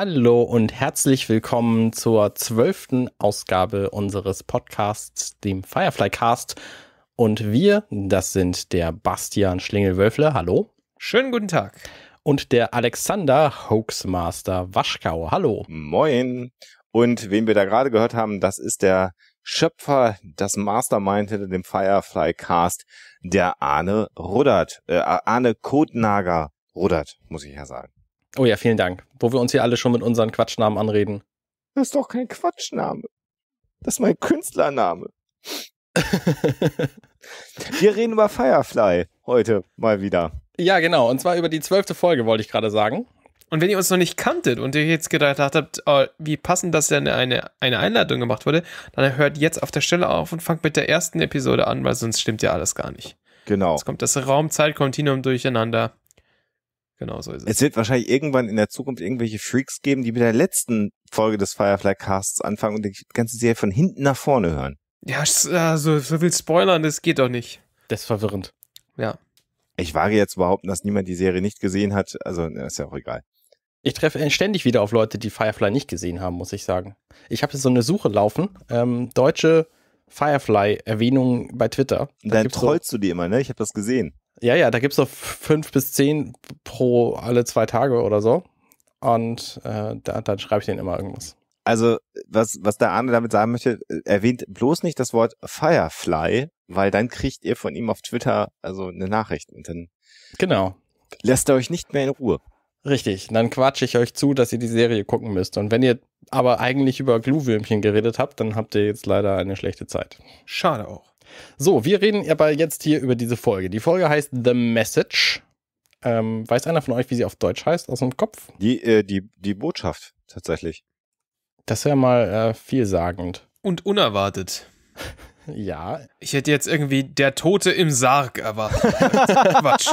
Hallo und herzlich willkommen zur zwölften Ausgabe unseres Podcasts, dem Firefly Cast. Und wir, das sind der Bastian Schlingelwölfle, hallo. Schönen guten Tag. Und der Alexander Hoaxmaster Waschkau, hallo. Moin. Und wen wir da gerade gehört haben, das ist der Schöpfer, das Mastermind hinter dem Firefly Cast, der Arne Ruddert, äh, Arne Kotnager Ruddert, muss ich ja sagen. Oh ja, vielen Dank. Wo wir uns hier alle schon mit unseren Quatschnamen anreden. Das ist doch kein Quatschname. Das ist mein Künstlername. wir reden über Firefly heute mal wieder. Ja, genau. Und zwar über die zwölfte Folge, wollte ich gerade sagen. Und wenn ihr uns noch nicht kanntet und ihr jetzt gedacht habt, oh, wie passend, dass denn eine, eine Einladung gemacht wurde, dann hört jetzt auf der Stelle auf und fangt mit der ersten Episode an, weil sonst stimmt ja alles gar nicht. Genau. Jetzt kommt das raum kontinuum durcheinander. Genau so ist es. Es wird wahrscheinlich irgendwann in der Zukunft irgendwelche Freaks geben, die mit der letzten Folge des Firefly Casts anfangen und die ganze Serie von hinten nach vorne hören. Ja, also, so viel Spoilern, das geht doch nicht. Das ist verwirrend. Ja. Ich wage jetzt überhaupt, dass niemand die Serie nicht gesehen hat. Also, ne, ist ja auch egal. Ich treffe ständig wieder auf Leute, die Firefly nicht gesehen haben, muss ich sagen. Ich habe so eine Suche laufen. Ähm, deutsche Firefly-Erwähnungen bei Twitter. Da Dann trollst so du die immer, ne? Ich habe das gesehen. Ja, ja, da gibt es so fünf bis zehn pro alle zwei Tage oder so. Und äh, da, dann schreibe ich denen immer irgendwas. Also, was, was der Arne damit sagen möchte, erwähnt bloß nicht das Wort Firefly, weil dann kriegt ihr von ihm auf Twitter also eine Nachricht und dann genau. lässt er euch nicht mehr in Ruhe. Richtig, dann quatsche ich euch zu, dass ihr die Serie gucken müsst. Und wenn ihr aber eigentlich über Glühwürmchen geredet habt, dann habt ihr jetzt leider eine schlechte Zeit. Schade auch. So, wir reden aber jetzt hier über diese Folge. Die Folge heißt The Message. Ähm, weiß einer von euch, wie sie auf Deutsch heißt, aus dem Kopf? Die, äh, die, die Botschaft, tatsächlich. Das wäre mal äh, vielsagend. Und unerwartet. Ja. Ich hätte jetzt irgendwie der Tote im Sarg erwartet. Quatsch.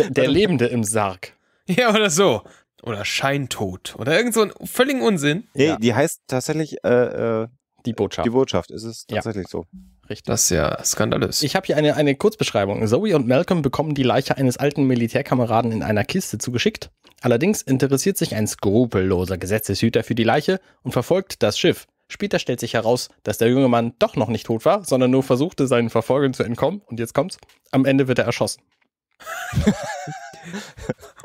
Der, der Lebende im Sarg. Ja, oder so. Oder Scheintod. Oder irgend so einen völligen Unsinn. Nee, ja. die heißt tatsächlich äh, äh, Die Botschaft. Die Botschaft, ist es tatsächlich ja. so. Richtig. Das ist ja skandalös. Ich habe hier eine, eine Kurzbeschreibung. Zoe und Malcolm bekommen die Leiche eines alten Militärkameraden in einer Kiste zugeschickt. Allerdings interessiert sich ein skrupelloser Gesetzeshüter für die Leiche und verfolgt das Schiff. Später stellt sich heraus, dass der junge Mann doch noch nicht tot war, sondern nur versuchte, seinen Verfolgern zu entkommen. Und jetzt kommt's. Am Ende wird er erschossen.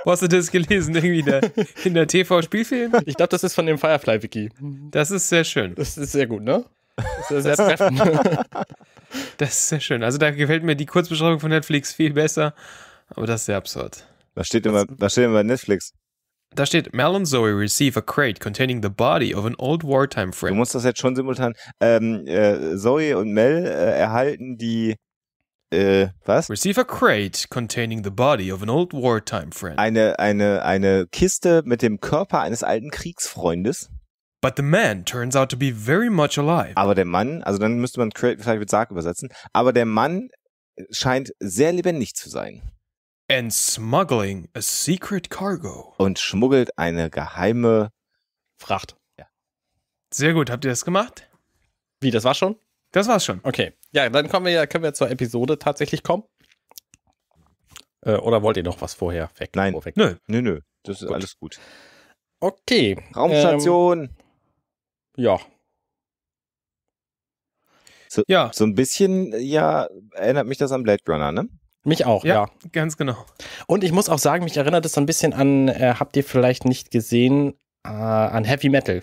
Wo hast du das gelesen? Irgendwie in der, in der TV-Spielfilm? Ich glaube, das ist von dem Firefly-Wiki. Das ist sehr schön. Das ist sehr gut, ne? Das ist sehr treffend. das ist sehr schön. Also da gefällt mir die Kurzbeschreibung von Netflix viel besser, aber das ist sehr absurd. Da steht immer, da steht immer Netflix. Da steht, Mel und Zoe receive a crate containing the body of an old wartime friend. Du musst das jetzt schon simultan. Ähm, äh, Zoe und Mel äh, erhalten die. Äh, was? Receive a crate containing the body of an old wartime friend. Eine, eine, eine Kiste mit dem Körper eines alten Kriegsfreundes. But the man turns out to be very much alive. Aber der Mann, also dann müsste man vielleicht mit Sarg übersetzen, aber der Mann scheint sehr lebendig zu sein. And smuggling a secret cargo. Und schmuggelt eine geheime Fracht. Ja. Sehr gut, habt ihr das gemacht? Wie, das war schon? Das war's schon. Okay. Ja, dann kommen wir ja, können wir zur Episode tatsächlich kommen. Äh, oder wollt ihr noch was vorher weg? Nein, vorweg? nö. Nö, nö. Das ist gut. alles gut. Okay. Raumstation. Ähm, ja. So, ja. So ein bisschen, ja, erinnert mich das an Blade Runner, ne? Mich auch, ja, ja, Ganz genau. Und ich muss auch sagen, mich erinnert es so ein bisschen an, äh, habt ihr vielleicht nicht gesehen, äh, an Heavy Metal.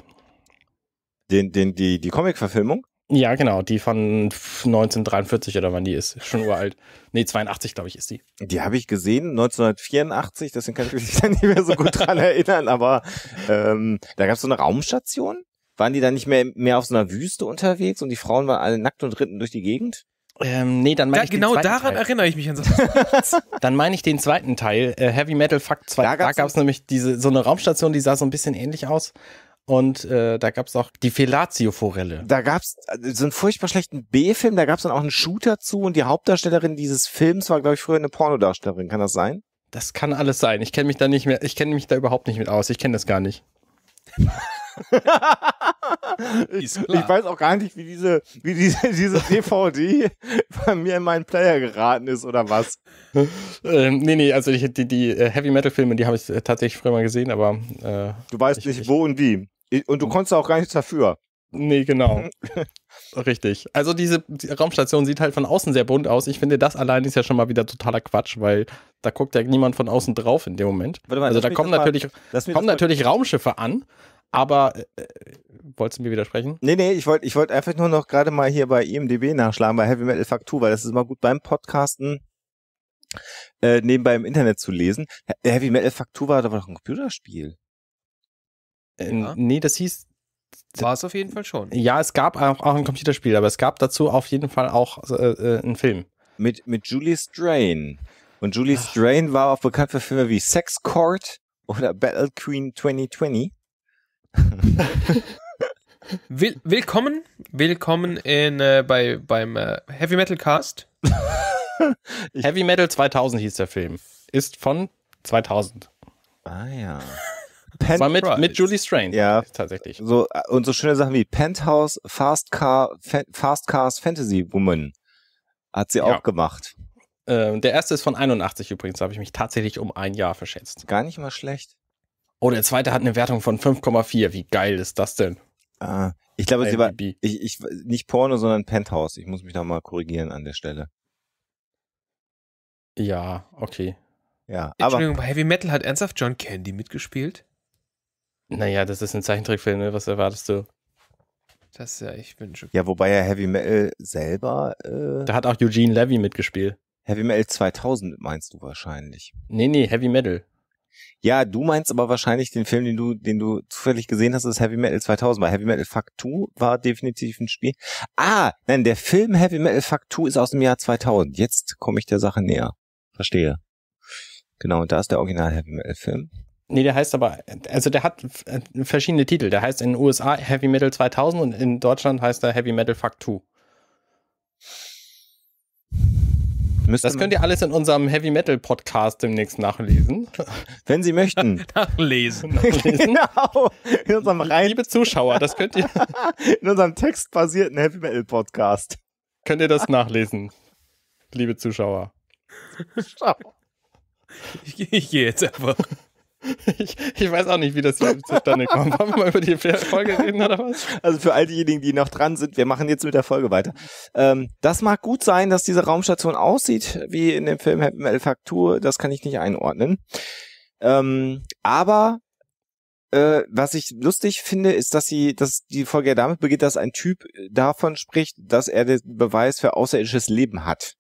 Den, den, die, die Comic-Verfilmung? Ja, genau, die von 1943 oder wann die ist. Schon uralt. Nee, 82, glaube ich, ist die. Die habe ich gesehen, 1984, deswegen kann ich mich da nicht mehr so gut dran erinnern, aber ähm, da gab es so eine Raumstation waren die dann nicht mehr, mehr auf so einer Wüste unterwegs und die Frauen waren alle nackt und ritten durch die Gegend? Ähm, nee, dann meine da, ich Genau daran Teil. erinnere ich mich an so Dann meine ich den zweiten Teil, äh, Heavy Metal Fuck 2. Da gab es nämlich diese, so eine Raumstation, die sah so ein bisschen ähnlich aus. Und äh, da gab es auch die Felatio-Forelle. Da gab es äh, so einen furchtbar schlechten B-Film, da gab es dann auch einen Shooter zu und die Hauptdarstellerin dieses Films war, glaube ich, früher eine Pornodarstellerin. Kann das sein? Das kann alles sein. Ich kenne mich da nicht mehr, ich kenne mich da überhaupt nicht mit aus. Ich kenne das gar nicht. ich, ich, weiß auch gar nicht, wie diese, wie diese, diese DVD bei mir in meinen Player geraten ist oder was. Ähm, nee, nee, also ich, die, die äh, Heavy Metal Filme, die habe ich äh, tatsächlich früher mal gesehen, aber. Äh, du weißt ich, nicht wo und wie. Und du mhm. konntest auch gar nichts dafür. Nee, genau. Richtig. Also diese Raumstation sieht halt von außen sehr bunt aus. Ich finde, das allein ist ja schon mal wieder totaler Quatsch, weil da guckt ja niemand von außen drauf in dem Moment. Mal, also da kommen natürlich, mal, kommen natürlich Raumschiffe an, aber äh, äh, wolltest du mir widersprechen? Nee, nee, ich wollte ich wollt einfach nur noch gerade mal hier bei IMDB nachschlagen, bei Heavy Metal Faktur, weil das ist immer gut beim Podcasten äh, nebenbei im Internet zu lesen. Heavy Metal Faktur war doch ein Computerspiel. Äh, ja. Nee, das hieß. War es auf jeden Fall schon. Ja, es gab auch, auch ein Computerspiel, aber es gab dazu auf jeden Fall auch äh, äh, einen Film. Mit, mit Julie Strain. Und Julie Ach. Strain war auch bekannt für Filme wie Sex Court oder Battle Queen 2020. Will willkommen, willkommen in, äh, bei, beim äh, Heavy Metal Cast. Heavy Metal 2000 hieß der Film. Ist von 2000. Ah ja. Pen war mit, mit Julie Strain. Ja. Tatsächlich. So, äh, und so schöne Sachen wie Penthouse, Fast, Car, Fa Fast Cars, Fantasy Woman hat sie ja. auch gemacht. Ähm, der erste ist von 81 übrigens. Da habe ich mich tatsächlich um ein Jahr verschätzt. Gar nicht mal schlecht. Oh, der zweite hat eine Wertung von 5,4. Wie geil ist das denn? Ah, ich glaube, sie war ich, ich, nicht Porno, sondern Penthouse. Ich muss mich da mal korrigieren an der Stelle. Ja, okay. Ja, Entschuldigung, aber, bei Heavy Metal hat ernsthaft John Candy mitgespielt? Naja, das ist ein Zeichentrickfilm, ne? was erwartest du? Das ja, ich bin schon. Ja, wobei ja Heavy Metal selber. Äh, da hat auch Eugene Levy mitgespielt. Heavy Metal 2000 meinst du wahrscheinlich? Nee, nee, Heavy Metal. Ja, du meinst aber wahrscheinlich den Film, den du, den du zufällig gesehen hast, ist Heavy Metal 2000, weil Heavy Metal Fuck 2 war definitiv ein Spiel. Ah, nein, der Film Heavy Metal Fuck 2 ist aus dem Jahr 2000. Jetzt komme ich der Sache näher. Verstehe. Genau, und da ist der Original Heavy Metal Film. Nee, der heißt aber, also der hat äh, verschiedene Titel. Der heißt in den USA Heavy Metal 2000 und in Deutschland heißt er Heavy Metal Fuck 2. Müsste das könnt ihr alles in unserem Heavy Metal Podcast demnächst nachlesen. Wenn Sie möchten. nachlesen. nachlesen. genau. In unserem rein Liebe Zuschauer, das könnt ihr. in unserem textbasierten Heavy Metal Podcast. Könnt ihr das nachlesen, liebe Zuschauer? Schau. Ich, ich gehe jetzt einfach. Ich, ich, weiß auch nicht, wie das hier zustande kommt. Wollen wir mal über die Folge reden oder was? Also für all diejenigen, die noch dran sind, wir machen jetzt mit der Folge weiter. Ähm, das mag gut sein, dass diese Raumstation aussieht wie in dem Film Manufaktur, das kann ich nicht einordnen. Ähm, aber äh, was ich lustig finde, ist, dass sie, dass die Folge ja damit beginnt, dass ein Typ davon spricht, dass er den Beweis für außerirdisches Leben hat.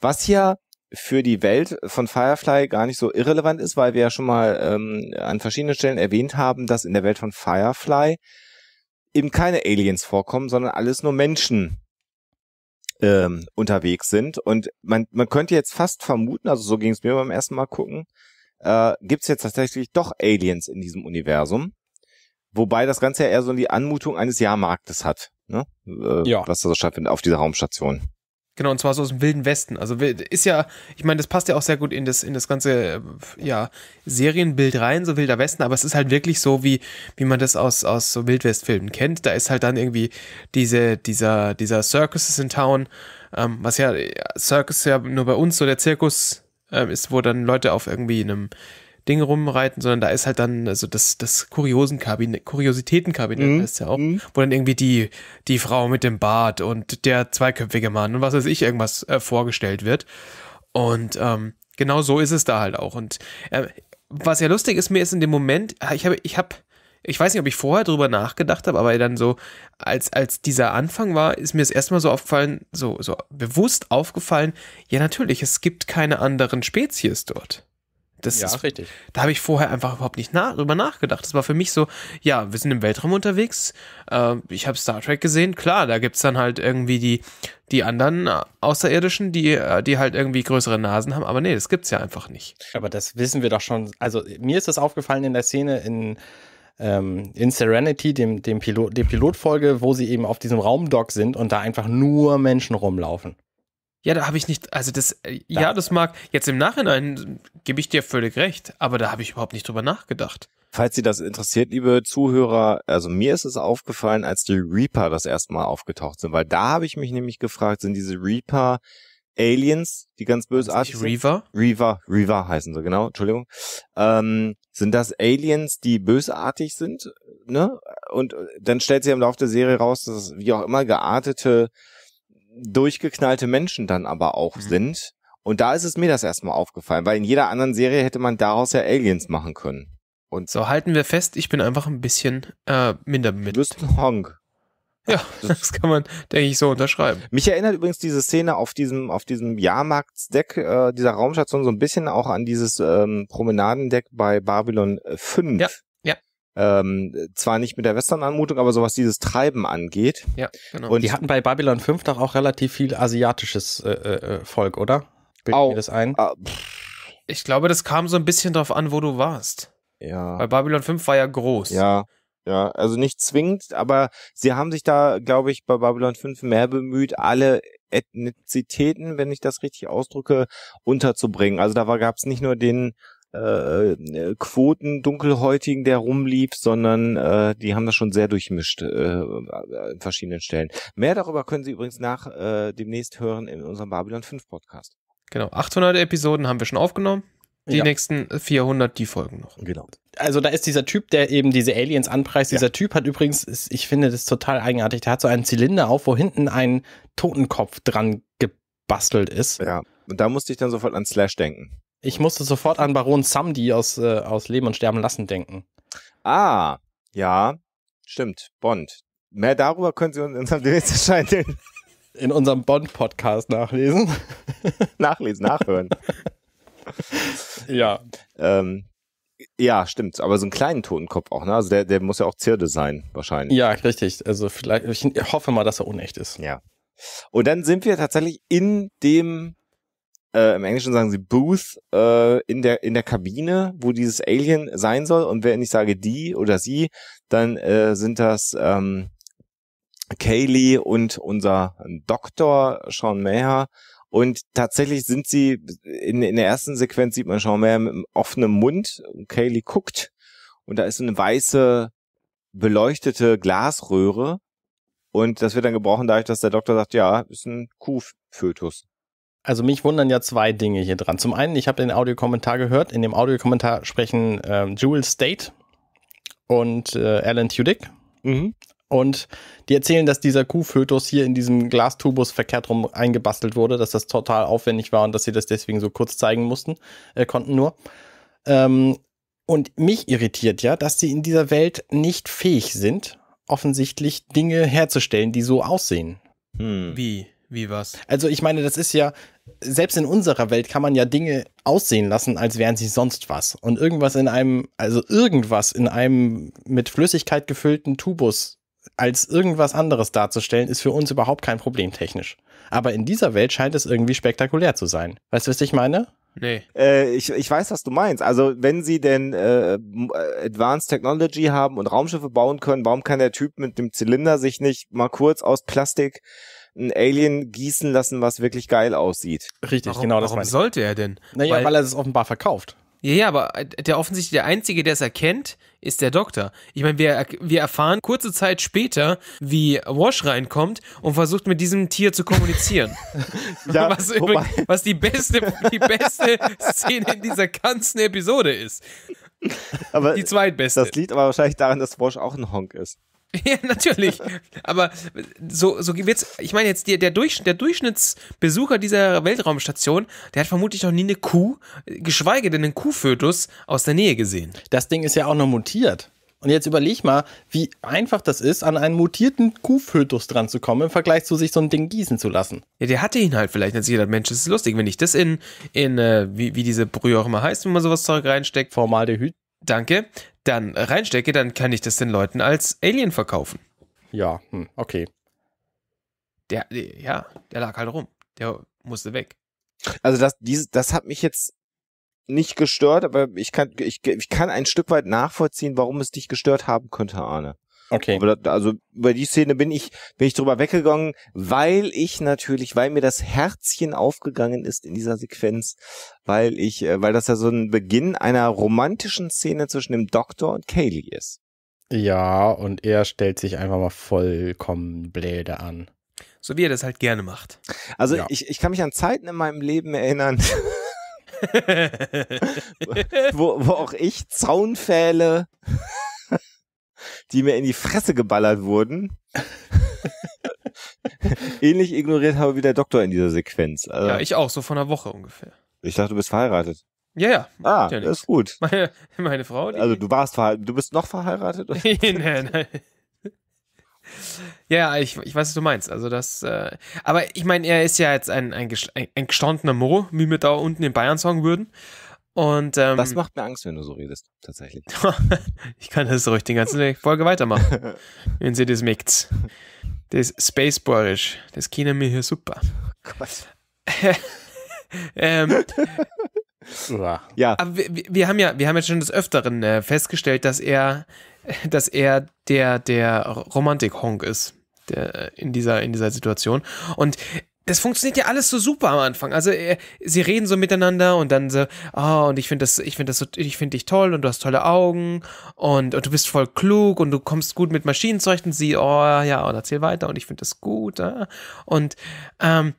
Was ja für die Welt von Firefly gar nicht so irrelevant ist, weil wir ja schon mal ähm, an verschiedenen Stellen erwähnt haben, dass in der Welt von Firefly eben keine Aliens vorkommen, sondern alles nur Menschen ähm, unterwegs sind. Und man, man könnte jetzt fast vermuten, also so ging es mir beim ersten Mal gucken, äh, gibt es jetzt tatsächlich doch Aliens in diesem Universum. Wobei das Ganze ja eher so die Anmutung eines Jahrmarktes hat, ne? Äh, ja. was da so stattfindet auf dieser Raumstation. Genau, und zwar so aus dem Wilden Westen. Also ist ja, ich meine, das passt ja auch sehr gut in das, in das ganze ja, Serienbild rein, so Wilder Westen, aber es ist halt wirklich so, wie, wie man das aus, aus so Wildwestfilmen kennt. Da ist halt dann irgendwie diese, dieser, dieser Circus in Town, ähm, was ja, Circus ja nur bei uns so der Zirkus ähm, ist, wo dann Leute auf irgendwie einem Dinge rumreiten, sondern da ist halt dann also das, das Kuriosenkabinett, Kuriositätenkabinett mhm. heißt ja auch, mhm. wo dann irgendwie die, die Frau mit dem Bart und der zweiköpfige Mann und was weiß ich, irgendwas äh, vorgestellt wird. Und ähm, genau so ist es da halt auch. Und äh, was ja lustig ist, mir ist in dem Moment, ah, ich habe, ich habe, ich weiß nicht, ob ich vorher drüber nachgedacht habe, aber dann so, als, als dieser Anfang war, ist mir das erstmal so aufgefallen, so, so bewusst aufgefallen, ja natürlich, es gibt keine anderen Spezies dort. Das ja, ist richtig. Da habe ich vorher einfach überhaupt nicht nach, drüber nachgedacht. Das war für mich so, ja, wir sind im Weltraum unterwegs. Äh, ich habe Star Trek gesehen. Klar, da gibt es dann halt irgendwie die, die anderen äh, Außerirdischen, die, äh, die halt irgendwie größere Nasen haben. Aber nee, das gibt es ja einfach nicht. Aber das wissen wir doch schon. Also mir ist das aufgefallen in der Szene in ähm, in Serenity, dem, dem Pilot, der Pilotfolge, wo sie eben auf diesem Raumdock sind und da einfach nur Menschen rumlaufen. Ja, da habe ich nicht, also das, äh, das, ja, das mag, jetzt im Nachhinein gebe ich dir völlig recht, aber da habe ich überhaupt nicht drüber nachgedacht. Falls Sie das interessiert, liebe Zuhörer, also mir ist es aufgefallen, als die Reaper das erste Mal aufgetaucht sind, weil da habe ich mich nämlich gefragt, sind diese Reaper Aliens, die ganz bösartig sind. Reaver? Reaver, Reaver heißen sie, genau, Entschuldigung. Ähm, sind das Aliens, die bösartig sind, ne? Und äh, dann stellt sich im Laufe der Serie raus, dass es wie auch immer geartete durchgeknallte Menschen dann aber auch mhm. sind. Und da ist es mir das erstmal aufgefallen, weil in jeder anderen Serie hätte man daraus ja Aliens machen können. Und so halten wir fest, ich bin einfach ein bisschen äh, minder mit. Du bist ein Honk. Ja, das kann man, denke ich, so unterschreiben. Mich erinnert übrigens diese Szene auf diesem, auf diesem Jahrmarktsdeck äh, dieser Raumstation so ein bisschen auch an dieses ähm, Promenadendeck bei Babylon 5. Ja, ähm, zwar nicht mit der Western-Anmutung, aber so was dieses Treiben angeht. Ja, genau. Und die hatten bei Babylon 5 doch auch relativ viel asiatisches äh, äh, äh Volk, oder? Bildet oh, mir das ein? Ah, ich glaube, das kam so ein bisschen drauf an, wo du warst. Ja. Weil Babylon 5 war ja groß. Ja. Ja, also nicht zwingend, aber sie haben sich da, glaube ich, bei Babylon 5 mehr bemüht, alle Ethnizitäten, wenn ich das richtig ausdrücke, unterzubringen. Also da gab es nicht nur den äh, äh, Quoten dunkelhäutigen, der rumlief, sondern äh, die haben das schon sehr durchmischt äh, äh, in verschiedenen Stellen. Mehr darüber können Sie übrigens nach äh, demnächst hören in unserem Babylon 5 Podcast. Genau, 800 Episoden haben wir schon aufgenommen. Die ja. nächsten 400, die folgen noch. Genau. Also da ist dieser Typ, der eben diese Aliens anpreist. Ja. Dieser Typ hat übrigens, ich finde das total eigenartig, der hat so einen Zylinder auf, wo hinten ein Totenkopf dran gebastelt ist. Ja, und da musste ich dann sofort an Slash denken. Ich musste sofort an Baron Samdi aus, äh, aus Leben und Sterben lassen denken. Ah, ja, stimmt. Bond. Mehr darüber können Sie uns in unserem demnächst in unserem Bond-Podcast nachlesen. Nachlesen, nachhören. ja. Ähm, ja, stimmt. Aber so einen kleinen Totenkopf auch, ne? Also der, der muss ja auch Zirde sein, wahrscheinlich. Ja, richtig. Also vielleicht, ich hoffe mal, dass er unecht ist. Ja. Und dann sind wir tatsächlich in dem äh, im Englischen sagen sie Booth, äh, in, der, in der Kabine, wo dieses Alien sein soll. Und wenn ich sage die oder sie, dann äh, sind das ähm, Kaylee und unser Doktor Sean Mayer. Und tatsächlich sind sie, in, in der ersten Sequenz sieht man Sean Mayer mit einem offenen Mund. Kaylee guckt und da ist eine weiße, beleuchtete Glasröhre. Und das wird dann gebrochen dadurch, dass der Doktor sagt, ja, ist ein Kuhfötus also mich wundern ja zwei Dinge hier dran. Zum einen, ich habe den Audiokommentar gehört. In dem Audiokommentar sprechen äh, Jewel State und äh, Alan Tudyk. Mhm. Und die erzählen, dass dieser Kuhfötus hier in diesem Glastubus verkehrt rum eingebastelt wurde, dass das total aufwendig war und dass sie das deswegen so kurz zeigen mussten, äh, konnten nur. Ähm, und mich irritiert ja, dass sie in dieser Welt nicht fähig sind, offensichtlich Dinge herzustellen, die so aussehen. Hm. Wie? Wie was? Also ich meine, das ist ja, selbst in unserer Welt kann man ja Dinge aussehen lassen, als wären sie sonst was. Und irgendwas in einem, also irgendwas in einem mit Flüssigkeit gefüllten Tubus als irgendwas anderes darzustellen, ist für uns überhaupt kein Problem technisch. Aber in dieser Welt scheint es irgendwie spektakulär zu sein. Weißt du, was ich meine? Nee. Äh, ich, ich weiß, was du meinst. Also, wenn sie denn äh, Advanced Technology haben und Raumschiffe bauen können, warum kann der Typ mit dem Zylinder sich nicht mal kurz aus Plastik ein Alien gießen lassen, was wirklich geil aussieht. Richtig, warum, genau das Warum sollte er denn? Naja, weil, weil er es offenbar verkauft. Ja, ja, aber der offensichtlich der Einzige, der es erkennt, ist der Doktor. Ich meine, wir, wir erfahren kurze Zeit später, wie Wash reinkommt und versucht mit diesem Tier zu kommunizieren. ja, was, übrigens, was die beste, die beste Szene in dieser ganzen Episode ist. Aber die zweitbeste. Das liegt aber wahrscheinlich daran, dass Wash auch ein Honk ist. Ja, natürlich. Aber so, so wird's. Ich meine, jetzt der, der, Durch, der Durchschnittsbesucher dieser Weltraumstation, der hat vermutlich noch nie eine Kuh, geschweige denn einen Kuhfötus, aus der Nähe gesehen. Das Ding ist ja auch noch mutiert. Und jetzt überleg mal, wie einfach das ist, an einen mutierten Kuhfötus dran zu kommen, im Vergleich zu sich so ein Ding gießen zu lassen. Ja, der hatte ihn halt vielleicht, als jeder Mensch. Das ist lustig, wenn ich das in, in äh, wie, wie diese Brühe auch immer heißt, wenn man sowas Zeug reinsteckt. Formal der Formaldehyd danke, dann reinstecke, dann kann ich das den Leuten als Alien verkaufen. Ja, hm, okay. Der, ja, der lag halt rum. Der musste weg. Also das, dieses, das hat mich jetzt nicht gestört, aber ich kann, ich, ich kann ein Stück weit nachvollziehen, warum es dich gestört haben könnte, Arne. Okay. Aber da, also über die Szene bin ich, bin ich drüber weggegangen, weil ich natürlich, weil mir das Herzchen aufgegangen ist in dieser Sequenz, weil ich, äh, weil das ja so ein Beginn einer romantischen Szene zwischen dem Doktor und Kaylee ist. Ja, und er stellt sich einfach mal vollkommen bläde an. So wie er das halt gerne macht. Also ja. ich, ich kann mich an Zeiten in meinem Leben erinnern, wo, wo auch ich Zaunpfähle die mir in die Fresse geballert wurden, ähnlich ignoriert habe wie der Doktor in dieser Sequenz. Also, ja, ich auch, so von einer Woche ungefähr. Ich dachte, du bist verheiratet. Ja, ja. Ah, ja das ist gut. Meine, meine Frau. also du warst verheiratet, du bist noch verheiratet? nein, nein. Ja, ich, ich weiß, was du meinst. Also das, äh, aber ich meine, er ist ja jetzt ein, ein, ein gestandener Mo, wie wir da unten in Bayern sagen würden. Und, ähm, das macht mir Angst, wenn du so redest, tatsächlich. ich kann das ruhig den ganzen Folge weitermachen, wenn sie das mixt. Das Spaceballisch, das kennen wir hier super. Oh Gott. ähm, ja. Aber wir, wir, haben ja, wir haben ja schon des Öfteren äh, festgestellt, dass er, dass er der, der Romantik-Honk ist. Der, in, dieser, in dieser Situation. Und das funktioniert ja alles so super am Anfang. Also äh, sie reden so miteinander und dann so, ah, oh, und ich finde das, ich finde das so, ich finde dich toll und du hast tolle Augen und, und du bist voll klug und du kommst gut mit Maschinenzeug und sie, oh ja, und erzähl weiter und ich finde das gut. Ja. Ah. Und ähm,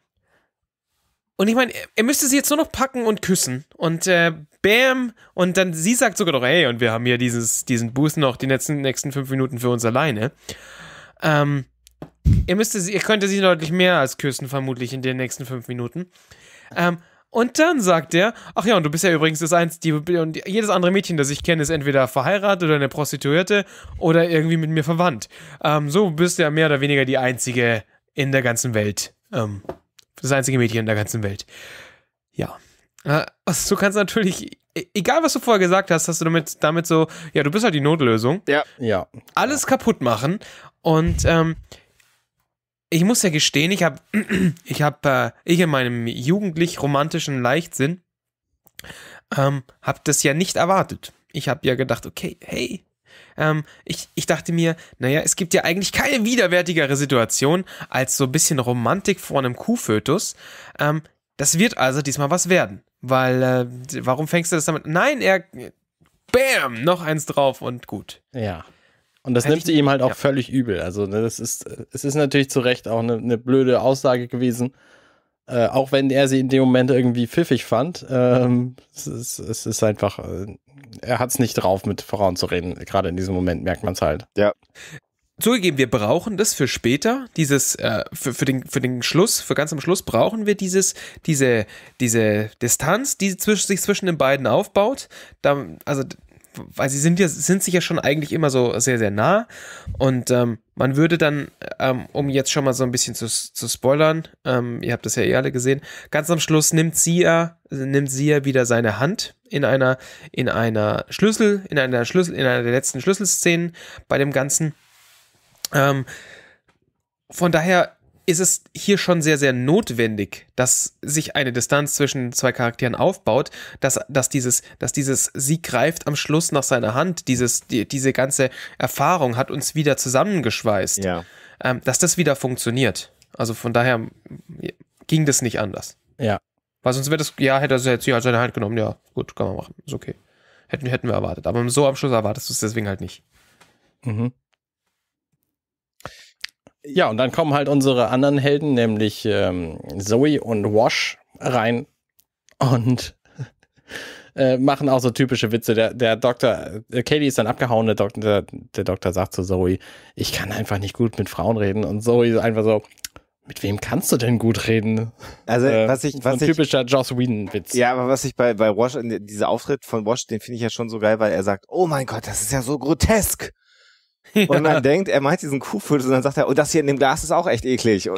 und ich meine, er müsste sie jetzt nur noch packen und küssen. Und äh, bam. Und dann sie sagt sogar noch, hey, und wir haben hier dieses, diesen Boost noch die letzten, nächsten fünf Minuten für uns alleine. Ähm, Ihr, müsst, ihr könnte sie deutlich mehr als küssen, vermutlich in den nächsten fünf Minuten. Ähm, und dann sagt er, ach ja, und du bist ja übrigens das einzige, und jedes andere Mädchen, das ich kenne, ist entweder verheiratet oder eine Prostituierte oder irgendwie mit mir verwandt. Ähm, so bist du ja mehr oder weniger die einzige in der ganzen Welt. Ähm, das einzige Mädchen in der ganzen Welt. Ja. Äh, also du kannst natürlich, e-, egal was du vorher gesagt hast, hast du damit, damit so, ja, du bist halt die Notlösung. Ja. ja. Alles kaputt machen. Und ähm, ich muss ja gestehen, ich habe, ich habe, äh, ich in meinem jugendlich romantischen Leichtsinn, ähm, habe das ja nicht erwartet. Ich habe ja gedacht, okay, hey, ähm, ich, ich dachte mir, naja, es gibt ja eigentlich keine widerwärtigere Situation als so ein bisschen Romantik vor einem Kuhfötus. Ähm, das wird also diesmal was werden. Weil, äh, warum fängst du das damit? Nein, er. Bam! Noch eins drauf und gut. Ja. Und das Hätt nimmt sie ihm halt auch ja. völlig übel. Also ne, das ist, es ist natürlich zu Recht auch eine, eine blöde Aussage gewesen. Äh, auch wenn er sie in dem Moment irgendwie pfiffig fand, ähm, es, ist, es, ist, einfach, äh, er hat es nicht drauf, mit Frauen zu reden. Gerade in diesem Moment merkt man es halt. Ja. Zugegeben, wir brauchen das für später, dieses, äh, für, für, den, für den Schluss, für ganz am Schluss brauchen wir dieses, diese, diese Distanz, die zwischen, sich zwischen den beiden aufbaut. Da, also weil sie sind ja, sind sich ja schon eigentlich immer so sehr, sehr nah. Und ähm, man würde dann, ähm, um jetzt schon mal so ein bisschen zu, zu spoilern, ähm, ihr habt das ja eh alle gesehen, ganz am Schluss nimmt sie ja, nimmt sie ja wieder seine Hand in einer, in einer Schlüssel, in einer Schlüssel, in einer der letzten Schlüsselszenen bei dem Ganzen. Ähm, von daher ist es hier schon sehr, sehr notwendig, dass sich eine Distanz zwischen zwei Charakteren aufbaut, dass, dass, dieses, dass dieses Sie greift am Schluss nach seiner Hand, dieses, die, diese ganze Erfahrung hat uns wieder zusammengeschweißt, ja. ähm, dass das wieder funktioniert. Also von daher ging das nicht anders. Ja. Weil sonst wäre das, ja, hätte er jetzt ja, seine Hand genommen, ja, gut, kann man machen, ist okay. Hätten, hätten wir erwartet. Aber so am Schluss erwartest du es deswegen halt nicht. Mhm ja, und dann kommen halt unsere anderen Helden, nämlich ähm, Zoe und Wash rein und äh, machen auch so typische Witze. Der, der Doktor, äh, Katie ist dann abgehauen, der, Dok der, der Doktor sagt zu Zoe, ich kann einfach nicht gut mit Frauen reden. Und Zoe ist einfach so, mit wem kannst du denn gut reden? Also, äh, was ich, was ein ich, typischer Joss Whedon-Witz. Ja, aber was ich bei, bei Wash, dieser Auftritt von Wash, den finde ich ja schon so geil, weil er sagt, oh mein Gott, das ist ja so grotesk. Ja. Und man denkt, er meint diesen Kuhfüll und dann sagt er, oh, das hier in dem Glas ist auch echt eklig. Und,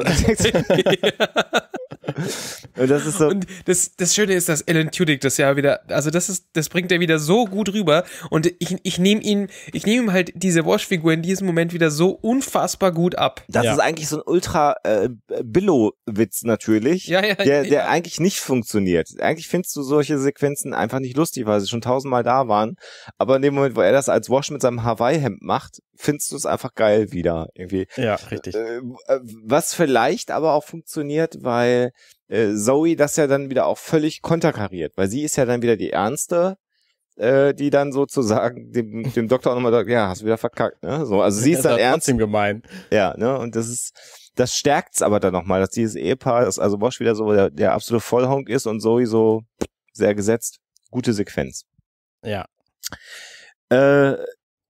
und das ist so. Und das, das Schöne ist, dass Alan Tudyk das ja wieder, also das ist, das bringt er wieder so gut rüber. Und ich, ich nehme ihn, ich nehme ihm halt diese Wash-Figur in diesem Moment wieder so unfassbar gut ab. Das ja. ist eigentlich so ein ultra äh, Billow-Witz natürlich, ja, ja, der, der eigentlich nicht funktioniert. Eigentlich findest du solche Sequenzen einfach nicht lustig, weil sie schon tausendmal da waren. Aber in dem Moment, wo er das als Wash mit seinem Hawaii-Hemd macht, findest du es einfach geil wieder irgendwie. Ja, richtig. Äh, äh, was vielleicht aber auch funktioniert, weil äh, Zoe das ja dann wieder auch völlig konterkariert, weil sie ist ja dann wieder die Ernste, die dann sozusagen dem, dem Doktor auch nochmal sagt, ja, hast du wieder verkackt, ne? So, also sie ist dann ernst. Trotzdem gemein. Ja, ne? Und das ist, das stärkt es aber dann nochmal, dass dieses Ehepaar, dass also Bosch wieder so der, der absolute Vollhonk ist und Zoe so sehr gesetzt. Gute Sequenz. Ja. Äh,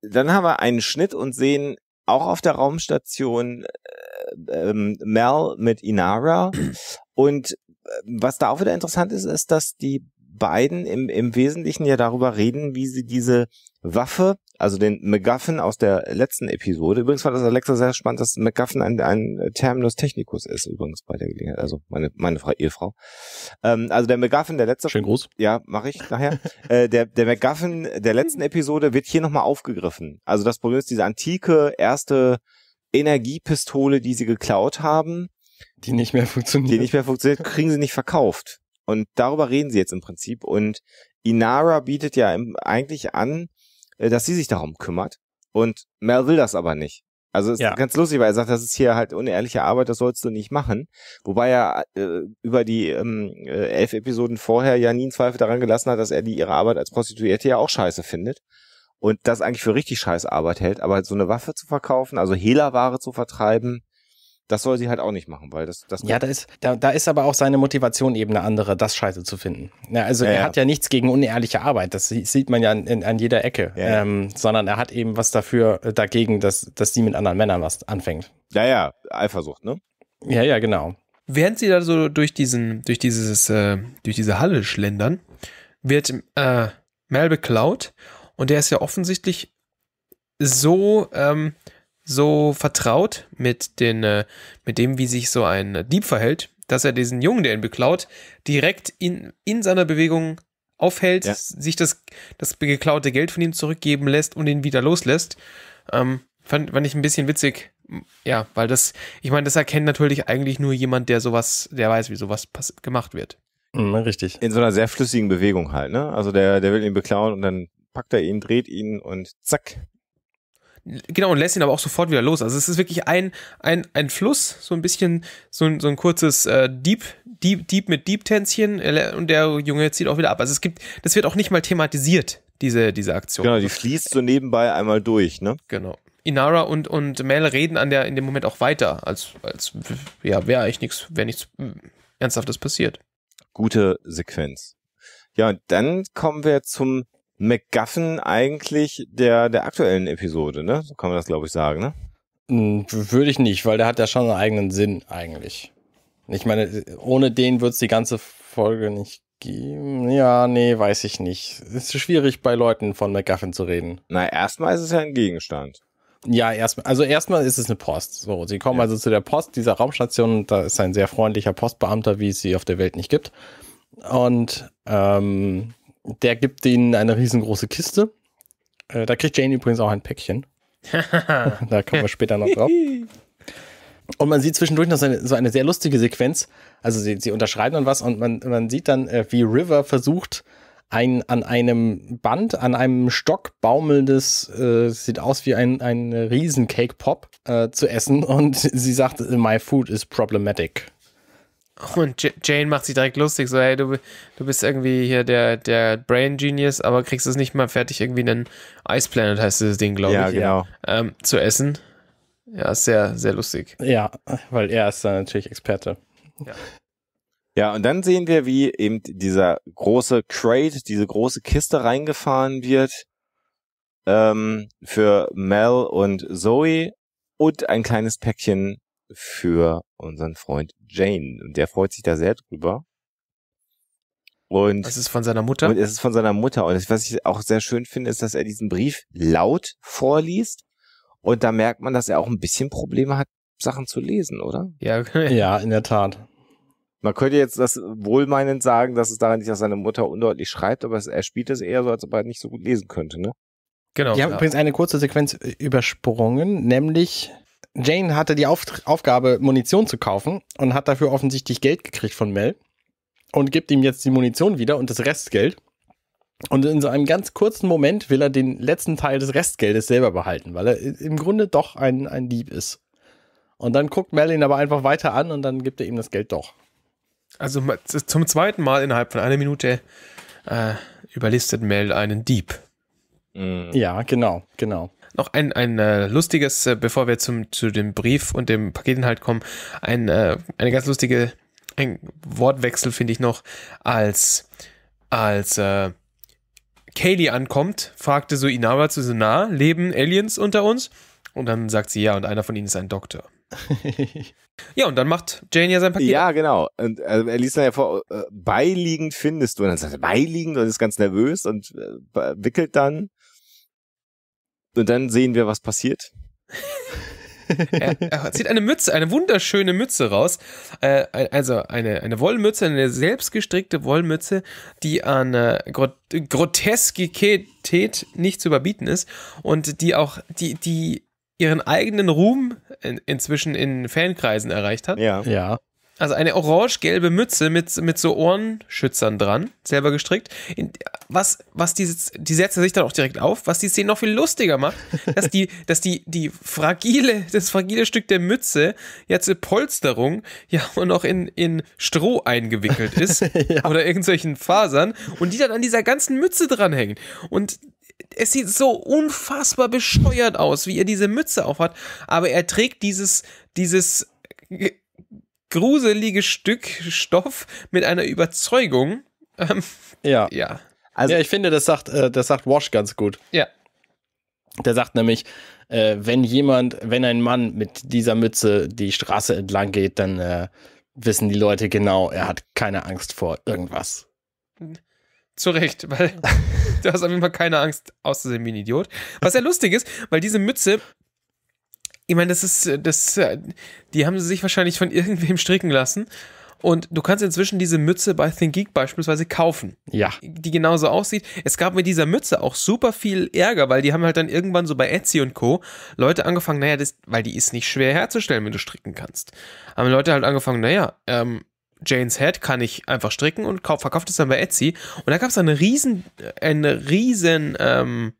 dann haben wir einen Schnitt und sehen auch auf der Raumstation äh, ähm, Mel mit Inara. Und äh, was da auch wieder interessant ist, ist, dass die beiden im, im Wesentlichen ja darüber reden, wie sie diese Waffe, also den McGuffin aus der letzten Episode, übrigens war das Alexa sehr spannend, dass McGuffin ein, ein Terminus technicus ist, übrigens bei der Gelegenheit, also meine, meine Frau, Ehefrau. Ähm, also der McGuffin der letzte. Schön groß. Ja, mache ich nachher. äh, der, der McGuffin der letzten Episode wird hier nochmal aufgegriffen. Also das Problem ist diese antike erste Energiepistole, die sie geklaut haben. Die nicht mehr funktioniert. Die nicht mehr funktioniert, kriegen sie nicht verkauft. Und darüber reden sie jetzt im Prinzip. Und Inara bietet ja eigentlich an, äh, dass sie sich darum kümmert. Und Mel will das aber nicht. Also ist ja. ganz lustig, weil er sagt, das ist hier halt unehrliche Arbeit, das sollst du nicht machen. Wobei er äh, über die ähm, äh, elf Episoden vorher ja nie einen Zweifel daran gelassen hat, dass er die ihre Arbeit als Prostituierte ja auch scheiße findet und das eigentlich für richtig scheiß Arbeit hält. Aber so eine Waffe zu verkaufen, also Hehlerware zu vertreiben, das soll sie halt auch nicht machen, weil das. das ja, da ist, da, da ist aber auch seine Motivation eben eine andere, das scheiße zu finden. Ja, also ja, er ja. hat ja nichts gegen unehrliche Arbeit, das sieht man ja an, an jeder Ecke, ähm, sondern er hat eben was dafür, äh, dagegen, dass, dass sie mit anderen Männern was anfängt. Ja, ja, Eifersucht, ne? Ja, ja, genau. Während sie da so durch diesen, durch dieses, äh, durch diese Halle schlendern, wird äh, Mel beklaut und der ist ja offensichtlich so, ähm, so vertraut mit, den, äh, mit dem, wie sich so ein Dieb verhält, dass er diesen Jungen, der ihn beklaut, direkt in, in seiner Bewegung aufhält, ja. sich das, das geklaute Geld von ihm zurückgeben lässt und ihn wieder loslässt. Ähm, fand, fand ich ein bisschen witzig. Ja, weil das, ich meine, das erkennt natürlich eigentlich nur jemand, der sowas, der weiß, wie sowas gemacht wird. Mhm, richtig. In so einer sehr flüssigen Bewegung halt, ne? Also der, der will ihn beklauen und dann packt er ihn, dreht ihn und zack, genau, und lässt ihn aber auch sofort wieder los. Also es ist wirklich ein, ein, ein Fluss, so ein bisschen, so ein, so ein kurzes äh, Deep, Deep, Deep mit Deep-Tänzchen und der Junge zieht auch wieder ab. Also es gibt, das wird auch nicht mal thematisiert, diese, diese Aktion. Genau, die fließt so nebenbei einmal durch, ne? Genau. Inara und, und Mel reden an der, in dem Moment auch weiter, als, als ja, wäre eigentlich nichts, wäre nichts hm, Ernsthaftes passiert. Gute Sequenz. Ja, dann kommen wir zum MacGuffin eigentlich der, der aktuellen Episode, ne? So kann man das, glaube ich, sagen, ne? Hm, würde ich nicht, weil der hat ja schon einen eigenen Sinn eigentlich. Ich meine, ohne den wird es die ganze Folge nicht geben. Ja, nee, weiß ich nicht. Es ist schwierig, bei Leuten von MacGuffin zu reden. Na, erstmal ist es ja ein Gegenstand. Ja, erstmal, also erstmal ist es eine Post. So, sie kommen ja. also zu der Post dieser Raumstation. Da ist ein sehr freundlicher Postbeamter, wie es sie auf der Welt nicht gibt. Und ähm, der gibt ihnen eine riesengroße Kiste. Äh, da kriegt Jane übrigens auch ein Päckchen. da kommen wir später noch drauf. Und man sieht zwischendurch noch so eine, so eine sehr lustige Sequenz. Also sie, sie, unterschreiben dann was und man, man sieht dann, äh, wie River versucht, ein an einem Band, an einem Stock baumelndes, äh, sieht aus wie ein, ein Riesen-Cake-Pop äh, zu essen und sie sagt, my food is problematic. Und Jane macht sich direkt lustig, so, hey, du, du bist irgendwie hier der, der Brain Genius, aber kriegst es nicht mal fertig, irgendwie einen Ice Planet heißt dieses Ding, glaube ja, ich. Genau. Ähm, zu essen. Ja, ist sehr, sehr lustig. Ja, weil er ist da natürlich Experte. Ja. ja, und dann sehen wir, wie eben dieser große Crate, diese große Kiste reingefahren wird ähm, für Mel und Zoe und ein kleines Päckchen für unseren Freund Jane. Und der freut sich da sehr drüber. Und es ist von seiner Mutter. Und es ist von seiner Mutter. Und was ich auch sehr schön finde, ist, dass er diesen Brief laut vorliest. Und da merkt man, dass er auch ein bisschen Probleme hat, Sachen zu lesen, oder? Ja, ja in der Tat. Man könnte jetzt das wohlmeinend sagen, dass es daran liegt, dass seine Mutter undeutlich schreibt, aber er spielt es eher so, als ob er nicht so gut lesen könnte, ne? Genau. Wir haben ja. übrigens eine kurze Sequenz äh, übersprungen, nämlich Jane hatte die Auf Aufgabe, Munition zu kaufen und hat dafür offensichtlich Geld gekriegt von Mel und gibt ihm jetzt die Munition wieder und das Restgeld. Und in so einem ganz kurzen Moment will er den letzten Teil des Restgeldes selber behalten, weil er im Grunde doch ein, ein Dieb ist. Und dann guckt Mel ihn aber einfach weiter an und dann gibt er ihm das Geld doch. Also zum zweiten Mal innerhalb von einer Minute äh, überlistet Mel einen Dieb. Mhm. Ja, genau, genau noch ein, ein äh, lustiges, äh, bevor wir zum, zu dem Brief und dem Paketinhalt kommen, ein, äh, eine ganz lustige, ein Wortwechsel finde ich noch, als, als äh, Kaylee ankommt, fragte so Inaba zu Sena, leben Aliens unter uns? Und dann sagt sie ja, und einer von ihnen ist ein Doktor. ja, und dann macht Jane ja sein Paket. Ja, genau. Und also, äh, er liest dann ja vor, äh, beiliegend findest du. Und dann sagt er, beiliegend und ist ganz nervös und äh, wickelt dann. Und dann sehen wir, was passiert. er, er, zieht eine Mütze, eine wunderschöne Mütze raus. Äh, also eine, eine Wollmütze, eine selbstgestrickte Wollmütze, die an äh, Groteskität nicht zu überbieten ist und die auch, die, die ihren eigenen Ruhm in, inzwischen in Fankreisen erreicht hat. Ja. ja. Also eine orange-gelbe Mütze mit, mit so Ohrenschützern dran, selber gestrickt. In, was, was die, die er sich dann auch direkt auf, was die Szene noch viel lustiger macht, dass die, dass die, die fragile, das fragile Stück der Mütze jetzt in Polsterung ja auch noch in, in Stroh eingewickelt ist ja. oder irgendwelchen Fasern und die dann an dieser ganzen Mütze dranhängen. Und es sieht so unfassbar bescheuert aus, wie er diese Mütze aufhat, aber er trägt dieses, dieses gruselige Stück Stoff mit einer Überzeugung. Ähm, ja. Ja. Also, ja, ich finde, das sagt, äh, das sagt Wash ganz gut. Ja. Der sagt nämlich, äh, wenn jemand, wenn ein Mann mit dieser Mütze die Straße entlang geht, dann äh, wissen die Leute genau, er hat keine Angst vor irgendwas. Zu Recht, weil du hast auf jeden Fall keine Angst auszusehen wie ein Idiot. Was ja lustig ist, weil diese Mütze ich meine, das ist, äh, das, äh, die haben sie sich wahrscheinlich von irgendwem stricken lassen. Und du kannst inzwischen diese Mütze bei ThinkGeek beispielsweise kaufen. Ja. Die genauso aussieht. Es gab mit dieser Mütze auch super viel Ärger, weil die haben halt dann irgendwann so bei Etsy und Co. Leute angefangen, naja, das, weil die ist nicht schwer herzustellen, wenn du stricken kannst. Haben Leute halt angefangen, naja, ähm, Jane's Head kann ich einfach stricken und verkauft es dann bei Etsy. Und da gab es dann eine riesen, äh, eine riesen, ähm,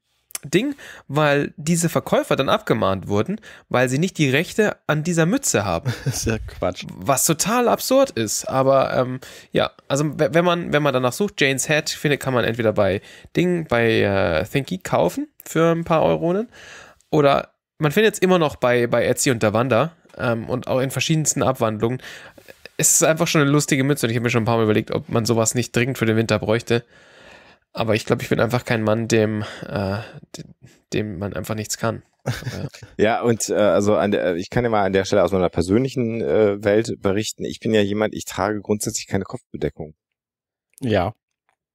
Ding, weil diese Verkäufer dann abgemahnt wurden, weil sie nicht die Rechte an dieser Mütze haben. Das ist ja Quatsch. Was total absurd ist. Aber ähm, ja, also wenn man, wenn man danach sucht, Jane's Head findet, kann man entweder bei Ding, bei äh, Thinky kaufen für ein paar Euronen. Oder man findet es immer noch bei, bei Etsy und Davanda ähm, und auch in verschiedensten Abwandlungen. Es ist einfach schon eine lustige Mütze und ich habe mir schon ein paar Mal überlegt, ob man sowas nicht dringend für den Winter bräuchte. Aber ich glaube, ich bin einfach kein Mann, dem, äh, dem man einfach nichts kann. ja, und äh, also an der, ich kann ja mal an der Stelle aus meiner persönlichen äh, Welt berichten. Ich bin ja jemand, ich trage grundsätzlich keine Kopfbedeckung. Ja.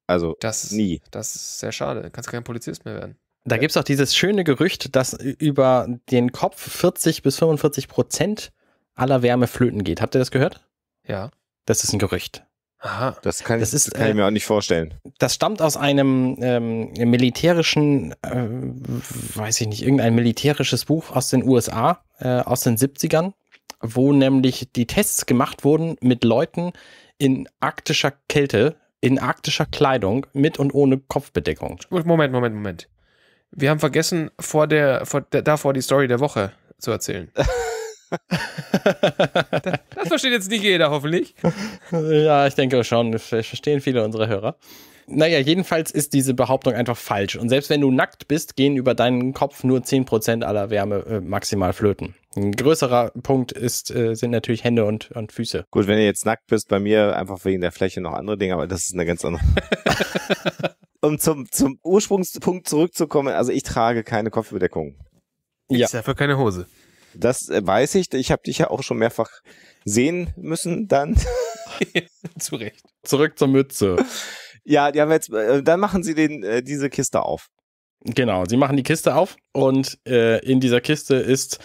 Also das, nie. Das ist sehr schade. Dann kannst du kein Polizist mehr werden. Da ja. gibt es auch dieses schöne Gerücht, dass über den Kopf 40 bis 45 Prozent aller Wärme flöten geht. Habt ihr das gehört? Ja. Das ist ein Gerücht. Aha. Das kann, das ich, ist, das kann ich äh, mir auch nicht vorstellen. Das stammt aus einem ähm, militärischen, äh, weiß ich nicht, irgendein militärisches Buch aus den USA, äh, aus den 70ern, wo nämlich die Tests gemacht wurden mit Leuten in arktischer Kälte, in arktischer Kleidung, mit und ohne Kopfbedeckung. Moment, Moment, Moment. Wir haben vergessen, vor der, vor der, davor die Story der Woche zu erzählen. Das versteht jetzt nicht jeder, hoffentlich. Ja, ich denke schon. Das verstehen viele unserer Hörer. Naja, jedenfalls ist diese Behauptung einfach falsch. Und selbst wenn du nackt bist, gehen über deinen Kopf nur 10% aller Wärme äh, maximal flöten. Ein größerer Punkt ist, äh, sind natürlich Hände und, und Füße. Gut, wenn du jetzt nackt bist, bei mir einfach wegen der Fläche noch andere Dinge, aber das ist eine ganz andere. um zum, zum Ursprungspunkt zurückzukommen, also ich trage keine Kopfbedeckung. Ja. Ich dafür keine Hose. Das äh, weiß ich. Ich habe dich ja auch schon mehrfach sehen müssen dann. Zu Recht. Zurück zur Mütze. Ja, die haben jetzt, äh, dann machen sie den, äh, diese Kiste auf. Genau, sie machen die Kiste auf und äh, in dieser Kiste ist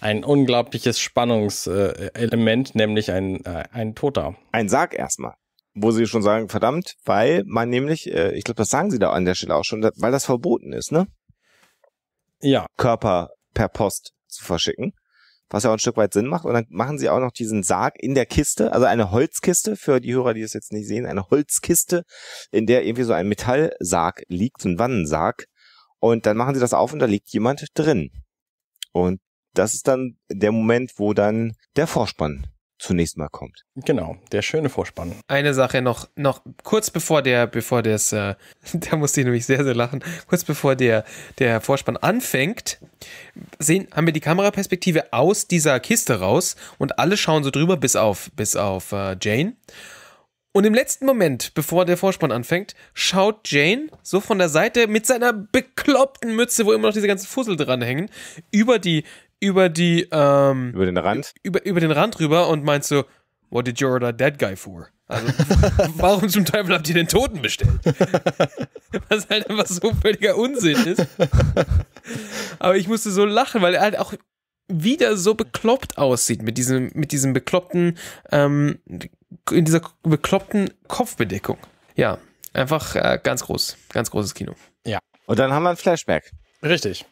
ein unglaubliches Spannungselement, nämlich ein, äh, ein Toter. Ein Sarg erstmal. Wo sie schon sagen, verdammt, weil man nämlich, äh, ich glaube, das sagen sie da an der Stelle auch schon, weil das verboten ist, ne? Ja. Körper per Post zu verschicken. Was ja auch ein Stück weit Sinn macht. Und dann machen sie auch noch diesen Sarg in der Kiste, also eine Holzkiste, für die Hörer, die es jetzt nicht sehen, eine Holzkiste, in der irgendwie so ein Metallsarg liegt, so ein Wannensarg. Und dann machen sie das auf und da liegt jemand drin. Und das ist dann der Moment, wo dann der Vorspann zunächst mal kommt. Genau, der schöne Vorspann. Eine Sache noch, noch kurz bevor der, bevor das, äh, da musste ich nämlich sehr, sehr lachen, kurz bevor der, der Vorspann anfängt, sehen, haben wir die Kameraperspektive aus dieser Kiste raus und alle schauen so drüber, bis auf, bis auf äh, Jane. Und im letzten Moment, bevor der Vorspann anfängt, schaut Jane so von der Seite mit seiner bekloppten Mütze, wo immer noch diese ganzen Fussel dranhängen, über die, über die ähm, über den Rand über, über den Rand rüber und meinst so What did you order that guy for? Also, warum zum Teufel habt ihr den Toten bestellt? Was halt einfach so völliger Unsinn ist. Aber ich musste so lachen, weil er halt auch wieder so bekloppt aussieht mit diesem, mit diesem bekloppten, ähm, in dieser bekloppten Kopfbedeckung. Ja, einfach äh, ganz groß, ganz großes Kino. Ja. Und dann haben wir ein Flashback. Richtig.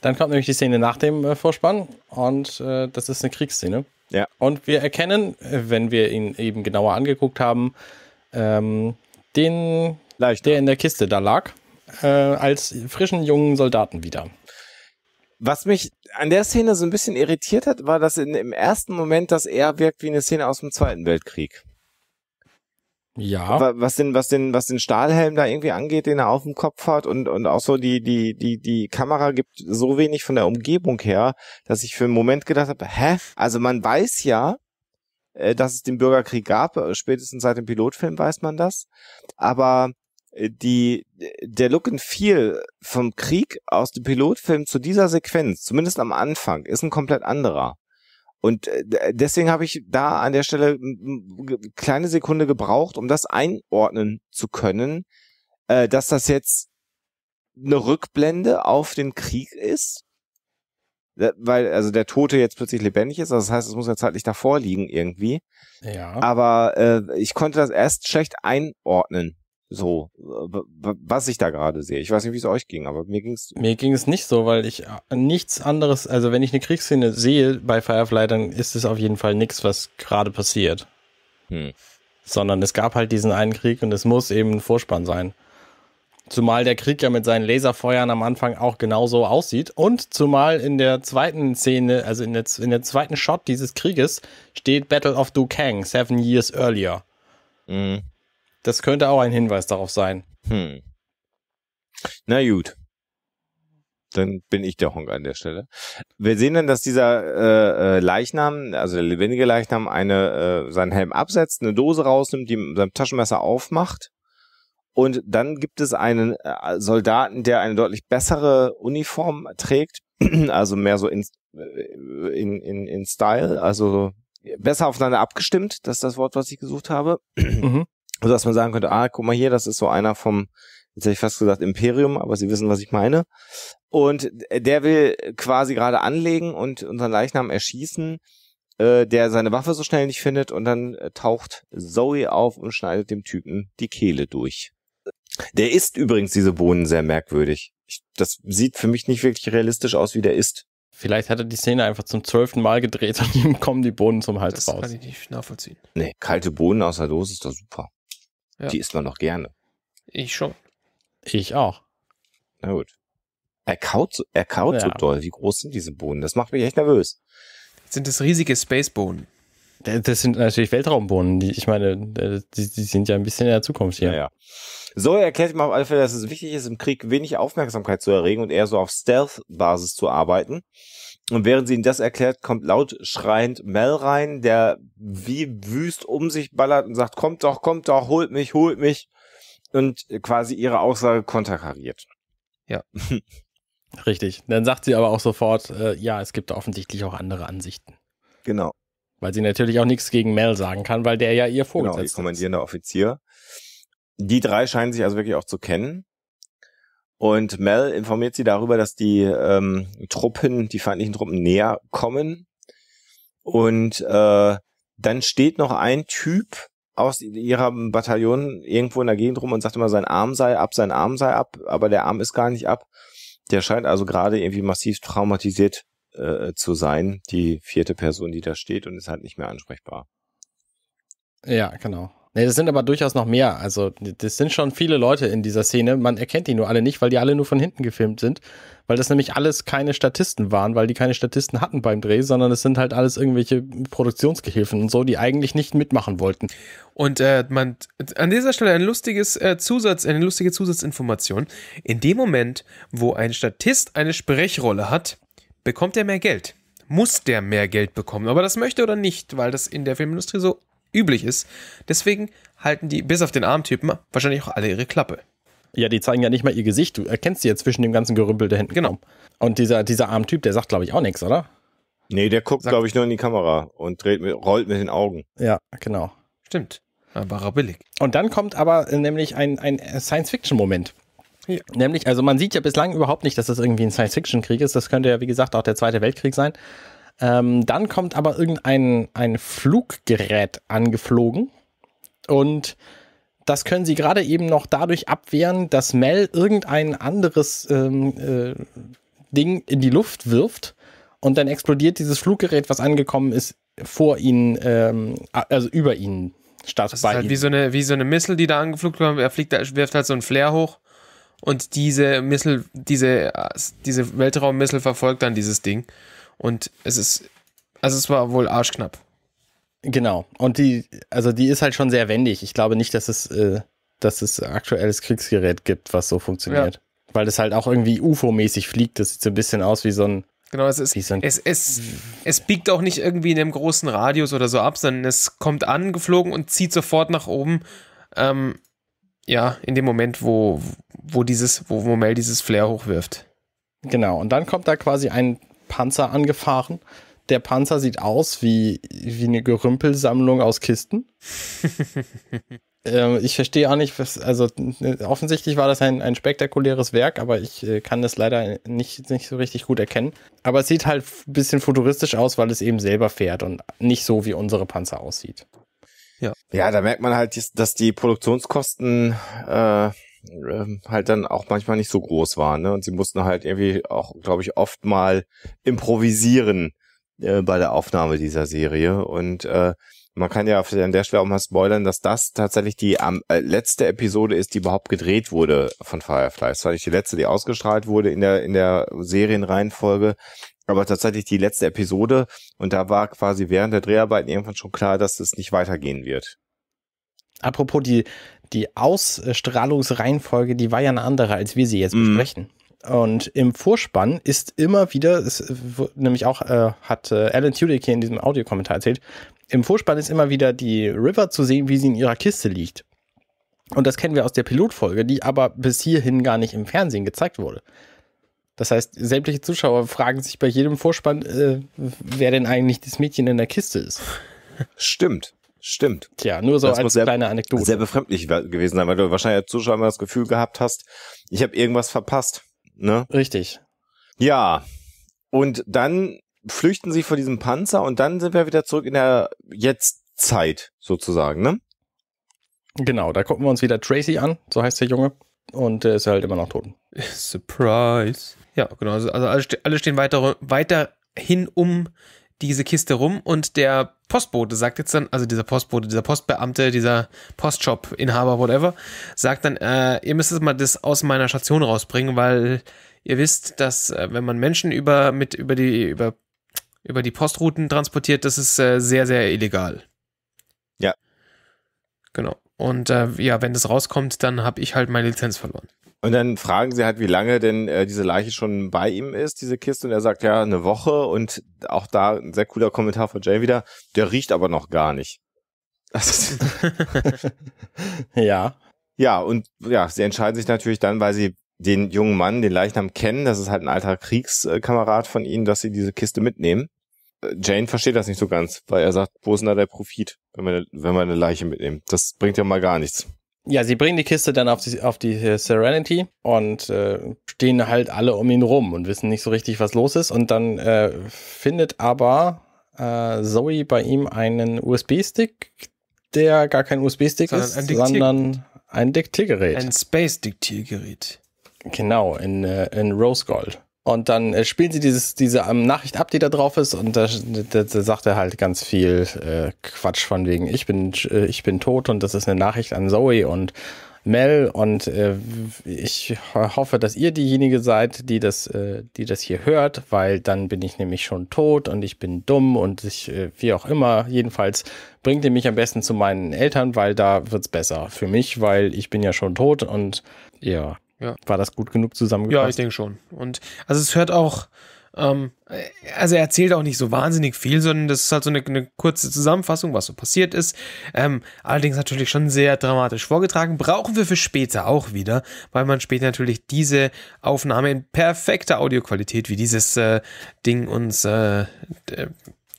Dann kommt nämlich die Szene nach dem äh, Vorspann und äh, das ist eine Kriegsszene. Ja. Und wir erkennen, wenn wir ihn eben genauer angeguckt haben, ähm, den, Leichter. der in der Kiste da lag, äh, als frischen jungen Soldaten wieder. Was mich an der Szene so ein bisschen irritiert hat, war, dass in, im ersten Moment das eher wirkt wie eine Szene aus dem Zweiten Weltkrieg. Ja. Was den, was den, was den Stahlhelm da irgendwie angeht, den er auf dem Kopf hat und, und auch so die, die, die, die Kamera gibt so wenig von der Umgebung her, dass ich für einen Moment gedacht habe, hä? Also man weiß ja, äh, dass es den Bürgerkrieg gab, äh, spätestens seit dem Pilotfilm weiß man das, aber äh, die, der Look and Feel vom Krieg aus dem Pilotfilm zu dieser Sequenz, zumindest am Anfang, ist ein komplett anderer. Und äh, äh, deswegen habe ich da an der Stelle eine kleine Sekunde gebraucht, um das einordnen zu können, äh, dass das jetzt eine Rückblende auf den Krieg ist, weil also der Tote jetzt plötzlich lebendig ist. Also das heißt, es muss ja zeitlich davor liegen irgendwie. Ja. Aber äh, ich konnte das erst schlecht einordnen so, was ich da gerade sehe. Ich weiß nicht, wie es euch ging, aber mir ging es. Mir ging es nicht so, weil ich äh, nichts anderes, also wenn ich eine Kriegsszene sehe bei Firefly, dann ist es auf jeden Fall nichts, was gerade passiert. Hm. Sondern es gab halt diesen einen Krieg und es muss eben ein Vorspann sein. Zumal der Krieg ja mit seinen Laserfeuern am Anfang auch genauso aussieht. Und zumal in der zweiten Szene, also in der, in der zweiten Shot dieses Krieges, steht Battle of Dukang, seven years earlier. Mhm. Das könnte auch ein Hinweis darauf sein. Hm. Na gut. Dann bin ich der Honk an der Stelle. Wir sehen dann, dass dieser äh, äh Leichnam, also der lebendige Leichnam, eine, äh, seinen Helm absetzt, eine Dose rausnimmt, die mit seinem Taschenmesser aufmacht. Und dann gibt es einen äh, Soldaten, der eine deutlich bessere Uniform trägt, also mehr so in, äh, in, in, in Style, also besser aufeinander abgestimmt, das ist das Wort, was ich gesucht habe. Mhm so also, dass man sagen könnte, ah, guck mal hier, das ist so einer vom, jetzt hätte ich fast gesagt Imperium, aber Sie wissen, was ich meine. Und der will quasi gerade anlegen und unseren Leichnam erschießen, äh, der seine Waffe so schnell nicht findet und dann äh, taucht Zoe auf und schneidet dem Typen die Kehle durch. Der isst übrigens diese Bohnen sehr merkwürdig. Ich, das sieht für mich nicht wirklich realistisch aus, wie der isst. Vielleicht hat er die Szene einfach zum zwölften Mal gedreht und ihm kommen die Bohnen zum Hals das raus. Das kann ich nicht nachvollziehen. Nee, kalte Bohnen aus der Dose ist doch super. Ja. Die isst man noch gerne. Ich schon. Ich auch. Na gut. Er kaut, so, er kaut ja. so doll. Wie groß sind diese Bohnen? Das macht mich echt nervös. Sind das riesige Spacebohnen? Das sind natürlich Weltraumbohnen. ich meine, die, die, sind ja ein bisschen in der Zukunft hier. Ja, ja. So erklärt mal auf alle Fälle, dass es wichtig ist, im Krieg wenig Aufmerksamkeit zu erregen und eher so auf Stealth-Basis zu arbeiten. Und während sie ihm das erklärt, kommt laut schreiend Mel rein, der wie wüst um sich ballert und sagt, kommt doch, kommt doch, holt mich, holt mich. Und quasi ihre Aussage konterkariert. Ja. Richtig. Dann sagt sie aber auch sofort, äh, ja, es gibt offensichtlich auch andere Ansichten. Genau. Weil sie natürlich auch nichts gegen Mel sagen kann, weil der ja ihr genau, Vorgesetzter genau, ist. Genau, kommandierender Offizier. Die drei scheinen sich also wirklich auch zu kennen. Und Mel informiert sie darüber, dass die ähm, Truppen, die feindlichen Truppen näher kommen. Und äh, dann steht noch ein Typ aus ihrem Bataillon irgendwo in der Gegend rum und sagt immer, sein Arm sei ab, sein Arm sei ab, aber der Arm ist gar nicht ab. Der scheint also gerade irgendwie massiv traumatisiert äh, zu sein, die vierte Person, die da steht und ist halt nicht mehr ansprechbar. Ja, genau. Nee, das sind aber durchaus noch mehr. Also, das sind schon viele Leute in dieser Szene. Man erkennt die nur alle nicht, weil die alle nur von hinten gefilmt sind. Weil das nämlich alles keine Statisten waren, weil die keine Statisten hatten beim Dreh, sondern es sind halt alles irgendwelche Produktionsgehilfen und so, die eigentlich nicht mitmachen wollten. Und äh, man, an dieser Stelle ein lustiges äh, Zusatz, eine lustige Zusatzinformation. In dem Moment, wo ein Statist eine Sprechrolle hat, bekommt er mehr Geld muss der mehr Geld bekommen. Aber das möchte oder nicht, weil das in der Filmindustrie so üblich ist. Deswegen halten die, bis auf den Armtypen, wahrscheinlich auch alle ihre Klappe. Ja, die zeigen ja nicht mal ihr Gesicht. Du erkennst sie ja zwischen dem ganzen Gerümpel da hinten. Genau. Und dieser, dieser Armtyp, der sagt, glaube ich, auch nichts, oder? Nee, der guckt, glaube ich, nur in die Kamera und dreht mit, rollt mit den Augen. Ja, genau. Stimmt. War billig. Und dann kommt aber äh, nämlich ein, ein äh, Science-Fiction-Moment. Ja. Nämlich, also man sieht ja bislang überhaupt nicht, dass das irgendwie ein Science-Fiction-Krieg ist. Das könnte ja, wie gesagt, auch der Zweite Weltkrieg sein. Ähm, dann kommt aber irgendein ein Fluggerät angeflogen und das können sie gerade eben noch dadurch abwehren, dass Mel irgendein anderes ähm, äh, Ding in die Luft wirft und dann explodiert dieses Fluggerät, was angekommen ist, vor ihnen, ähm, also über ihnen statt das bei ist halt ihnen. Wie so eine, wie so eine Missile, die da angeflogen kommt. Er fliegt, wirft halt so einen Flair hoch und diese Missile, diese, äh, diese Weltraummissile verfolgt dann dieses Ding. Und es ist, also es war wohl arschknapp. Genau. Und die, also die ist halt schon sehr wendig. Ich glaube nicht, dass es, äh, dass es aktuelles Kriegsgerät gibt, was so funktioniert. Ja. Weil das halt auch irgendwie UFO-mäßig fliegt. Das sieht so ein bisschen aus wie so ein. Genau, es ist. So ein, es, es, es biegt auch nicht irgendwie in einem großen Radius oder so ab, sondern es kommt angeflogen und zieht sofort nach oben. Ähm, ja, in dem Moment, wo, wo dieses, wo Mel dieses Flair hochwirft. Genau, und dann kommt da quasi ein Panzer angefahren. Der Panzer sieht aus wie, wie eine Gerümpelsammlung aus Kisten. ähm, ich verstehe auch nicht, was, also ne, offensichtlich war das ein, ein spektakuläres Werk, aber ich äh, kann das leider nicht, nicht so richtig gut erkennen. Aber es sieht halt ein bisschen futuristisch aus, weil es eben selber fährt und nicht so wie unsere Panzer aussieht. Ja. ja, da merkt man halt, dass die Produktionskosten äh, ähm, halt dann auch manchmal nicht so groß waren. Ne? Und sie mussten halt irgendwie auch, glaube ich, oft mal improvisieren äh, bei der Aufnahme dieser Serie. Und äh, man kann ja an der Stelle auch mal spoilern, dass das tatsächlich die ähm, letzte Episode ist, die überhaupt gedreht wurde von Firefly. Es war nicht die letzte, die ausgestrahlt wurde in der, in der Serienreihenfolge, aber tatsächlich die letzte Episode. Und da war quasi während der Dreharbeiten irgendwann schon klar, dass es nicht weitergehen wird. Apropos die die Ausstrahlungsreihenfolge, die war ja eine andere, als wir sie jetzt mhm. besprechen. Und im Vorspann ist immer wieder, es, nämlich auch äh, hat äh, Alan Tudyk hier in diesem Audiokommentar erzählt, im Vorspann ist immer wieder die River zu sehen, wie sie in ihrer Kiste liegt. Und das kennen wir aus der Pilotfolge, die aber bis hierhin gar nicht im Fernsehen gezeigt wurde. Das heißt, sämtliche Zuschauer fragen sich bei jedem Vorspann, äh, wer denn eigentlich das Mädchen in der Kiste ist. Stimmt. Stimmt. Tja, nur so das als sehr, kleine Anekdote. Sehr befremdlich gewesen sein, weil du wahrscheinlich als Zuschauer das Gefühl gehabt hast, ich habe irgendwas verpasst. Ne? Richtig. Ja. Und dann flüchten sie vor diesem Panzer und dann sind wir wieder zurück in der Jetztzeit sozusagen, ne? Genau, da gucken wir uns wieder Tracy an, so heißt der Junge. Und er ist halt immer noch tot. Surprise. Ja, genau. Also, also alle, stehen weiter, weiterhin um diese Kiste rum und der Postbote sagt jetzt dann, also dieser Postbote, dieser Postbeamte, dieser Postshop-Inhaber, whatever, sagt dann, äh, ihr müsst jetzt mal das aus meiner Station rausbringen, weil ihr wisst, dass äh, wenn man Menschen über, mit, über, die, über, über die Postrouten transportiert, das ist äh, sehr, sehr illegal. Ja. Genau. Und äh, ja, wenn das rauskommt, dann habe ich halt meine Lizenz verloren. Und dann fragen sie halt, wie lange denn äh, diese Leiche schon bei ihm ist, diese Kiste. Und er sagt, ja, eine Woche. Und auch da ein sehr cooler Kommentar von Jane wieder. Der riecht aber noch gar nicht. ja. Ja, und ja, sie entscheiden sich natürlich dann, weil sie den jungen Mann, den Leichnam kennen, das ist halt ein alter Kriegskamerad von ihnen, dass sie diese Kiste mitnehmen. Äh, Jane versteht das nicht so ganz, weil er sagt, wo ist denn da der Profit, wenn man, wenn man eine Leiche mitnimmt? Das bringt ja mal gar nichts ja, sie bringen die Kiste dann auf die, auf die Serenity und äh, stehen halt alle um ihn rum und wissen nicht so richtig, was los ist. Und dann äh, findet aber äh, Zoe bei ihm einen USB-Stick, der gar kein USB-Stick ist, ein sondern ein Diktiergerät. Ein Space-Diktiergerät. Genau, in, äh, in Rose Gold. Und dann äh, spielen sie dieses, diese ähm, Nachricht ab, die da drauf ist, und da, da, da sagt er halt ganz viel äh, Quatsch von wegen, ich bin, äh, ich bin tot und das ist eine Nachricht an Zoe und Mel und äh, ich hoffe, dass ihr diejenige seid, die das, äh, die das hier hört, weil dann bin ich nämlich schon tot und ich bin dumm und ich, äh, wie auch immer, jedenfalls bringt ihr mich am besten zu meinen Eltern, weil da wird's besser für mich, weil ich bin ja schon tot und ja. Ja. War das gut genug zusammengefasst? Ja, ich denke schon. Und also es hört auch, ähm, also er erzählt auch nicht so wahnsinnig viel, sondern das ist halt so eine, eine kurze Zusammenfassung, was so passiert ist. Ähm, allerdings natürlich schon sehr dramatisch vorgetragen. Brauchen wir für später auch wieder, weil man später natürlich diese Aufnahme in perfekter Audioqualität, wie dieses äh, Ding uns äh,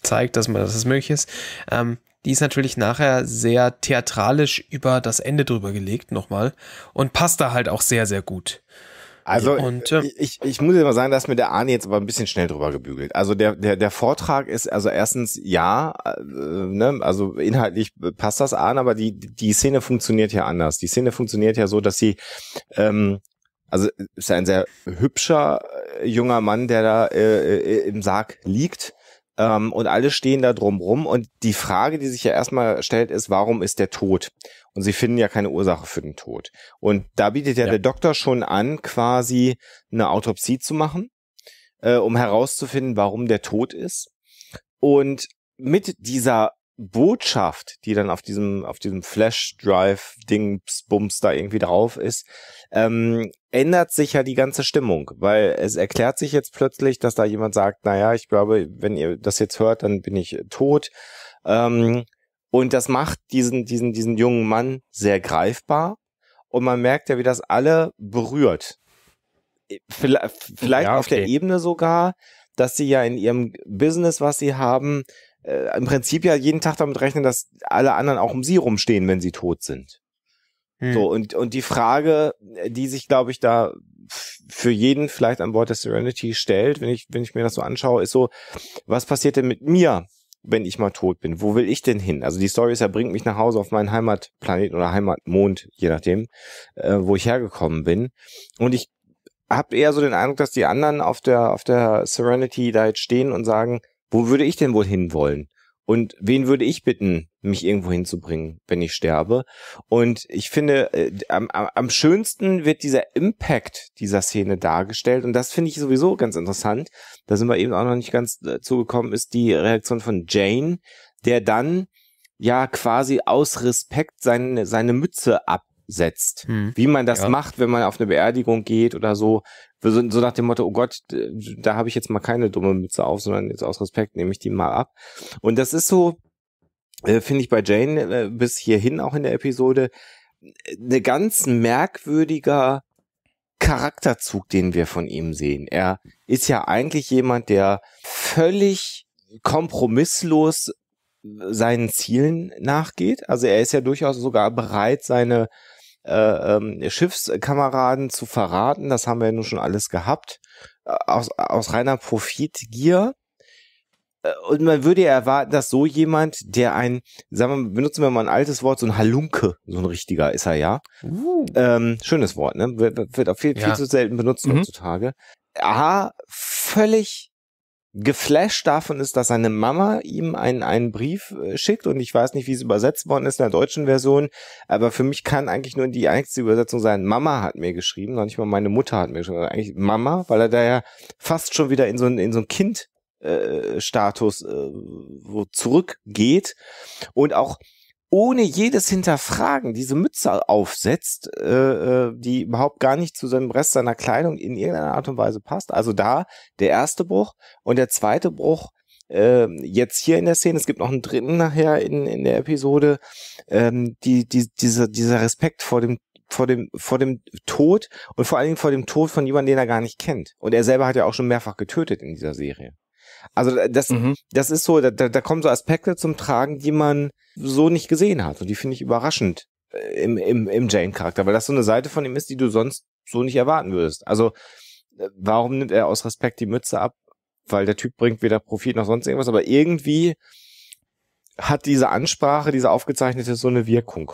zeigt, dass man das möglich ist, ähm, die ist natürlich nachher sehr theatralisch über das Ende drüber gelegt nochmal und passt da halt auch sehr, sehr gut. Also und, äh, ähm, ich, ich muss immer sagen, dass mir der Arne jetzt aber ein bisschen schnell drüber gebügelt. Also der, der, der Vortrag ist, also erstens ja, äh, ne, also inhaltlich passt das an, aber die, die Szene funktioniert ja anders. Die Szene funktioniert ja so, dass sie ähm, also ist ja ein sehr hübscher äh, junger Mann, der da äh, äh im Sarg liegt ähm, und alle stehen da drumrum. Und die Frage, die sich ja erstmal stellt, ist, warum ist der Tod? Und sie finden ja keine Ursache für den Tod. Und da bietet ja, ja. der Doktor schon an, quasi eine Autopsie zu machen, äh, um herauszufinden, warum der Tod ist. Und mit dieser Botschaft, die dann auf diesem, auf diesem flash drive Dings Bums da irgendwie drauf ist, ähm, ändert sich ja die ganze Stimmung, weil es erklärt sich jetzt plötzlich, dass da jemand sagt, naja, ich glaube, wenn ihr das jetzt hört, dann bin ich äh, tot. Ähm, und das macht diesen, diesen, diesen jungen Mann sehr greifbar. Und man merkt ja, wie das alle berührt. Äh, vielleicht, vielleicht ja, okay. auf der Ebene sogar, dass sie ja in ihrem Business, was sie haben, äh, im Prinzip ja jeden Tag damit rechnen, dass alle anderen auch um sie rumstehen, wenn sie tot sind. Hm. So, und, und die Frage, die sich, glaube ich, da für jeden vielleicht an Bord der Serenity stellt, wenn ich, wenn ich mir das so anschaue, ist so, was passiert denn mit mir, wenn ich mal tot bin? Wo will ich denn hin? Also die Story ist ja, bringt mich nach Hause auf meinen Heimatplaneten oder Heimatmond, je nachdem, äh, wo ich hergekommen bin. Und ich habe eher so den Eindruck, dass die anderen auf der, auf der Serenity da jetzt stehen und sagen, wo würde ich denn wohl hinwollen? Und wen würde ich bitten, mich irgendwo hinzubringen, wenn ich sterbe? Und ich finde, äh, am, am schönsten wird dieser Impact dieser Szene dargestellt. Und das finde ich sowieso ganz interessant. Da sind wir eben auch noch nicht ganz äh, zugekommen, ist die Reaktion von Jane, der dann ja quasi aus Respekt seine, seine Mütze absetzt. Hm. Wie man das ja. macht, wenn man auf eine Beerdigung geht oder so, so, so nach dem Motto, oh Gott, da habe ich jetzt mal keine dumme Mütze auf, sondern jetzt aus Respekt nehme ich die mal ab. Und das ist so, äh, finde ich bei Jane äh, bis hierhin auch in der Episode, eine äh, ganz merkwürdiger Charakterzug, den wir von ihm sehen. Er ist ja eigentlich jemand, der völlig kompromisslos äh, seinen Zielen nachgeht. Also er ist ja durchaus sogar bereit, seine äh, ähm, Schiffskameraden zu verraten. Das haben wir ja nun schon alles gehabt. Äh, aus, aus reiner Profitgier. Äh, und man würde ja erwarten, dass so jemand, der ein, sagen wir, benutzen wir mal ein altes Wort, so ein Halunke, so ein richtiger ist er ja. Uh. Ähm, schönes Wort, ne? Wird, auch viel, ja. zu selten benutzt mhm. heutzutage. A, völlig geflasht davon ist, dass seine Mama ihm einen, einen Brief äh, schickt und ich weiß nicht, wie es übersetzt worden ist in der deutschen Version, aber für mich kann eigentlich nur die einzige Übersetzung sein, Mama hat mir geschrieben, noch nicht mal meine Mutter hat mir geschrieben, eigentlich Mama, weil er da ja fast schon wieder in so ein, in so ein Kind äh, Status äh, wo zurückgeht und auch ohne jedes Hinterfragen diese Mütze aufsetzt, äh, äh die überhaupt gar nicht zu seinem Rest seiner Kleidung in irgendeiner Art und Weise passt. Also da der erste Bruch und der zweite Bruch äh, jetzt hier in der Szene. Es gibt noch einen dritten nachher in, in der Episode. Ähm, die, die, dieser, dieser Respekt vor dem vor dem, vor dem Tod und vor allen Dingen vor dem Tod von jemandem, den er gar nicht kennt. Und er selber hat ja auch schon mehrfach getötet in dieser Serie. Also äh, das, mhm. das ist so, da, da kommen so Aspekte zum Tragen, die man so nicht gesehen hat. Und die finde ich überraschend äh, im, im, im Jane-Charakter, weil das so eine Seite von ihm ist, die du sonst so nicht erwarten würdest. Also äh, warum nimmt er aus Respekt die Mütze ab? Weil der Typ bringt weder Profit noch sonst irgendwas, aber irgendwie hat diese Ansprache, diese aufgezeichnete, so eine Wirkung.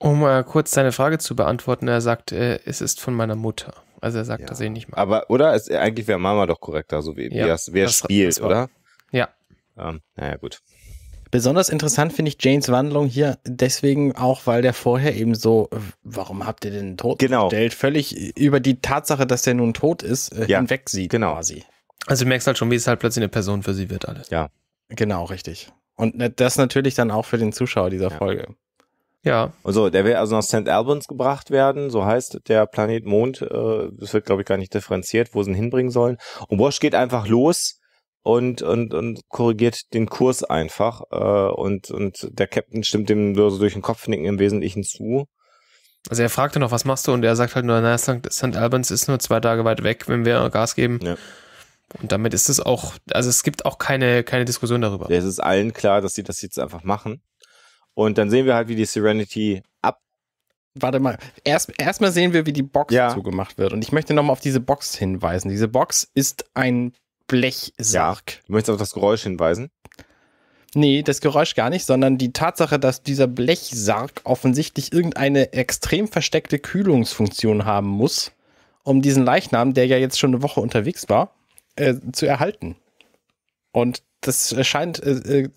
Um äh, kurz deine Frage zu beantworten, er sagt, äh, es ist von meiner Mutter. Also er sagt ja. ihn nicht mag. Aber, oder? Ist, eigentlich wäre Mama doch korrekter, so wie, ja, wie das, wer das, spielt, das oder? Ja. Ähm, naja, gut. Besonders interessant finde ich Janes Wandlung hier deswegen auch, weil der vorher eben so, warum habt ihr den Tod genau. gestellt, völlig über die Tatsache, dass der nun tot ist, äh, ja. sieht genau. quasi. Also du merkst halt schon, wie es halt plötzlich eine Person für sie wird alles. Ja. Genau, richtig. Und ne, das natürlich dann auch für den Zuschauer dieser ja. Folge. Ja. Also der will also nach St. Albans gebracht werden, so heißt der Planet Mond, äh, das wird glaube ich gar nicht differenziert, wo sie ihn hinbringen sollen. Und Bosch geht einfach los und, und, und korrigiert den Kurs einfach äh, und, und der Captain stimmt dem nur so durch den Kopfnicken im Wesentlichen zu. Also er fragte noch, was machst du? Und er sagt halt nur, naja, St. Albans ist nur zwei Tage weit weg, wenn wir Gas geben. Ja. Und damit ist es auch, also es gibt auch keine, keine Diskussion darüber. Ja, es ist allen klar, dass sie das jetzt einfach machen. Und dann sehen wir halt, wie die Serenity ab. Warte mal, erst erstmal sehen wir, wie die Box ja. zugemacht wird. Und ich möchte nochmal auf diese Box hinweisen. Diese Box ist ein Blechsarg. Ja. Du möchtest auf das Geräusch hinweisen? Nee, das Geräusch gar nicht, sondern die Tatsache, dass dieser Blechsarg offensichtlich irgendeine extrem versteckte Kühlungsfunktion haben muss, um diesen Leichnam, der ja jetzt schon eine Woche unterwegs war, äh, zu erhalten. Und das scheint äh, äh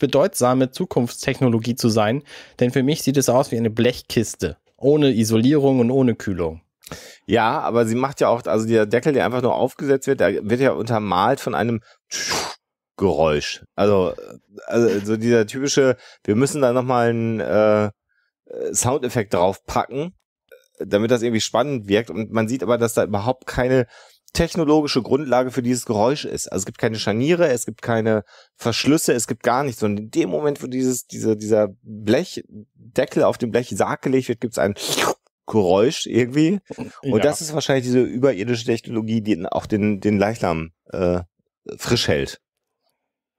bedeutsame Zukunftstechnologie zu sein, denn für mich sieht es aus wie eine Blechkiste, ohne Isolierung und ohne Kühlung. Ja, aber sie macht ja auch, also der Deckel, der einfach nur aufgesetzt wird, der wird ja untermalt von einem Geräusch. Also, also so dieser typische, wir müssen da nochmal einen äh, Soundeffekt draufpacken, damit das irgendwie spannend wirkt. Und man sieht aber, dass da überhaupt keine technologische Grundlage für dieses Geräusch ist. Also es gibt keine Scharniere, es gibt keine Verschlüsse, es gibt gar nichts. Und in dem Moment, wo dieses, diese, dieser Blechdeckel auf dem Blechsarg gelegt wird, gibt es ein Geräusch irgendwie. Und ja. das ist wahrscheinlich diese überirdische Technologie, die auch den, den Leichnam äh, frisch hält.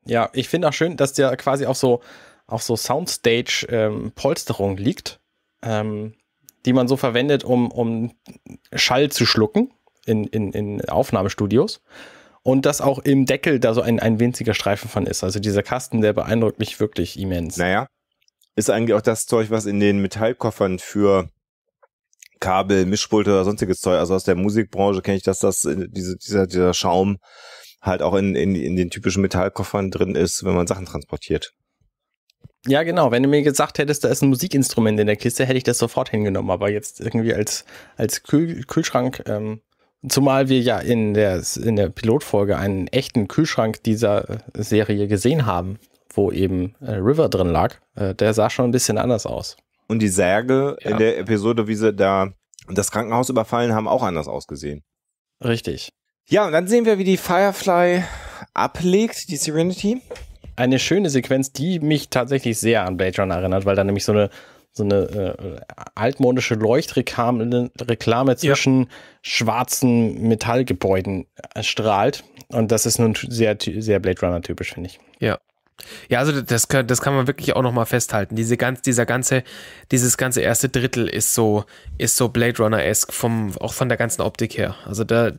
Ja, ich finde auch schön, dass der quasi auf so, auf so Soundstage-Polsterung ähm, liegt, ähm, die man so verwendet, um, um Schall zu schlucken in, in, in Aufnahmestudios. Und dass auch im Deckel da so ein, ein winziger Streifen von ist. Also dieser Kasten, der beeindruckt mich wirklich immens. Naja, ist eigentlich auch das Zeug, was in den Metallkoffern für Kabel, Mischpulte oder sonstiges Zeug, also aus der Musikbranche kenne ich, dass das, äh, diese, dieser, dieser Schaum halt auch in, in, in den typischen Metallkoffern drin ist, wenn man Sachen transportiert. Ja, genau. Wenn du mir gesagt hättest, da ist ein Musikinstrument in der Kiste, hätte ich das sofort hingenommen. Aber jetzt irgendwie als, als Kühl Kühlschrank ähm, Zumal wir ja in der, in der Pilotfolge einen echten Kühlschrank dieser Serie gesehen haben, wo eben äh, River drin lag. Äh, der sah schon ein bisschen anders aus. Und die Särge ja. in der Episode, wie sie da das Krankenhaus überfallen haben, auch anders ausgesehen. Richtig. Ja, und dann sehen wir, wie die Firefly ablegt, die Serenity. Eine schöne Sequenz, die mich tatsächlich sehr an Blade Runner erinnert, weil da nämlich so eine so eine äh, altmodische Leuchtreklame zwischen ja. schwarzen Metallgebäuden äh, strahlt. Und das ist nun sehr, sehr Blade Runner typisch, finde ich. Ja. Ja, also das kann, das kann man wirklich auch nochmal festhalten. Diese ganz, dieser ganze, dieses ganze erste Drittel ist so, ist so Blade Runner-esque, auch von der ganzen Optik her. Also da,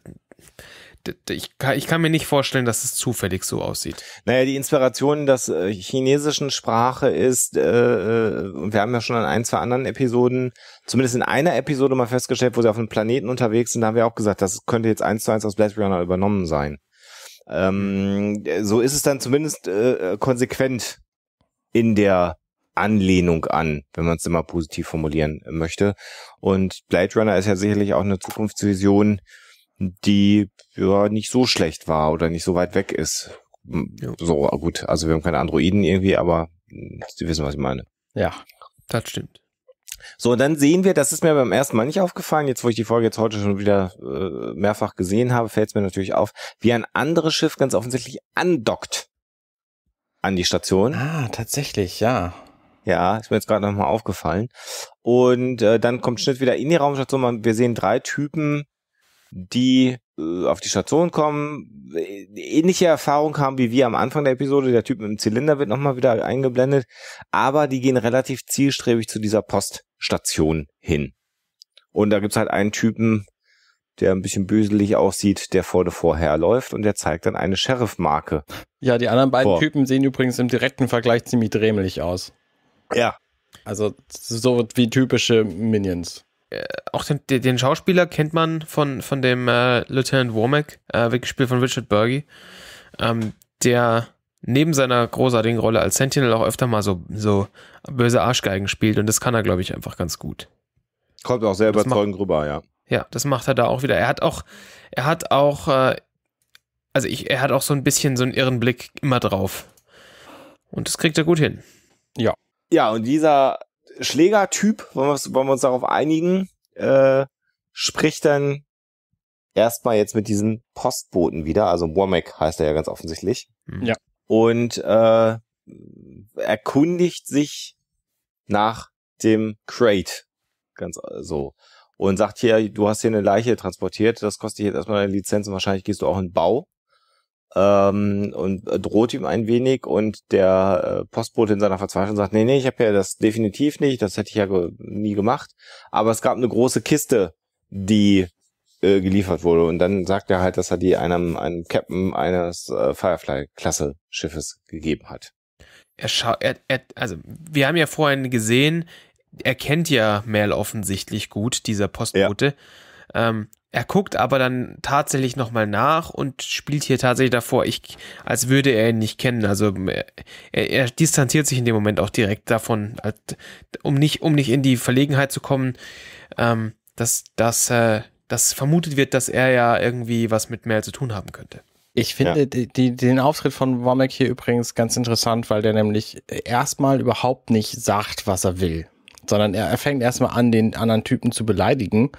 ich kann, ich kann mir nicht vorstellen, dass es zufällig so aussieht. Naja, die Inspiration der äh, chinesischen Sprache ist, äh, äh, wir haben ja schon an ein, zwei anderen Episoden, zumindest in einer Episode mal festgestellt, wo sie auf einem Planeten unterwegs sind, da haben wir auch gesagt, das könnte jetzt eins zu eins aus Blade Runner übernommen sein. Ähm, so ist es dann zumindest äh, äh konsequent in der Anlehnung an, wenn man es immer positiv formulieren möchte. Und Blade Runner ist ja sicherlich auch eine Zukunftsvision, die ja nicht so schlecht war oder nicht so weit weg ist. Hm, ja. So, ah, gut, also wir haben keine Androiden irgendwie, aber hm, Sie wissen, was ich meine. Ja, das stimmt. So, und dann sehen wir, das ist mir beim ersten Mal nicht aufgefallen, jetzt wo ich die Folge jetzt heute schon wieder äh, mehrfach gesehen habe, fällt es mir natürlich auf, wie ein anderes Schiff ganz offensichtlich andockt an die Station. Ah, tatsächlich, ja. Ja, ist mir jetzt gerade nochmal aufgefallen. Und äh, dann kommt Schnitt wieder in die Raumstation. Wir sehen drei Typen, die äh, auf die Station kommen, ähnliche Erfahrung haben wie wir am Anfang der Episode. Der Typ mit dem Zylinder wird nochmal wieder eingeblendet, aber die gehen relativ zielstrebig zu dieser Poststation hin. Und da gibt's halt einen Typen, der ein bisschen böselig aussieht, der vor der vorher läuft und der zeigt dann eine Sheriff-Marke. Ja, die anderen beiden vor. Typen sehen übrigens im direkten Vergleich ziemlich drämelig aus. Ja. Also so wie typische Minions. Äh, auch den, den, Schauspieler kennt man von, von dem äh, Lieutenant Womack, äh, gespielt von Richard Burgi, ähm, der neben seiner großartigen Rolle als Sentinel auch öfter mal so, so böse Arschgeigen spielt und das kann er, glaube ich, einfach ganz gut. Kommt auch sehr überzeugend rüber, ja. Ja, das macht er da auch wieder. Er hat auch, er hat auch, äh, also ich, er hat auch so ein bisschen so einen irren Blick immer drauf. Und das kriegt er gut hin. Ja. Ja, und dieser Schlägertyp, wollen wir, wollen wir uns darauf einigen, äh, spricht dann erstmal jetzt mit diesem Postboten wieder, also Womack heißt er ja ganz offensichtlich. Mhm. Ja. Und äh, erkundigt sich nach dem Crate. Ganz äh, so. Und sagt hier, du hast hier eine Leiche transportiert, das kostet jetzt erstmal eine Lizenz und wahrscheinlich gehst du auch in Bau ähm, und äh, droht ihm ein wenig und der äh, Postbote in seiner Verzweiflung sagt, nee, nee, ich habe ja das definitiv nicht, das hätte ich ja ge nie gemacht, aber es gab eine große Kiste, die äh, geliefert wurde und dann sagt er halt, dass er die einem, einem Captain eines äh, Firefly-Klasse-Schiffes gegeben hat. Er schaut, er, er, also wir haben ja vorhin gesehen, er kennt ja Merl offensichtlich gut, dieser Postbote. Ja. Ähm, er guckt aber dann tatsächlich nochmal nach und spielt hier tatsächlich davor, ich, als würde er ihn nicht kennen. Also er, er distanziert sich in dem Moment auch direkt davon, um nicht, um nicht in die Verlegenheit zu kommen, ähm, dass, dass, äh, dass vermutet wird, dass er ja irgendwie was mit Mel zu tun haben könnte. Ich finde ja. die, die, den Auftritt von Womack hier übrigens ganz interessant, weil der nämlich erstmal überhaupt nicht sagt, was er will, sondern er, er fängt erstmal an, den anderen Typen zu beleidigen.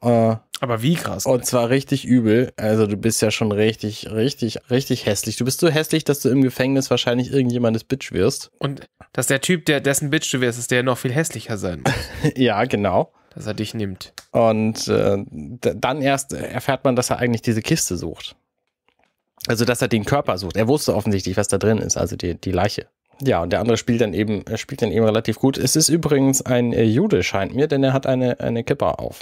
Äh, aber wie krass. Und zwar richtig übel. Also du bist ja schon richtig, richtig, richtig hässlich. Du bist so hässlich, dass du im Gefängnis wahrscheinlich irgendjemandes Bitch wirst. Und dass der Typ, der dessen Bitch du wirst, ist der noch viel hässlicher sein muss. ja, genau. Dass er dich nimmt. Und äh, dann erst erfährt man, dass er eigentlich diese Kiste sucht. Also dass er den Körper sucht. Er wusste offensichtlich, was da drin ist, also die, die Leiche. Ja, und der andere spielt dann eben, äh, spielt dann eben relativ gut. Es ist übrigens ein äh, Jude, scheint mir, denn er hat eine, eine Kipper auf.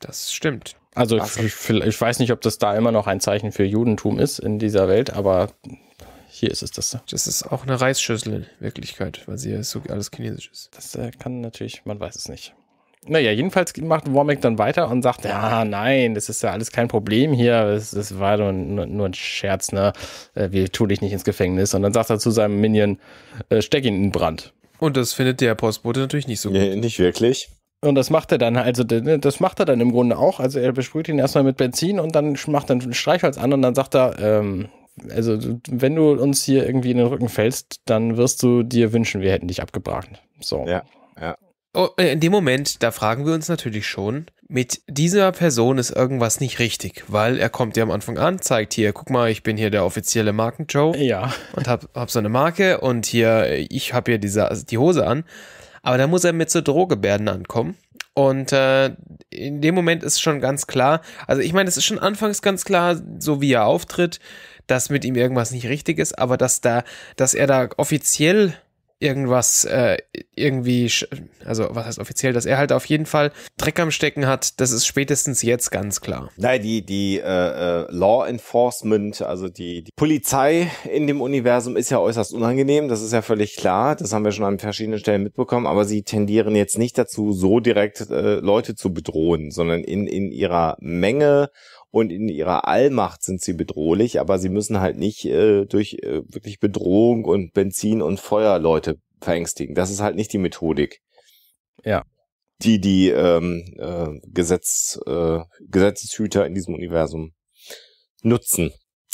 Das stimmt. Also ich, ich, weiß nicht, ob das da immer noch ein Zeichen für Judentum ist in dieser Welt, aber hier ist es das. Das ist auch eine Reisschüssel in Wirklichkeit, weil sie so alles chinesisch ist. Das äh, kann natürlich, man weiß es nicht. Naja, jedenfalls macht Womack dann weiter und sagt, ja, nein, das ist ja alles kein Problem hier, das, das war nur, nur, nur, ein Scherz, ne? Äh, wir tun dich nicht ins Gefängnis. Und dann sagt er zu seinem Minion, äh, steck ihn in Brand. Und das findet der Postbote natürlich nicht so gut. Nee, nicht wirklich. Und das macht er dann, also das macht er dann im Grunde auch. Also er besprüht ihn erstmal mit Benzin und dann macht er einen Streichholz an und dann sagt er, ähm, also wenn du uns hier irgendwie in den Rücken fällst, dann wirst du dir wünschen, wir hätten dich abgebraten. So. Ja, ja. Oh, äh, in dem Moment, da fragen wir uns natürlich schon, mit dieser Person ist irgendwas nicht richtig, weil er kommt ja am Anfang an, zeigt hier, guck mal, ich bin hier der offizielle Markenjoe. Ja. Und hab, hab so eine Marke und hier, ich hab hier diese, also die Hose an. Aber da muss er mit so Drohgebärden ankommen. Und äh, in dem Moment ist schon ganz klar, also ich meine, es ist schon anfangs ganz klar, so wie er auftritt, dass mit ihm irgendwas nicht richtig ist, aber dass da, dass er da offiziell irgendwas äh, irgendwie, also was heißt offiziell, dass er halt auf jeden Fall Dreck am Stecken hat, das ist spätestens jetzt ganz klar. Nein, die, die äh, äh, Law Enforcement, also die, die Polizei in dem Universum ist ja äußerst unangenehm, das ist ja völlig klar, das haben wir schon an verschiedenen Stellen mitbekommen, aber sie tendieren jetzt nicht dazu, so direkt äh, Leute zu bedrohen, sondern in, in ihrer Menge und in ihrer Allmacht sind sie bedrohlich, aber sie müssen halt nicht äh, durch äh, wirklich Bedrohung und Benzin und Feuer Leute verängstigen. Das ist halt nicht die Methodik. Ja. Die die ähm, äh, Gesetz, äh, Gesetzeshüter in diesem Universum nutzen.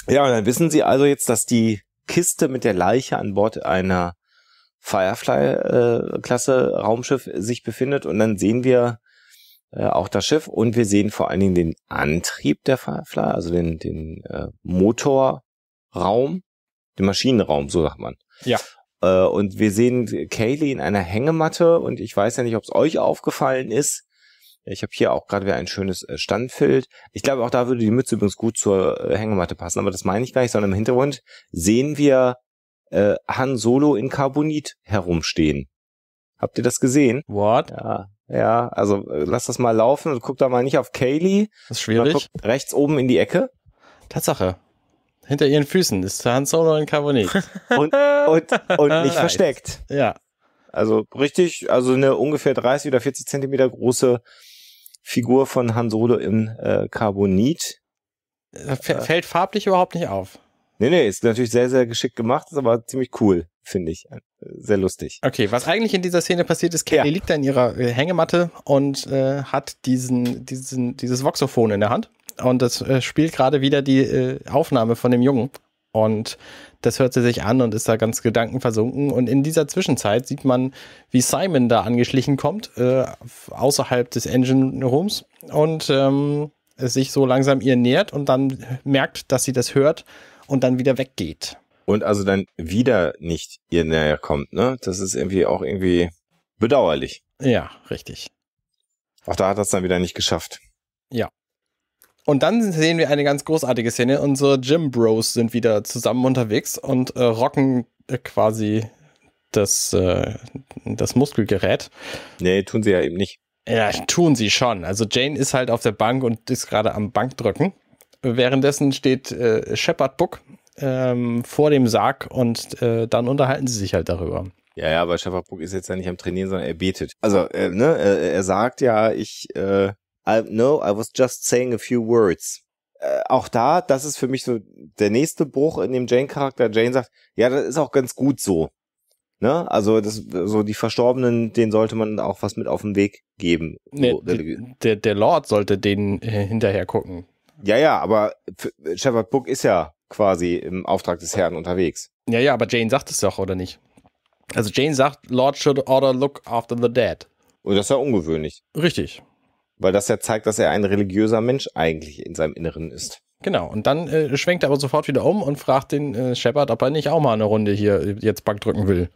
Ja, und dann wissen sie also jetzt, dass die Kiste mit der Leiche an Bord einer Firefly-Klasse-Raumschiff äh, sich befindet und dann sehen wir äh, auch das Schiff. Und wir sehen vor allen Dingen den Antrieb der Firefly, also den, den äh, Motorraum, den Maschinenraum, so sagt man. Ja. Äh, und wir sehen Kaylee in einer Hängematte und ich weiß ja nicht, ob es euch aufgefallen ist. Ich habe hier auch gerade wieder ein schönes äh, Standfeld. Ich glaube, auch da würde die Mütze übrigens gut zur äh, Hängematte passen, aber das meine ich gar nicht, sondern im Hintergrund sehen wir äh, Han Solo in Carbonit herumstehen. Habt ihr das gesehen? What? Ja, ja, also äh, lass das mal laufen und guck da mal nicht auf Kaylee. Das ist schwierig. rechts oben in die Ecke. Tatsache. Hinter ihren Füßen ist Han Solo in Carbonit. und, und, und nicht versteckt. Ja. Also richtig, also eine ungefähr 30 oder 40 Zentimeter große Figur von Han Solo in äh, Carbonit. Äh, f fällt farblich überhaupt nicht auf. Nee, nee, ist natürlich sehr, sehr geschickt gemacht, ist aber ziemlich cool finde ich äh, sehr lustig. Okay, was eigentlich in dieser Szene passiert ist, Kelly ja. liegt da in ihrer äh, Hängematte und äh, hat diesen, diesen, dieses Voxophon in der Hand und das äh, spielt gerade wieder die äh, Aufnahme von dem Jungen und das hört sie sich an und ist da ganz gedankenversunken. Und in dieser Zwischenzeit sieht man, wie Simon da angeschlichen kommt, äh, außerhalb des Engine Rooms und ähm, sich so langsam ihr nähert und dann merkt, dass sie das hört und dann wieder weggeht und also dann wieder nicht ihr näher kommt, ne? Das ist irgendwie auch irgendwie bedauerlich. Ja, richtig. Auch da hat das dann wieder nicht geschafft. Ja. Und dann sehen wir eine ganz großartige Szene. Unsere Jim Bros sind wieder zusammen unterwegs und äh, rocken äh, quasi das, äh, das Muskelgerät. Nee, tun sie ja eben nicht. Ja, tun sie schon. Also Jane ist halt auf der Bank und ist gerade am Bankdrücken. Währenddessen steht äh, Shepard Book ähm, vor dem Sarg und äh, dann unterhalten sie sich halt darüber. Ja, ja, aber Schäferbrook ist jetzt ja nicht am Trainieren, sondern er betet. Also, äh, ne, äh, er sagt ja, ich, äh, I, no, I was just saying a few words. Äh, auch da, das ist für mich so der nächste Bruch in dem Jane-Charakter. Jane sagt, ja, das ist auch ganz gut so. Ne? Also das, so die Verstorbenen, denen sollte man auch was mit auf den Weg geben. Nee, so, der, der Lord sollte denen äh, hinterher gucken. Ja, ja, aber Shepard Book ist ja quasi im Auftrag des Herrn unterwegs. Ja, ja, aber Jane sagt es doch, oder nicht? Also Jane sagt, Lord should order look after the dead. Und das ist ja ungewöhnlich. Richtig. Weil das ja zeigt, dass er ein religiöser Mensch eigentlich in seinem Inneren ist. Genau, und dann äh, schwenkt er aber sofort wieder um und fragt den äh, Shepard, ob er nicht auch mal eine Runde hier jetzt Back drücken will.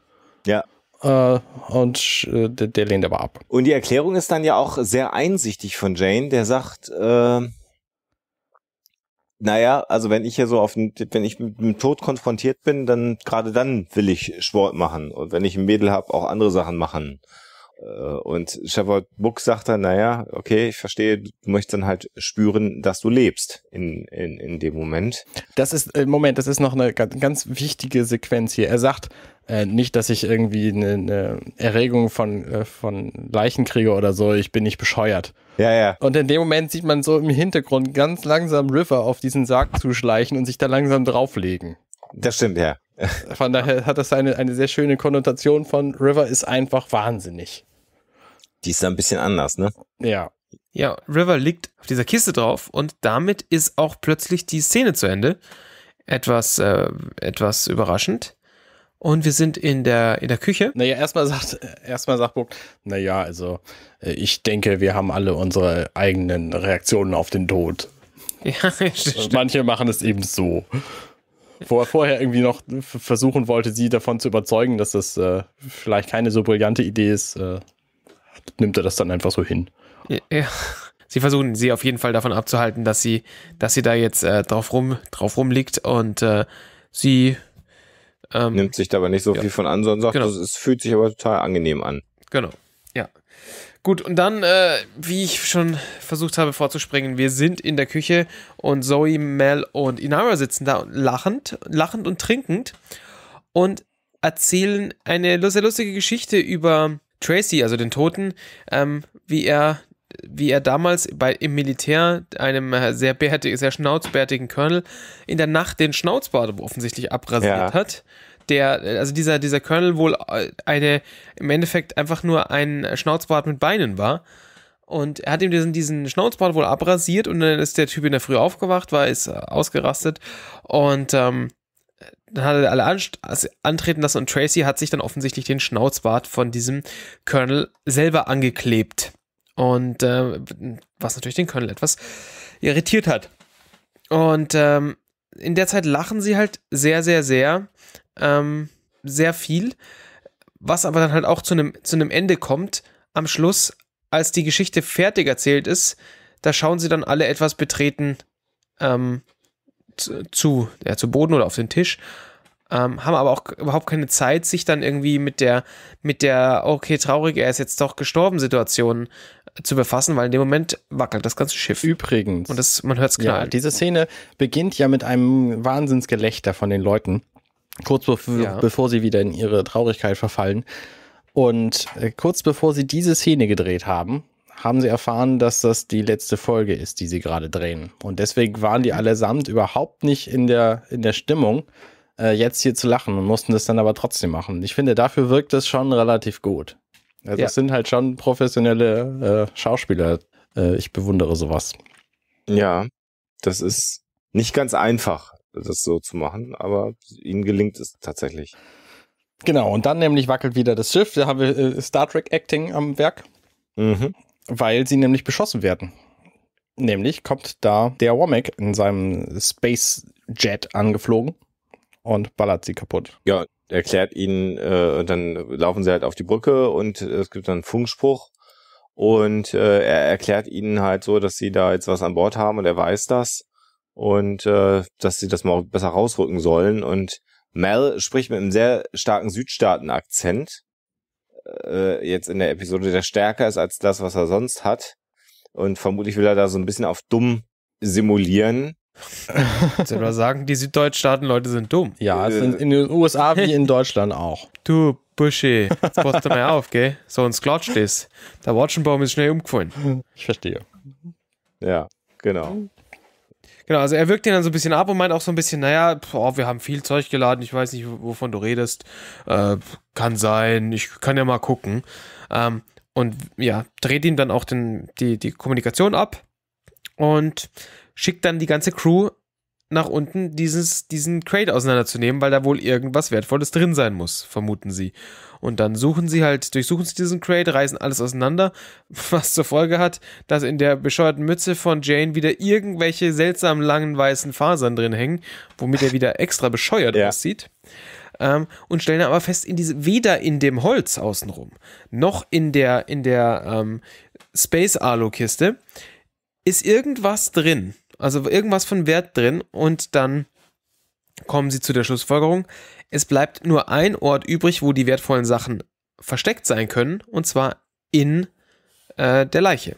Ja. Äh, und äh, der, der, lehnt aber ab. Und die Erklärung ist dann ja auch sehr einsichtig von Jane, der sagt, äh, naja, also wenn ich hier so auf den, wenn ich mit dem Tod konfrontiert bin, dann gerade dann will ich Sport machen und wenn ich ein Mädel habe, auch andere Sachen machen. Äh, und Shepard Book sagt dann, naja, okay, ich verstehe, du möchtest dann halt spüren, dass du lebst in, in, in dem Moment. Das ist, äh, Moment, das ist noch eine ganz wichtige Sequenz hier. Er sagt, äh, nicht, dass ich irgendwie eine, eine Erregung von, äh, von Leichen kriege oder so, ich bin nicht bescheuert. Ja, ja. Und in dem Moment sieht man so im Hintergrund ganz langsam River auf diesen Sarg zuschleichen und sich da langsam drauflegen. Das stimmt, ja. Von daher hat das eine, eine sehr schöne Konnotation von River ist einfach wahnsinnig. Die ist da ein bisschen anders, ne? Ja. Ja, River liegt auf dieser Kiste drauf und damit ist auch plötzlich die Szene zu Ende. Etwas, äh, etwas überraschend. Und wir sind in der, in der Küche. Naja, erstmal sagt, erstmal sagt Burg, naja, also äh, ich denke, wir haben alle unsere eigenen Reaktionen auf den Tod. Ja, stimmt. Manche machen es eben so. Wo er vorher irgendwie noch versuchen wollte, sie davon zu überzeugen, dass das äh, vielleicht keine so brillante Idee ist, äh, nimmt er das dann einfach so hin. Ja. Sie versuchen sie auf jeden Fall davon abzuhalten, dass sie, dass sie da jetzt äh, drauf, rum, drauf rumliegt und äh, sie ähm, Nimmt sich dabei nicht so ja. viel von an, sondern sagt, genau. das, es fühlt sich aber total angenehm an. Genau. Ja. Gut, und dann, äh, wie ich schon versucht habe vorzuspringen, wir sind in der Küche und Zoe, Mel und Inara sitzen da lachend, lachend und trinkend und erzählen eine sehr lustige Geschichte über Tracy, also den Toten, ähm, wie er wie er damals bei, im Militär einem äh, sehr, bärtig, sehr schnauzbärtigen Colonel in der Nacht den Schnauzbart offensichtlich abrasiert ja. hat der, also dieser, dieser Colonel wohl äh, eine, im Endeffekt einfach nur ein Schnauzbart mit Beinen war. Und er hat ihm diesen, diesen Schnauzbart wohl abrasiert und dann ist der Typ in der Früh aufgewacht, war, ist äh, ausgerastet und ähm, dann hat er alle antreten lassen und Tracy hat sich dann offensichtlich den Schnauzbart von diesem Colonel selber angeklebt. Und äh, was natürlich den Colonel etwas irritiert hat. Und ähm, in der Zeit lachen sie halt sehr, sehr, sehr ähm, sehr viel, was aber dann halt auch zu einem zu einem Ende kommt am Schluss, als die Geschichte fertig erzählt ist, da schauen sie dann alle etwas betreten ähm, zu, ja, zu Boden oder auf den Tisch. Ähm, haben aber auch überhaupt keine Zeit, sich dann irgendwie mit der, mit der, okay, traurig, er ist jetzt doch gestorben, Situation äh, zu befassen, weil in dem Moment wackelt das ganze Schiff. Übrigens. Und das, man hört es knallen. Ja, diese Szene beginnt ja mit einem Wahnsinnsgelächter von den Leuten kurz bevor, ja. bevor sie wieder in ihre Traurigkeit verfallen. Und äh, kurz bevor sie diese Szene gedreht haben, haben sie erfahren, dass das die letzte Folge ist, die sie gerade drehen. Und deswegen waren die allesamt überhaupt nicht in der, in der Stimmung, äh, jetzt hier zu lachen und mussten das dann aber trotzdem machen. Ich finde, dafür wirkt das schon relativ gut. Also ja. es sind halt schon professionelle äh, Schauspieler. Äh, ich bewundere sowas. Ja, das ist nicht ganz einfach das so zu machen, aber ihnen gelingt es tatsächlich. Genau, und dann nämlich wackelt wieder das Schiff, da haben wir äh, Star Trek Acting am Werk, mhm. weil sie nämlich beschossen werden. Nämlich kommt da der Womack in seinem Space Jet angeflogen und ballert sie kaputt. Ja, erklärt ihnen, äh, und dann laufen sie halt auf die Brücke und es gibt dann einen Funkspruch und äh, er erklärt ihnen halt so, dass sie da jetzt was an Bord haben und er weiß das und äh, dass sie das mal besser rausrücken sollen. Und Mel spricht mit einem sehr starken Südstaaten-Akzent äh, jetzt in der Episode, der stärker ist als das, was er sonst hat. Und vermutlich will er da so ein bisschen auf dumm simulieren. Soll man sagen, die Süddeutschstaaten-Leute sind dumm. Ja, äh, in den USA wie in Deutschland auch. Du Buschi, jetzt passt mal auf, gell? So ein Sklotsch es. Der Watschenbaum ist schnell umgefallen. Ich verstehe. Ja, genau. Genau, also er wirkt ihn dann so ein bisschen ab und meint auch so ein bisschen, naja, boah, wir haben viel Zeug geladen, ich weiß nicht, wovon du redest. Äh, kann sein, ich kann ja mal gucken. Ähm, und ja, dreht ihm dann auch den, die, die Kommunikation ab und schickt dann die ganze Crew nach unten dieses, diesen Crate auseinanderzunehmen, weil da wohl irgendwas Wertvolles drin sein muss, vermuten sie. Und dann suchen sie halt, durchsuchen sie diesen Crate, reißen alles auseinander, was zur Folge hat, dass in der bescheuerten Mütze von Jane wieder irgendwelche seltsamen langen weißen Fasern drin hängen, womit er wieder extra bescheuert ja. aussieht. Ähm, und stellen aber fest, in diese, weder in dem Holz außenrum, noch in der, in der ähm, Space-Alu-Kiste ist irgendwas drin also irgendwas von Wert drin und dann kommen sie zu der Schlussfolgerung, es bleibt nur ein Ort übrig, wo die wertvollen Sachen versteckt sein können, und zwar in äh, der Leiche.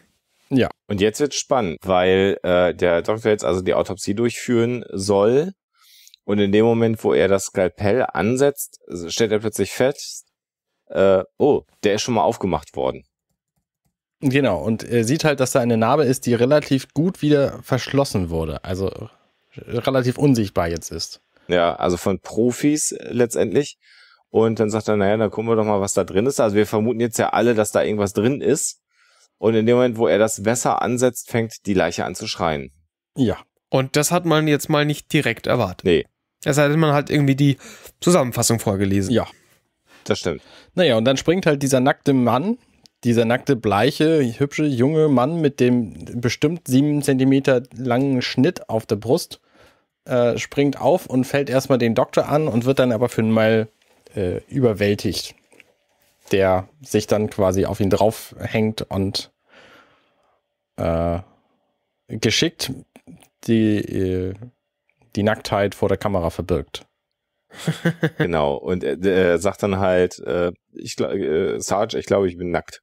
Ja, und jetzt wird spannend, weil äh, der Doktor jetzt also die Autopsie durchführen soll. Und in dem Moment, wo er das Skalpell ansetzt, stellt er plötzlich fest, äh, oh, der ist schon mal aufgemacht worden. Genau, und er sieht halt, dass da eine Narbe ist, die relativ gut wieder verschlossen wurde. Also relativ unsichtbar jetzt ist. Ja, also von Profis letztendlich. Und dann sagt er, naja, dann gucken wir doch mal, was da drin ist. Also wir vermuten jetzt ja alle, dass da irgendwas drin ist. Und in dem Moment, wo er das Wässer ansetzt, fängt die Leiche an zu schreien. Ja. Und das hat man jetzt mal nicht direkt erwartet. Nee. Es sei denn, man hat irgendwie die Zusammenfassung vorgelesen. Ja. Das stimmt. Naja, und dann springt halt dieser nackte Mann dieser nackte, bleiche, hübsche, junge Mann mit dem bestimmt sieben Zentimeter langen Schnitt auf der Brust äh, springt auf und fällt erstmal den Doktor an und wird dann aber für einen Mal äh, überwältigt, der sich dann quasi auf ihn draufhängt und äh, geschickt die, äh, die Nacktheit vor der Kamera verbirgt. genau, und er, er sagt dann halt, äh, ich, äh, Sarge, ich glaube, ich bin nackt.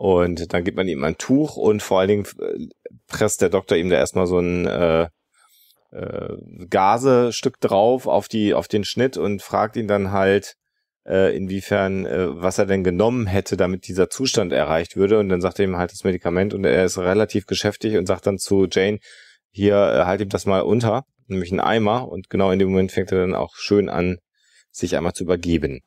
Und dann gibt man ihm ein Tuch und vor allen Dingen äh, presst der Doktor ihm da erstmal so ein äh, äh, Gasestück drauf auf, die, auf den Schnitt und fragt ihn dann halt, äh, inwiefern, äh, was er denn genommen hätte, damit dieser Zustand erreicht würde. Und dann sagt er ihm halt das Medikament und er ist relativ geschäftig und sagt dann zu Jane, hier äh, halt ihm das mal unter, nämlich einen Eimer. Und genau in dem Moment fängt er dann auch schön an, sich einmal zu übergeben.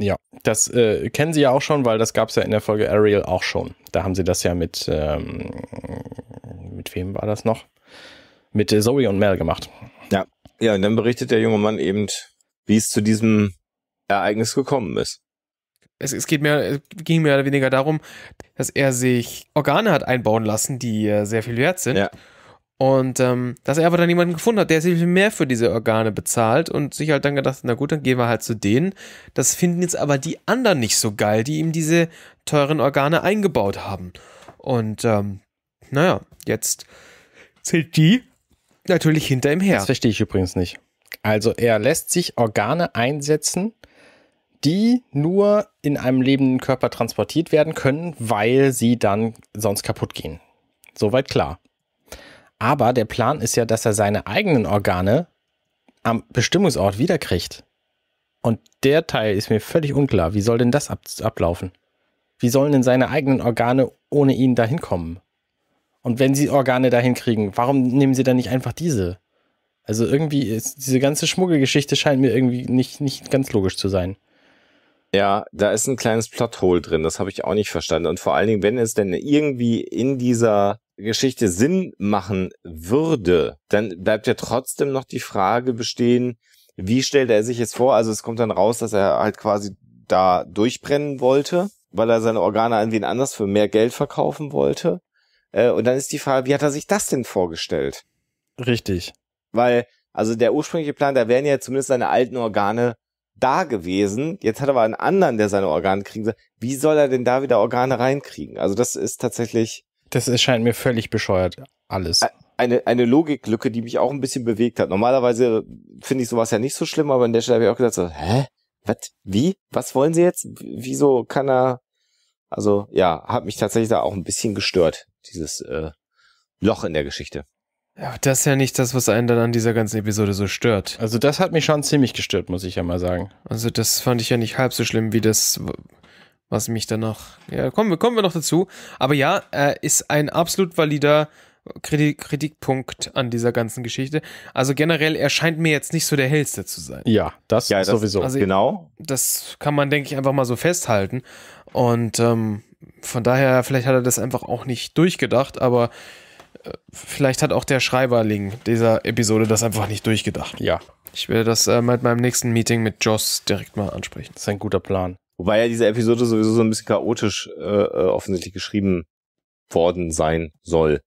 Ja, das äh, kennen Sie ja auch schon, weil das gab es ja in der Folge Ariel auch schon. Da haben Sie das ja mit, ähm, mit wem war das noch? Mit äh, Zoe und Mel gemacht. Ja, ja, und dann berichtet der junge Mann eben, wie es zu diesem Ereignis gekommen ist. Es, es, geht mehr, es ging mehr oder weniger darum, dass er sich Organe hat einbauen lassen, die äh, sehr viel wert sind. Ja. Und ähm, dass er aber dann jemanden gefunden hat, der sehr viel mehr für diese Organe bezahlt und sich halt dann gedacht, na gut, dann gehen wir halt zu denen. Das finden jetzt aber die anderen nicht so geil, die ihm diese teuren Organe eingebaut haben. Und ähm, naja, jetzt zählt die natürlich hinter ihm her. Das verstehe ich übrigens nicht. Also er lässt sich Organe einsetzen, die nur in einem lebenden Körper transportiert werden können, weil sie dann sonst kaputt gehen. Soweit klar. Aber der Plan ist ja, dass er seine eigenen Organe am Bestimmungsort wiederkriegt. Und der Teil ist mir völlig unklar. Wie soll denn das ab ablaufen? Wie sollen denn seine eigenen Organe ohne ihn dahin kommen? Und wenn sie Organe dahin kriegen, warum nehmen sie dann nicht einfach diese? Also irgendwie ist diese ganze Schmuggelgeschichte scheint mir irgendwie nicht, nicht ganz logisch zu sein. Ja, da ist ein kleines Plothole drin, das habe ich auch nicht verstanden. Und vor allen Dingen, wenn es denn irgendwie in dieser Geschichte Sinn machen würde, dann bleibt ja trotzdem noch die Frage bestehen, wie stellt er sich jetzt vor? Also es kommt dann raus, dass er halt quasi da durchbrennen wollte, weil er seine Organe an wen anders für mehr Geld verkaufen wollte. Äh, und dann ist die Frage, wie hat er sich das denn vorgestellt? Richtig. Weil, also der ursprüngliche Plan, da wären ja zumindest seine alten Organe da gewesen. Jetzt hat er aber einen anderen, der seine Organe kriegen soll. Wie soll er denn da wieder Organe reinkriegen? Also das ist tatsächlich das erscheint mir völlig bescheuert, alles. Eine, eine Logiklücke, die mich auch ein bisschen bewegt hat. Normalerweise finde ich sowas ja nicht so schlimm, aber an der Stelle habe ich auch gedacht so, hä? Was? Wie? Was wollen sie jetzt? Wieso kann er? Also ja, hat mich tatsächlich da auch ein bisschen gestört, dieses äh, Loch in der Geschichte. Ja, das ist ja nicht das, was einen dann an dieser ganzen Episode so stört. Also das hat mich schon ziemlich gestört, muss ich ja mal sagen. Also das fand ich ja nicht halb so schlimm wie das, was mich dann noch. Ja, kommen wir, kommen wir noch dazu. Aber ja, äh, ist ein absolut valider Kritik, Kritikpunkt an dieser ganzen Geschichte. Also generell, er scheint mir jetzt nicht so der hellste zu sein. Ja, das, ja, das sowieso. Also, also, genau. Das kann man, denke ich, einfach mal so festhalten. Und ähm, von daher, vielleicht hat er das einfach auch nicht durchgedacht, aber äh, vielleicht hat auch der Schreiberling dieser Episode das einfach nicht durchgedacht. Ja. Ich werde das äh, mit meinem nächsten Meeting mit Joss direkt mal ansprechen. Das ist ein guter Plan. Wobei ja diese Episode sowieso so ein bisschen chaotisch äh, äh, offensichtlich geschrieben worden sein soll.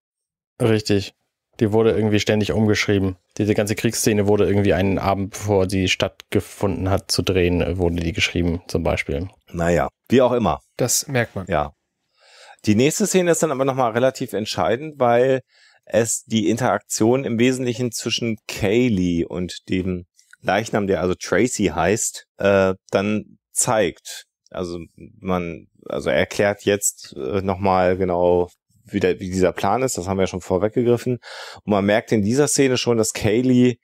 Richtig. Die wurde irgendwie ständig umgeschrieben. Diese ganze Kriegsszene wurde irgendwie einen Abend, bevor sie stattgefunden hat, zu drehen, äh, wurde die geschrieben, zum Beispiel. Naja, wie auch immer. Das merkt man. Ja. Die nächste Szene ist dann aber nochmal relativ entscheidend, weil es die Interaktion im Wesentlichen zwischen Kaylee und dem Leichnam, der also Tracy heißt, äh, dann zeigt. Also man, also erklärt jetzt äh, nochmal genau, wie, der, wie dieser Plan ist. Das haben wir ja schon vorweggegriffen. Und man merkt in dieser Szene schon, dass Kaylee,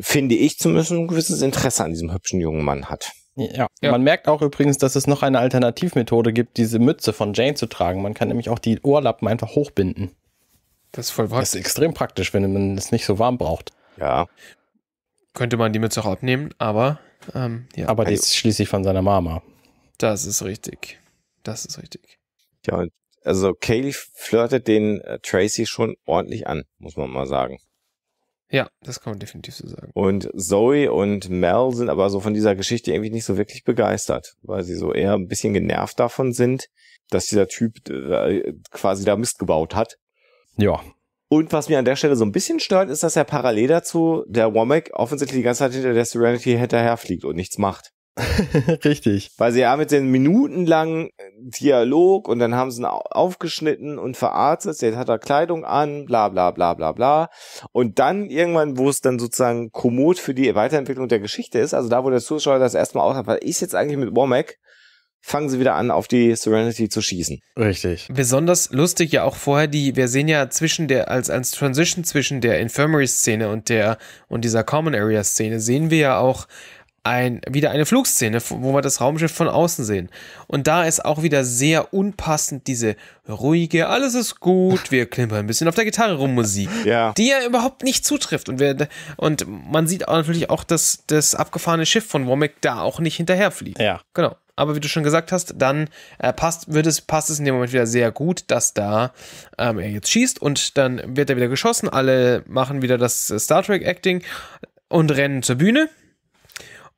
finde ich zumindest, ein gewisses Interesse an diesem hübschen jungen Mann hat. Ja. ja. man merkt auch übrigens, dass es noch eine Alternativmethode gibt, diese Mütze von Jane zu tragen. Man kann nämlich auch die Ohrlappen einfach hochbinden. Das ist voll praktisch. Das ist extrem praktisch, wenn man es nicht so warm braucht. Ja. Könnte man die Mütze auch abnehmen, aber ähm, ja. Aber die also ist schließlich von seiner Mama. Das ist richtig. Das ist richtig. Ja, also Kaylee flirtet den äh, Tracy schon ordentlich an, muss man mal sagen. Ja, das kann man definitiv so sagen. Und Zoe und Mel sind aber so von dieser Geschichte irgendwie nicht so wirklich begeistert, weil sie so eher ein bisschen genervt davon sind, dass dieser Typ äh, quasi da Mist gebaut hat. Ja. Und was mir an der Stelle so ein bisschen stört, ist, dass er parallel dazu der Womack offensichtlich die ganze Zeit hinter der Serenity hinterherfliegt und nichts macht. Richtig. Weil sie ja mit den minutenlangen äh, Dialog und dann haben sie ihn aufgeschnitten und verarztet, jetzt hat er Kleidung an, bla bla bla bla bla. Und dann irgendwann, wo es dann sozusagen kommod für die Weiterentwicklung der Geschichte ist, also da, wo der Zuschauer das erstmal aushat, was ist jetzt eigentlich mit Womack? fangen sie wieder an, auf die Serenity zu schießen. Richtig. Besonders lustig ja auch vorher die, wir sehen ja zwischen der, als, als Transition zwischen der Infirmary-Szene und der und dieser Common Area-Szene sehen wir ja auch ein, wieder eine Flugszene, wo wir das Raumschiff von außen sehen. Und da ist auch wieder sehr unpassend diese ruhige, alles ist gut, wir klimpern ein bisschen auf der Gitarre rum Musik, ja. die ja überhaupt nicht zutrifft. Und, wir, und man sieht auch natürlich auch, dass das abgefahrene Schiff von Womack da auch nicht hinterherfliegt. Ja. Genau aber wie du schon gesagt hast, dann äh, passt, wird es, passt es in dem Moment wieder sehr gut, dass da ähm, er jetzt schießt und dann wird er wieder geschossen. Alle machen wieder das äh, Star Trek-Acting und rennen zur Bühne.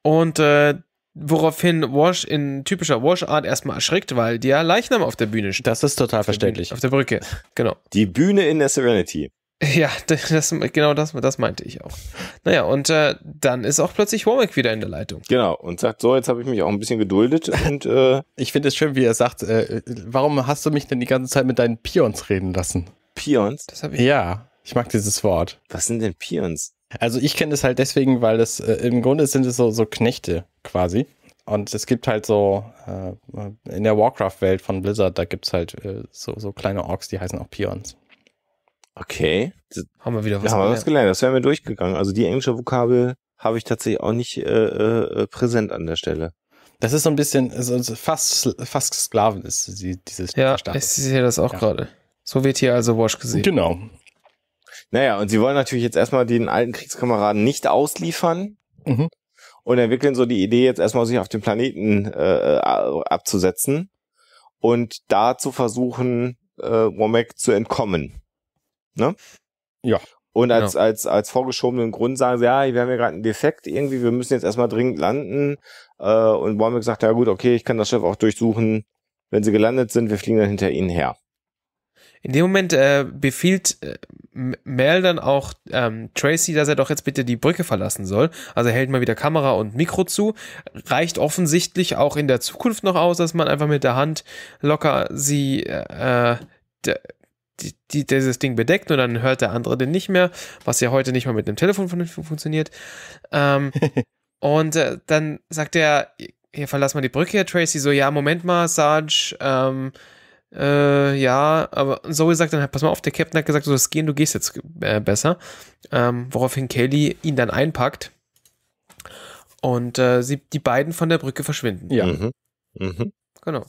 Und äh, woraufhin Wash in typischer Wash-Art erstmal erschrickt, weil der Leichnam auf der Bühne steht. Das ist total verständlich. auf der Brücke, genau. Die Bühne in der Serenity. Ja, das, genau das, das meinte ich auch. Naja, und äh, dann ist auch plötzlich Warwick wieder in der Leitung. Genau, und sagt, so, jetzt habe ich mich auch ein bisschen geduldet. und äh, Ich finde es schön, wie er sagt, äh, warum hast du mich denn die ganze Zeit mit deinen Pions reden lassen? Pions? Das ich. Ja, ich mag dieses Wort. Was sind denn Pions? Also ich kenne das halt deswegen, weil das äh, im Grunde sind es so, so Knechte quasi. Und es gibt halt so, äh, in der Warcraft-Welt von Blizzard, da gibt es halt äh, so, so kleine Orks, die heißen auch Pions. Okay. Haben wir wieder was haben gelernt. was gelernt, das wären wir durchgegangen. Also die englische Vokabel habe ich tatsächlich auch nicht äh, äh, äh präsent an der Stelle. Das ist so ein bisschen, also fast, fast Sklaven ist die, dieses Ja, Status. ich sehe das auch ja. gerade. So wird hier also Wash gesehen. Genau. Naja, und sie wollen natürlich jetzt erstmal den alten Kriegskameraden nicht ausliefern mhm. und entwickeln so die Idee, jetzt erstmal sich auf dem Planeten äh, abzusetzen und da zu versuchen, äh, Womack zu entkommen. Ne? Ja. Und als, genau. als, als vorgeschobenen Grund sagen sie, ja, wir haben ja gerade einen Defekt irgendwie, wir müssen jetzt erstmal dringend landen. Äh, und Bormek sagt, ja gut, okay, ich kann das Schiff auch durchsuchen. Wenn sie gelandet sind, wir fliegen dann hinter ihnen her. In dem Moment äh, befiehlt äh, Mel dann auch ähm, Tracy, dass er doch jetzt bitte die Brücke verlassen soll. Also er hält mal wieder Kamera und Mikro zu. Reicht offensichtlich auch in der Zukunft noch aus, dass man einfach mit der Hand locker sie äh, äh die, die, dieses Ding bedeckt und dann hört der andere den nicht mehr, was ja heute nicht mal mit einem Telefon funktioniert. Ähm, und äh, dann sagt er, hier verlass mal die Brücke, Tracy, so, ja, Moment mal, Sarge, ähm, äh, ja, aber Zoe sagt dann, halt, pass mal auf, der Captain hat gesagt, so, das gehen, du gehst jetzt äh, besser. Ähm, woraufhin Kelly ihn dann einpackt und äh, sie, die beiden von der Brücke verschwinden. Ja. Mhm. Mhm. Genau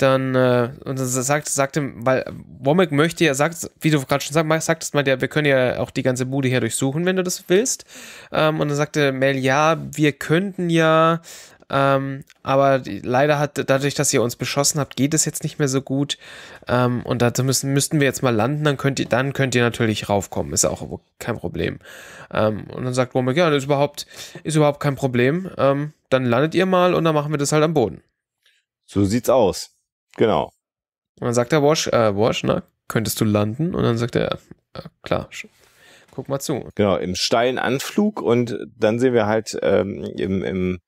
dann äh, und sagt, sagte, weil Womack möchte ja, sagt, wie du gerade schon sag, sagtest, mal, ja, wir können ja auch die ganze Bude hier durchsuchen, wenn du das willst. Ähm, und dann sagte Mel, ja, wir könnten ja, ähm, aber leider hat dadurch, dass ihr uns beschossen habt, geht es jetzt nicht mehr so gut. Ähm, und dazu müssen, müssten wir jetzt mal landen, dann könnt ihr, dann könnt ihr natürlich raufkommen, ist auch kein Problem. Ähm, und dann sagt Womack, ja, das ist überhaupt, ist überhaupt kein Problem. Ähm, dann landet ihr mal und dann machen wir das halt am Boden. So sieht's aus. Genau. Und dann sagt der Wash, äh, Wash, na, ne? könntest du landen? Und dann sagt er, ja, äh, klar, guck mal zu. Genau, im steilen Anflug und dann sehen wir halt ähm, im, im,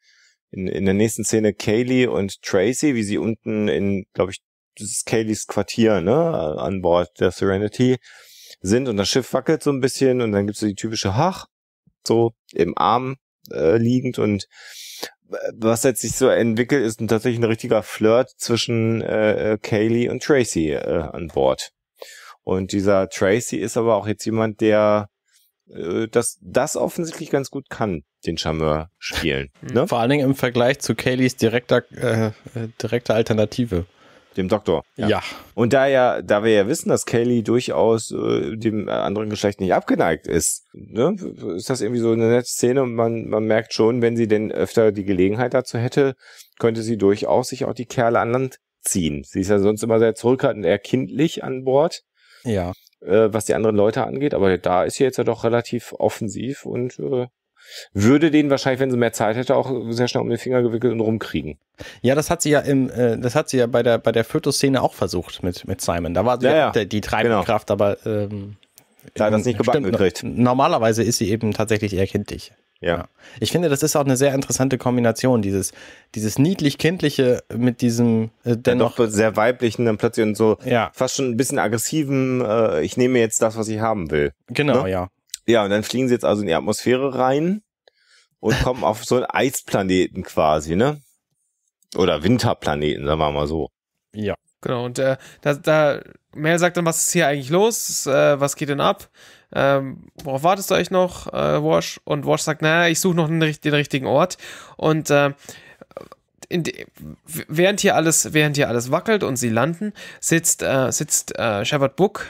in, in der nächsten Szene Kaylee und Tracy, wie sie unten in, glaube ich, das ist Kayleys Quartier, ne, an Bord der Serenity sind und das Schiff wackelt so ein bisschen und dann gibt's so die typische Hach, so im Arm äh, liegend und was jetzt sich so entwickelt, ist tatsächlich ein richtiger Flirt zwischen äh, äh, Kaylee und Tracy äh, an Bord. Und dieser Tracy ist aber auch jetzt jemand, der äh, das, das offensichtlich ganz gut kann, den Charmeur spielen. Hm. Ne? Vor allen Dingen im Vergleich zu Kayleys direkter, äh, äh, direkter Alternative. Dem Doktor. Ja. ja. Und da ja, da wir ja wissen, dass Kelly durchaus äh, dem äh, anderen Geschlecht nicht abgeneigt ist, ne, ist das irgendwie so eine nette Szene und man, man merkt schon, wenn sie denn öfter die Gelegenheit dazu hätte, könnte sie durchaus sich auch die Kerle an Land ziehen. Sie ist ja sonst immer sehr zurückhaltend, eher kindlich an Bord. Ja. Äh, was die anderen Leute angeht, aber da ist sie jetzt ja doch relativ offensiv und äh, würde den wahrscheinlich, wenn sie mehr Zeit hätte, auch sehr schnell um den Finger gewickelt und rumkriegen. Ja, das hat sie ja im, äh, das hat sie ja bei der bei der fötus auch versucht mit mit Simon. Da war sie ja, ja. Der, die treibende genau. Kraft, aber ähm, da hat das ähm, nicht gebacken gekriegt. Normalerweise ist sie eben tatsächlich eher kindlich. Ja. ja. Ich finde, das ist auch eine sehr interessante Kombination, dieses, dieses niedlich-kindliche mit diesem äh, dennoch. Ja, doch sehr weiblichen, dann plötzlich und so ja. fast schon ein bisschen aggressiven, äh, ich nehme jetzt das, was ich haben will. Genau, ne? ja ja, und dann fliegen sie jetzt also in die Atmosphäre rein und kommen auf so einen Eisplaneten quasi, ne? Oder Winterplaneten, sagen wir mal so. Ja, genau. Und äh, da, da Mel sagt dann, was ist hier eigentlich los? Äh, was geht denn ab? Ähm, worauf wartest du euch noch, äh, Wash? Und Wash sagt, naja, ich suche noch den, den, richtigen Ort. Und äh, die, während hier alles, während hier alles wackelt und sie landen, sitzt, äh, sitzt äh, Shepard Book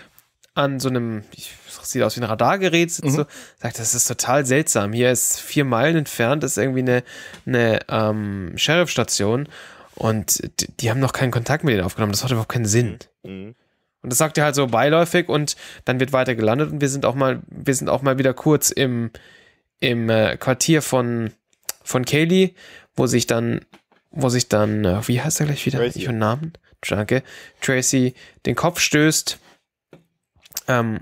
an so einem, ich, sieht aus wie ein Radargerät, sitzt mhm. so, sagt, das ist total seltsam. Hier ist vier Meilen entfernt, ist irgendwie eine, eine ähm, Sheriffstation und die, die, haben noch keinen Kontakt mit denen aufgenommen. Das hat überhaupt keinen Sinn. Mhm. Und das sagt er halt so beiläufig und dann wird weiter gelandet und wir sind auch mal, wir sind auch mal wieder kurz im, im äh, Quartier von, von Kaylee, wo sich dann, wo sich dann, äh, wie heißt er gleich wieder? Tracy. Ich und Namen. Danke. Tracy den Kopf stößt ähm,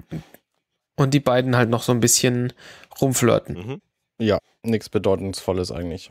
und die beiden halt noch so ein bisschen rumflirten. Mhm. Ja, nichts Bedeutungsvolles eigentlich.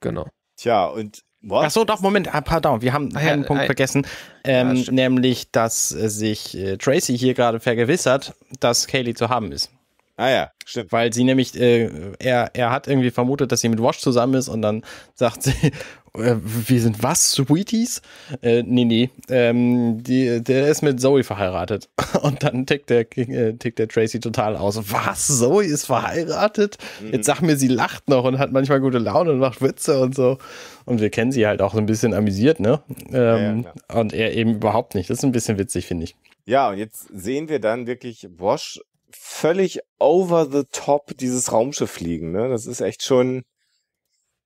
Genau. Tja, und What? Ach so, doch, Moment, ah, pardon, wir haben ah, einen ja, Punkt ein, vergessen, ähm, ja, nämlich, dass äh, sich äh, Tracy hier gerade vergewissert, dass Kaylee zu haben ist. Ah ja, stimmt. Weil sie nämlich, äh, er, er hat irgendwie vermutet, dass sie mit Wash zusammen ist und dann sagt sie, äh, wir sind was, Sweeties? Äh, nee, nee. Ähm, die, der ist mit Zoe verheiratet. Und dann tickt der, äh, tickt der Tracy total aus. Was? Zoe ist verheiratet? Mhm. Jetzt sag mir, sie lacht noch und hat manchmal gute Laune und macht Witze und so. Und wir kennen sie halt auch so ein bisschen amüsiert, ne? Ähm, ja, ja, und er eben überhaupt nicht. Das ist ein bisschen witzig, finde ich. Ja, und jetzt sehen wir dann wirklich Bosch völlig over the top dieses Raumschiff fliegen. Ne? Das ist echt schon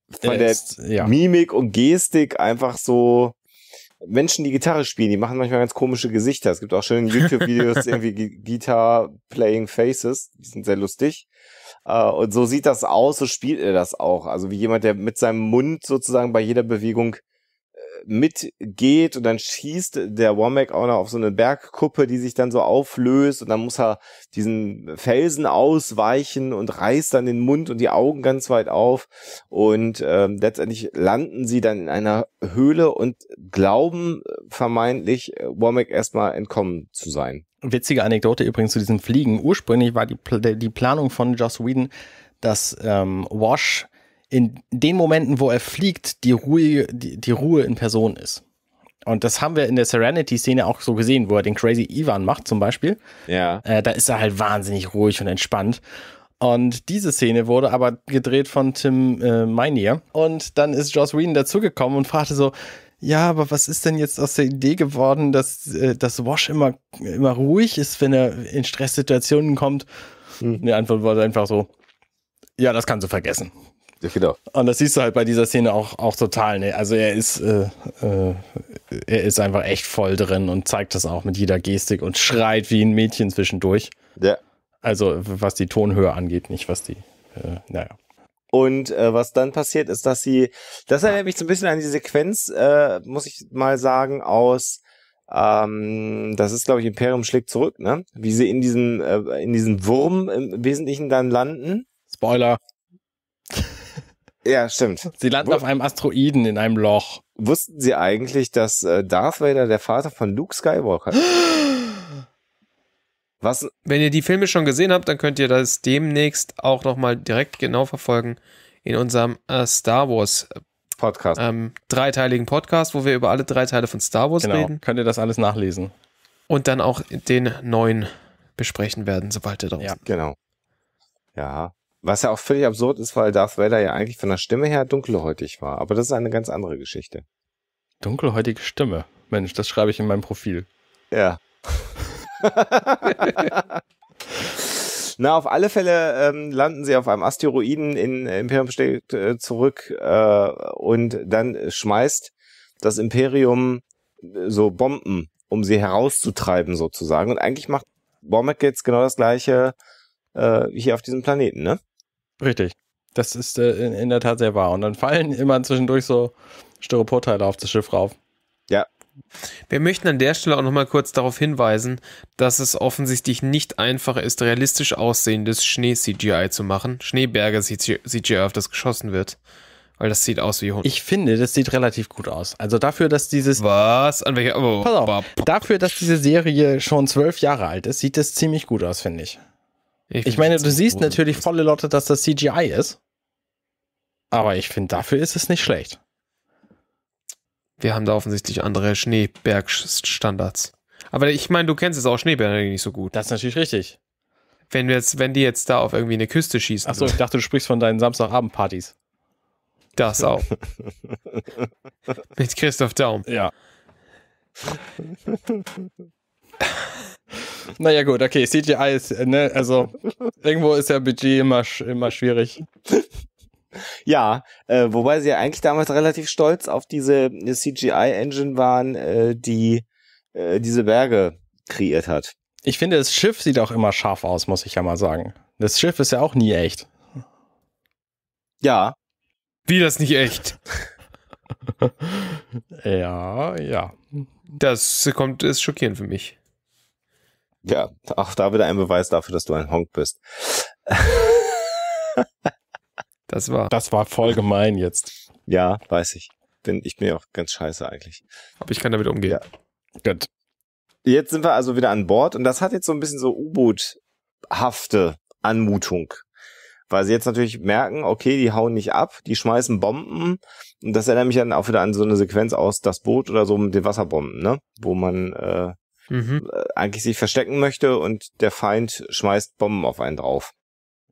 von der, der ja. Mimik und Gestik einfach so Menschen, die Gitarre spielen, die machen manchmal ganz komische Gesichter. Es gibt auch schöne YouTube-Videos, irgendwie Guitar Playing Faces, die sind sehr lustig. Äh, und so sieht das aus, so spielt er das auch. Also wie jemand, der mit seinem Mund sozusagen bei jeder Bewegung mitgeht und dann schießt der Womack auch noch auf so eine Bergkuppe, die sich dann so auflöst und dann muss er diesen Felsen ausweichen und reißt dann den Mund und die Augen ganz weit auf und ähm, letztendlich landen sie dann in einer Höhle und glauben vermeintlich äh, Womack erstmal entkommen zu sein. Witzige Anekdote übrigens zu diesem Fliegen. Ursprünglich war die, die Planung von Joss Whedon, dass ähm, Wash in den Momenten, wo er fliegt, die Ruhe, die, die Ruhe in Person ist. Und das haben wir in der Serenity-Szene auch so gesehen, wo er den Crazy Ivan macht zum Beispiel. Ja. Äh, da ist er halt wahnsinnig ruhig und entspannt. Und diese Szene wurde aber gedreht von Tim äh, Meinier. Und dann ist Joss Whedon dazugekommen und fragte so, ja, aber was ist denn jetzt aus der Idee geworden, dass, äh, dass Wash immer, immer ruhig ist, wenn er in Stresssituationen kommt? Hm. Die Antwort war einfach so, ja, das kannst du vergessen. Ja, genau. Und das siehst du halt bei dieser Szene auch, auch total. Ne? Also er ist, äh, äh, er ist einfach echt voll drin und zeigt das auch mit jeder Gestik und schreit wie ein Mädchen zwischendurch. Ja. Also was die Tonhöhe angeht, nicht was die, äh, naja. Und äh, was dann passiert, ist, dass sie, das erinnert mich so ein bisschen an die Sequenz, äh, muss ich mal sagen, aus, ähm, das ist, glaube ich, Imperium schlägt zurück, ne? Wie sie in diesem, äh, in diesem Wurm im Wesentlichen dann landen. Spoiler. Ja, stimmt. Sie landen Wo auf einem Asteroiden in einem Loch. Wussten Sie eigentlich, dass äh, Darth Vader der Vater von Luke Skywalker ist? Was? Wenn ihr die Filme schon gesehen habt, dann könnt ihr das demnächst auch nochmal direkt genau verfolgen in unserem äh, Star Wars äh, Podcast. Ähm, dreiteiligen Podcast, wo wir über alle drei Teile von Star Wars genau. reden. Könnt ihr das alles nachlesen. Und dann auch den neuen besprechen werden, sobald er draußen ist. Ja, genau. Ja. Was ja auch völlig absurd ist, weil Darth Vader ja eigentlich von der Stimme her dunkelhäutig war. Aber das ist eine ganz andere Geschichte. Dunkelhäutige Stimme. Mensch, das schreibe ich in meinem Profil. Ja. Na, auf alle Fälle ähm, landen sie auf einem Asteroiden in äh, Imperium steht äh, zurück äh, und dann schmeißt das Imperium äh, so Bomben, um sie herauszutreiben sozusagen. Und eigentlich macht Bormack jetzt genau das gleiche äh, hier auf diesem Planeten, ne? Richtig. Das ist äh, in, in, der Tat sehr wahr. Und dann fallen immer zwischendurch so Styroporteile auf das Schiff rauf. Ja. Wir möchten an der Stelle auch nochmal kurz darauf hinweisen, dass es offensichtlich nicht einfach ist, realistisch aussehendes Schnee-CGI zu machen. Schneeberge-CGI, auf das geschossen wird. Weil das sieht aus wie Hund. Ich finde, das sieht relativ gut aus. Also dafür, dass dieses. Was? An welcher. Oh, Pass auf. Dafür, dass diese Serie schon zwölf Jahre alt ist, sieht das ziemlich gut aus, finde ich. Ich, ich meine, du siehst natürlich volle Lotte, dass das CGI ist. Aber ich finde, dafür ist es nicht schlecht. Wir haben da offensichtlich andere Schneebergstandards. Aber ich meine, du kennst jetzt auch Schneebären nicht so gut. Das ist natürlich richtig. Wenn, wir jetzt, wenn die jetzt da auf irgendwie eine Küste schießen. Achso, ich dachte, du sprichst von deinen Samstagabendpartys. Das auch. Mit Christoph Daum. Ja. Naja, gut, okay, CGI ist, äh, ne, also irgendwo ist ja Budget immer, immer schwierig. Ja, äh, wobei sie ja eigentlich damals relativ stolz auf diese äh, CGI-Engine waren, äh, die äh, diese Berge kreiert hat. Ich finde, das Schiff sieht auch immer scharf aus, muss ich ja mal sagen. Das Schiff ist ja auch nie echt. Ja. Wie das nicht echt? ja, ja. Das kommt, ist schockierend für mich. Ja, auch da wieder ein Beweis dafür, dass du ein Honk bist. das war. Das war voll gemein jetzt. Ja, weiß ich. Denn ich bin ja auch ganz scheiße eigentlich. Aber ich kann damit umgehen. Ja. Gut. Jetzt sind wir also wieder an Bord und das hat jetzt so ein bisschen so U-Boot-hafte Anmutung. Weil sie jetzt natürlich merken, okay, die hauen nicht ab, die schmeißen Bomben. Und das erinnert mich dann auch wieder an so eine Sequenz aus Das Boot oder so mit den Wasserbomben, ne? Wo man äh, mhm. Äh, eigentlich sich verstecken möchte und der Feind schmeißt Bomben auf einen drauf.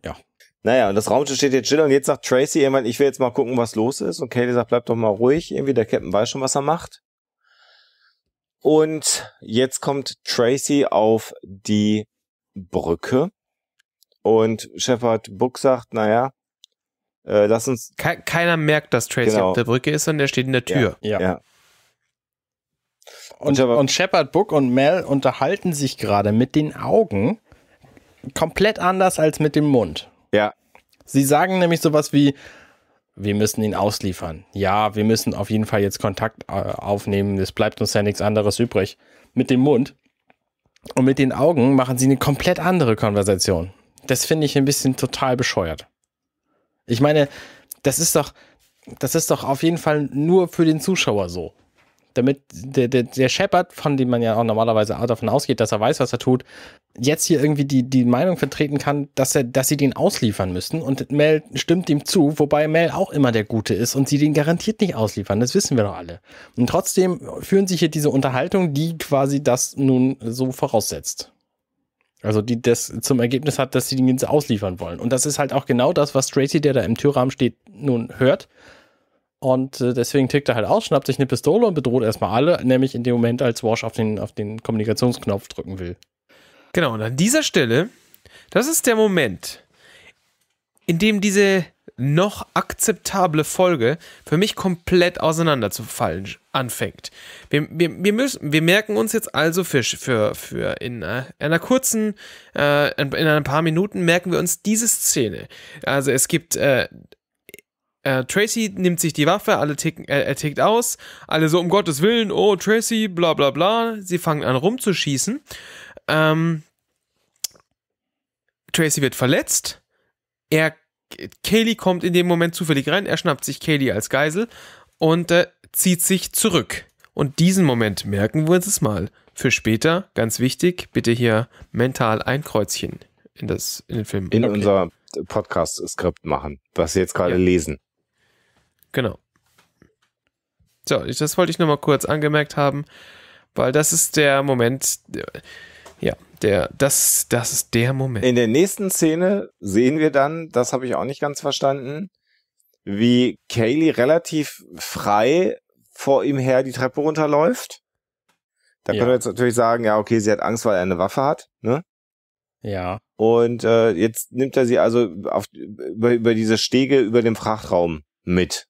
Ja. Naja, und das Raumschiff steht jetzt still und jetzt sagt Tracy irgendwann, ich will jetzt mal gucken, was los ist. Und Kaylee sagt, bleib doch mal ruhig. Irgendwie der Captain weiß schon, was er macht. Und jetzt kommt Tracy auf die Brücke. Und Shepard Book sagt, naja, äh, lass uns. keiner merkt, dass Tracy genau. auf der Brücke ist und er steht in der Tür. Ja, ja. ja. Und, und, und Shepard Book und Mel unterhalten sich gerade mit den Augen komplett anders als mit dem Mund. Ja. Sie sagen nämlich sowas wie, wir müssen ihn ausliefern. Ja, wir müssen auf jeden Fall jetzt Kontakt äh, aufnehmen. Es bleibt uns ja nichts anderes übrig. Mit dem Mund und mit den Augen machen sie eine komplett andere Konversation. Das finde ich ein bisschen total bescheuert. Ich meine, das ist doch, das ist doch auf jeden Fall nur für den Zuschauer so damit der, der, der Shepard, von dem man ja auch normalerweise auch davon ausgeht, dass er weiß, was er tut, jetzt hier irgendwie die, die Meinung vertreten kann, dass, er, dass sie den ausliefern müssen. Und Mel stimmt ihm zu, wobei Mel auch immer der Gute ist und sie den garantiert nicht ausliefern. Das wissen wir doch alle. Und trotzdem führen sich hier diese Unterhaltung, die quasi das nun so voraussetzt. Also die das zum Ergebnis hat, dass sie den Ganze ausliefern wollen. Und das ist halt auch genau das, was Tracy, der da im Türrahmen steht, nun hört und äh, deswegen tickt er halt aus, schnappt sich eine Pistole und bedroht erstmal alle, nämlich in dem Moment, als Wash auf den, auf den Kommunikationsknopf drücken will. Genau, und an dieser Stelle, das ist der Moment, in dem diese noch akzeptable Folge für mich komplett auseinanderzufallen anfängt. Wir, wir, wir, müssen, wir merken uns jetzt also für, für, für in äh, einer kurzen, äh, in ein paar Minuten merken wir uns diese Szene. Also es gibt äh, äh, Tracy nimmt sich die Waffe, alle ticken, äh, er tickt aus, alle so um Gottes Willen, oh Tracy, bla bla bla. Sie fangen an rumzuschießen. Ähm, Tracy wird verletzt. Er, Kaylee kommt in dem Moment zufällig rein, er schnappt sich Kaylee als Geisel und äh, zieht sich zurück. Und diesen Moment merken wir uns es mal. Für später, ganz wichtig, bitte hier mental ein Kreuzchen in, das, in den Film. In okay. unser Podcast-Skript machen, was Sie jetzt gerade ja. lesen. Genau. So, das wollte ich nochmal kurz angemerkt haben, weil das ist der Moment, äh, ja, der, das, das ist der Moment. In der nächsten Szene sehen wir dann, das habe ich auch nicht ganz verstanden, wie Kaylee relativ frei vor ihm her die Treppe runterläuft. Da ja. können wir jetzt natürlich sagen, ja, okay, sie hat Angst, weil er eine Waffe hat, ne? Ja. Und äh, jetzt nimmt er sie also auf, über, über diese Stege über dem Frachtraum mit.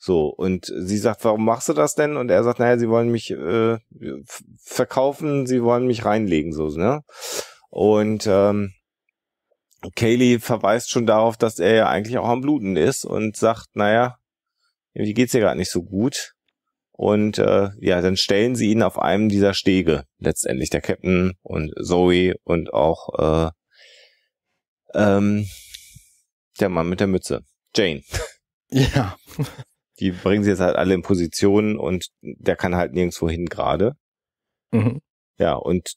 So, und sie sagt, warum machst du das denn? Und er sagt, naja, sie wollen mich äh, verkaufen, sie wollen mich reinlegen, so, ne? Und ähm, Kaylee verweist schon darauf, dass er ja eigentlich auch am Bluten ist und sagt, naja, irgendwie geht's dir gerade nicht so gut. Und äh, ja, dann stellen sie ihn auf einem dieser Stege, letztendlich der Captain und Zoe und auch äh, ähm, der Mann mit der Mütze, Jane. Ja die bringen sie jetzt halt alle in Positionen und der kann halt nirgendwo hin gerade. Mhm. Ja, und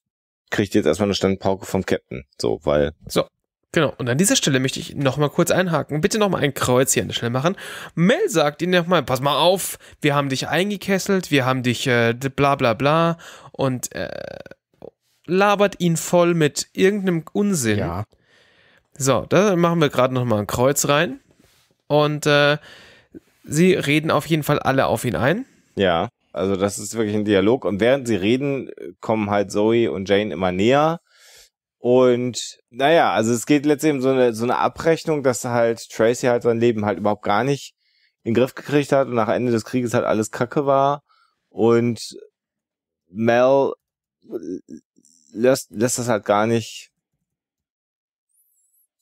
kriegt jetzt erstmal eine Standpauke vom Captain. So, weil. So. Genau, und an dieser Stelle möchte ich nochmal kurz einhaken. Bitte nochmal ein Kreuz hier an der Stelle machen. Mel sagt ihnen nochmal, pass mal auf, wir haben dich eingekesselt, wir haben dich äh, bla bla bla und äh, labert ihn voll mit irgendeinem Unsinn. Ja. So, da machen wir gerade nochmal ein Kreuz rein. Und äh, Sie reden auf jeden Fall alle auf ihn ein. Ja, also das ist wirklich ein Dialog. Und während sie reden, kommen halt Zoe und Jane immer näher. Und naja, also es geht letztendlich um so eine, so eine Abrechnung, dass halt Tracy halt sein Leben halt überhaupt gar nicht in den Griff gekriegt hat und nach Ende des Krieges halt alles Kacke war. Und Mel lässt, lässt das halt gar nicht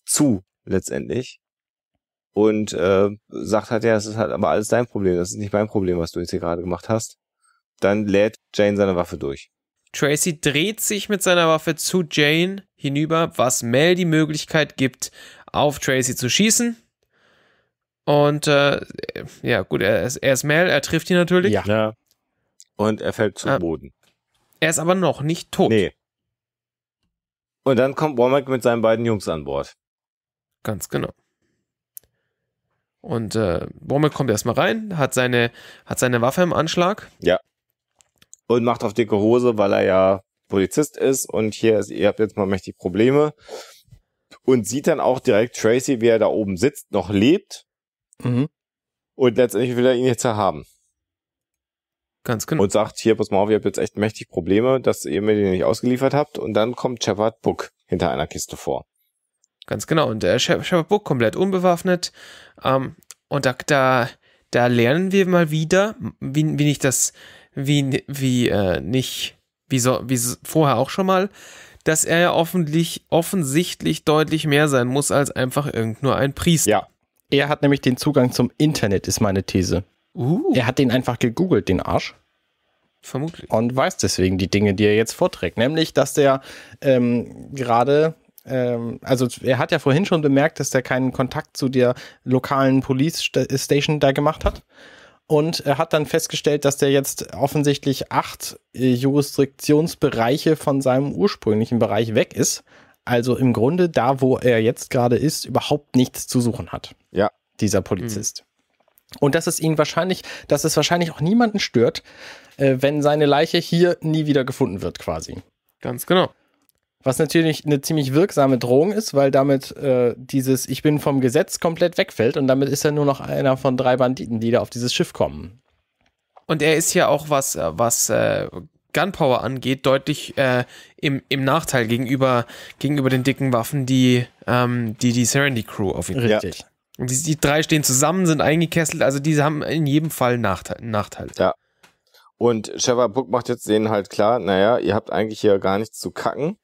zu, letztendlich und äh, sagt halt, ja, das ist halt aber alles dein Problem, das ist nicht mein Problem, was du jetzt hier gerade gemacht hast. Dann lädt Jane seine Waffe durch. Tracy dreht sich mit seiner Waffe zu Jane hinüber, was Mel die Möglichkeit gibt, auf Tracy zu schießen. Und äh, ja, gut, er ist, er ist Mel, er trifft ihn natürlich. Ja. ja. Und er fällt zu ah. Boden. Er ist aber noch nicht tot. Nee. Und dann kommt Womack mit seinen beiden Jungs an Bord. Ganz genau. Und äh, Bormek kommt erstmal rein, hat seine, hat seine Waffe im Anschlag. Ja. Und macht auf dicke Hose, weil er ja Polizist ist und hier ist, ihr habt jetzt mal mächtig Probleme. Und sieht dann auch direkt Tracy, wie er da oben sitzt, noch lebt. Mhm. Und letztendlich will er ihn jetzt haben. Ganz genau. Und sagt, hier, pass mal auf, ihr habt jetzt echt mächtig Probleme, dass ihr mir den nicht ausgeliefert habt. Und dann kommt Shepard Book hinter einer Kiste vor. Ganz genau. Und äh, Shepard Book komplett unbewaffnet. Ähm, und da, da, da lernen wir mal wieder, wie, wie nicht das, wie, wie äh, nicht, wie, so, wie vorher auch schon mal, dass er ja offensichtlich, offensichtlich deutlich mehr sein muss als einfach irgend nur ein Priester. Ja. Er hat nämlich den Zugang zum Internet, ist meine These. Uh. Er hat den einfach gegoogelt, den Arsch. Vermutlich. Und weiß deswegen die Dinge, die er jetzt vorträgt. Nämlich, dass der ähm, gerade ähm, also er hat ja vorhin schon bemerkt, dass er keinen Kontakt zu der lokalen Police Station da gemacht hat. Und er hat dann festgestellt, dass der jetzt offensichtlich acht äh, Jurisdiktionsbereiche von seinem ursprünglichen Bereich weg ist. Also im Grunde da, wo er jetzt gerade ist, überhaupt nichts zu suchen hat. Ja. Dieser mhm. Polizist. Mhm. Und dass es ihn wahrscheinlich, dass es wahrscheinlich auch niemanden stört, äh, wenn seine Leiche hier nie wieder gefunden wird, quasi. Ganz genau. Was natürlich eine ziemlich wirksame Drohung ist, weil damit äh, dieses Ich bin vom Gesetz komplett wegfällt und damit ist er nur noch einer von drei Banditen, die da auf dieses Schiff kommen. Und er ist ja auch, was, äh, was äh, Gunpower angeht, deutlich äh, im, im Nachteil gegenüber, gegenüber den dicken Waffen, die ähm, die, die Serenity Crew auf ihn Richtig. Ja. Die, die, drei stehen zusammen, sind eingekesselt, also diese haben in jedem Fall einen Nachteil. Ja. Und Trevor Book macht jetzt denen halt klar, naja, ihr habt eigentlich hier gar nichts zu kacken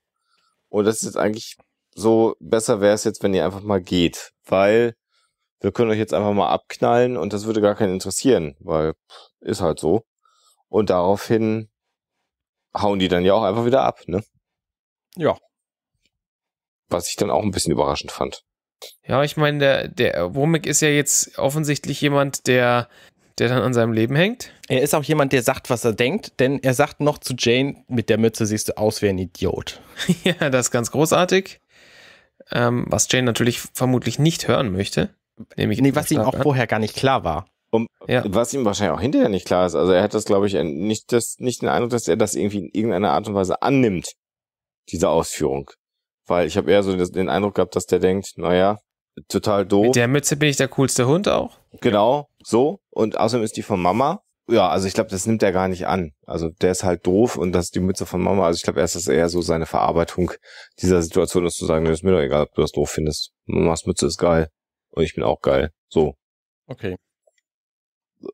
und das ist jetzt eigentlich so, besser wäre es jetzt, wenn ihr einfach mal geht, weil wir können euch jetzt einfach mal abknallen und das würde gar keinen interessieren, weil ist halt so. Und daraufhin hauen die dann ja auch einfach wieder ab, ne? Ja. Was ich dann auch ein bisschen überraschend fand. Ja, ich meine, der, der Womack ist ja jetzt offensichtlich jemand, der der dann an seinem Leben hängt. Er ist auch jemand, der sagt, was er denkt, denn er sagt noch zu Jane, mit der Mütze siehst du aus wie ein Idiot. ja, das ist ganz großartig. Ähm, was Jane natürlich vermutlich nicht hören möchte. Nämlich nee, was ihm auch an. vorher gar nicht klar war. Um, ja. Was ihm wahrscheinlich auch hinterher nicht klar ist. Also er hat das, glaube ich, nicht, das, nicht den Eindruck, dass er das irgendwie in irgendeiner Art und Weise annimmt, diese Ausführung. Weil ich habe eher so den Eindruck gehabt, dass der denkt, naja, total doof. Mit der Mütze bin ich der coolste Hund auch. Genau, so. Und außerdem ist die von Mama. Ja, also ich glaube, das nimmt er gar nicht an. Also der ist halt doof und das ist die Mütze von Mama. Also ich glaube, erst ist eher so seine Verarbeitung dieser Situation, ist zu sagen, nee, ist mir doch egal, ob du das doof findest. Mamas Mütze ist geil und ich bin auch geil. So. Okay.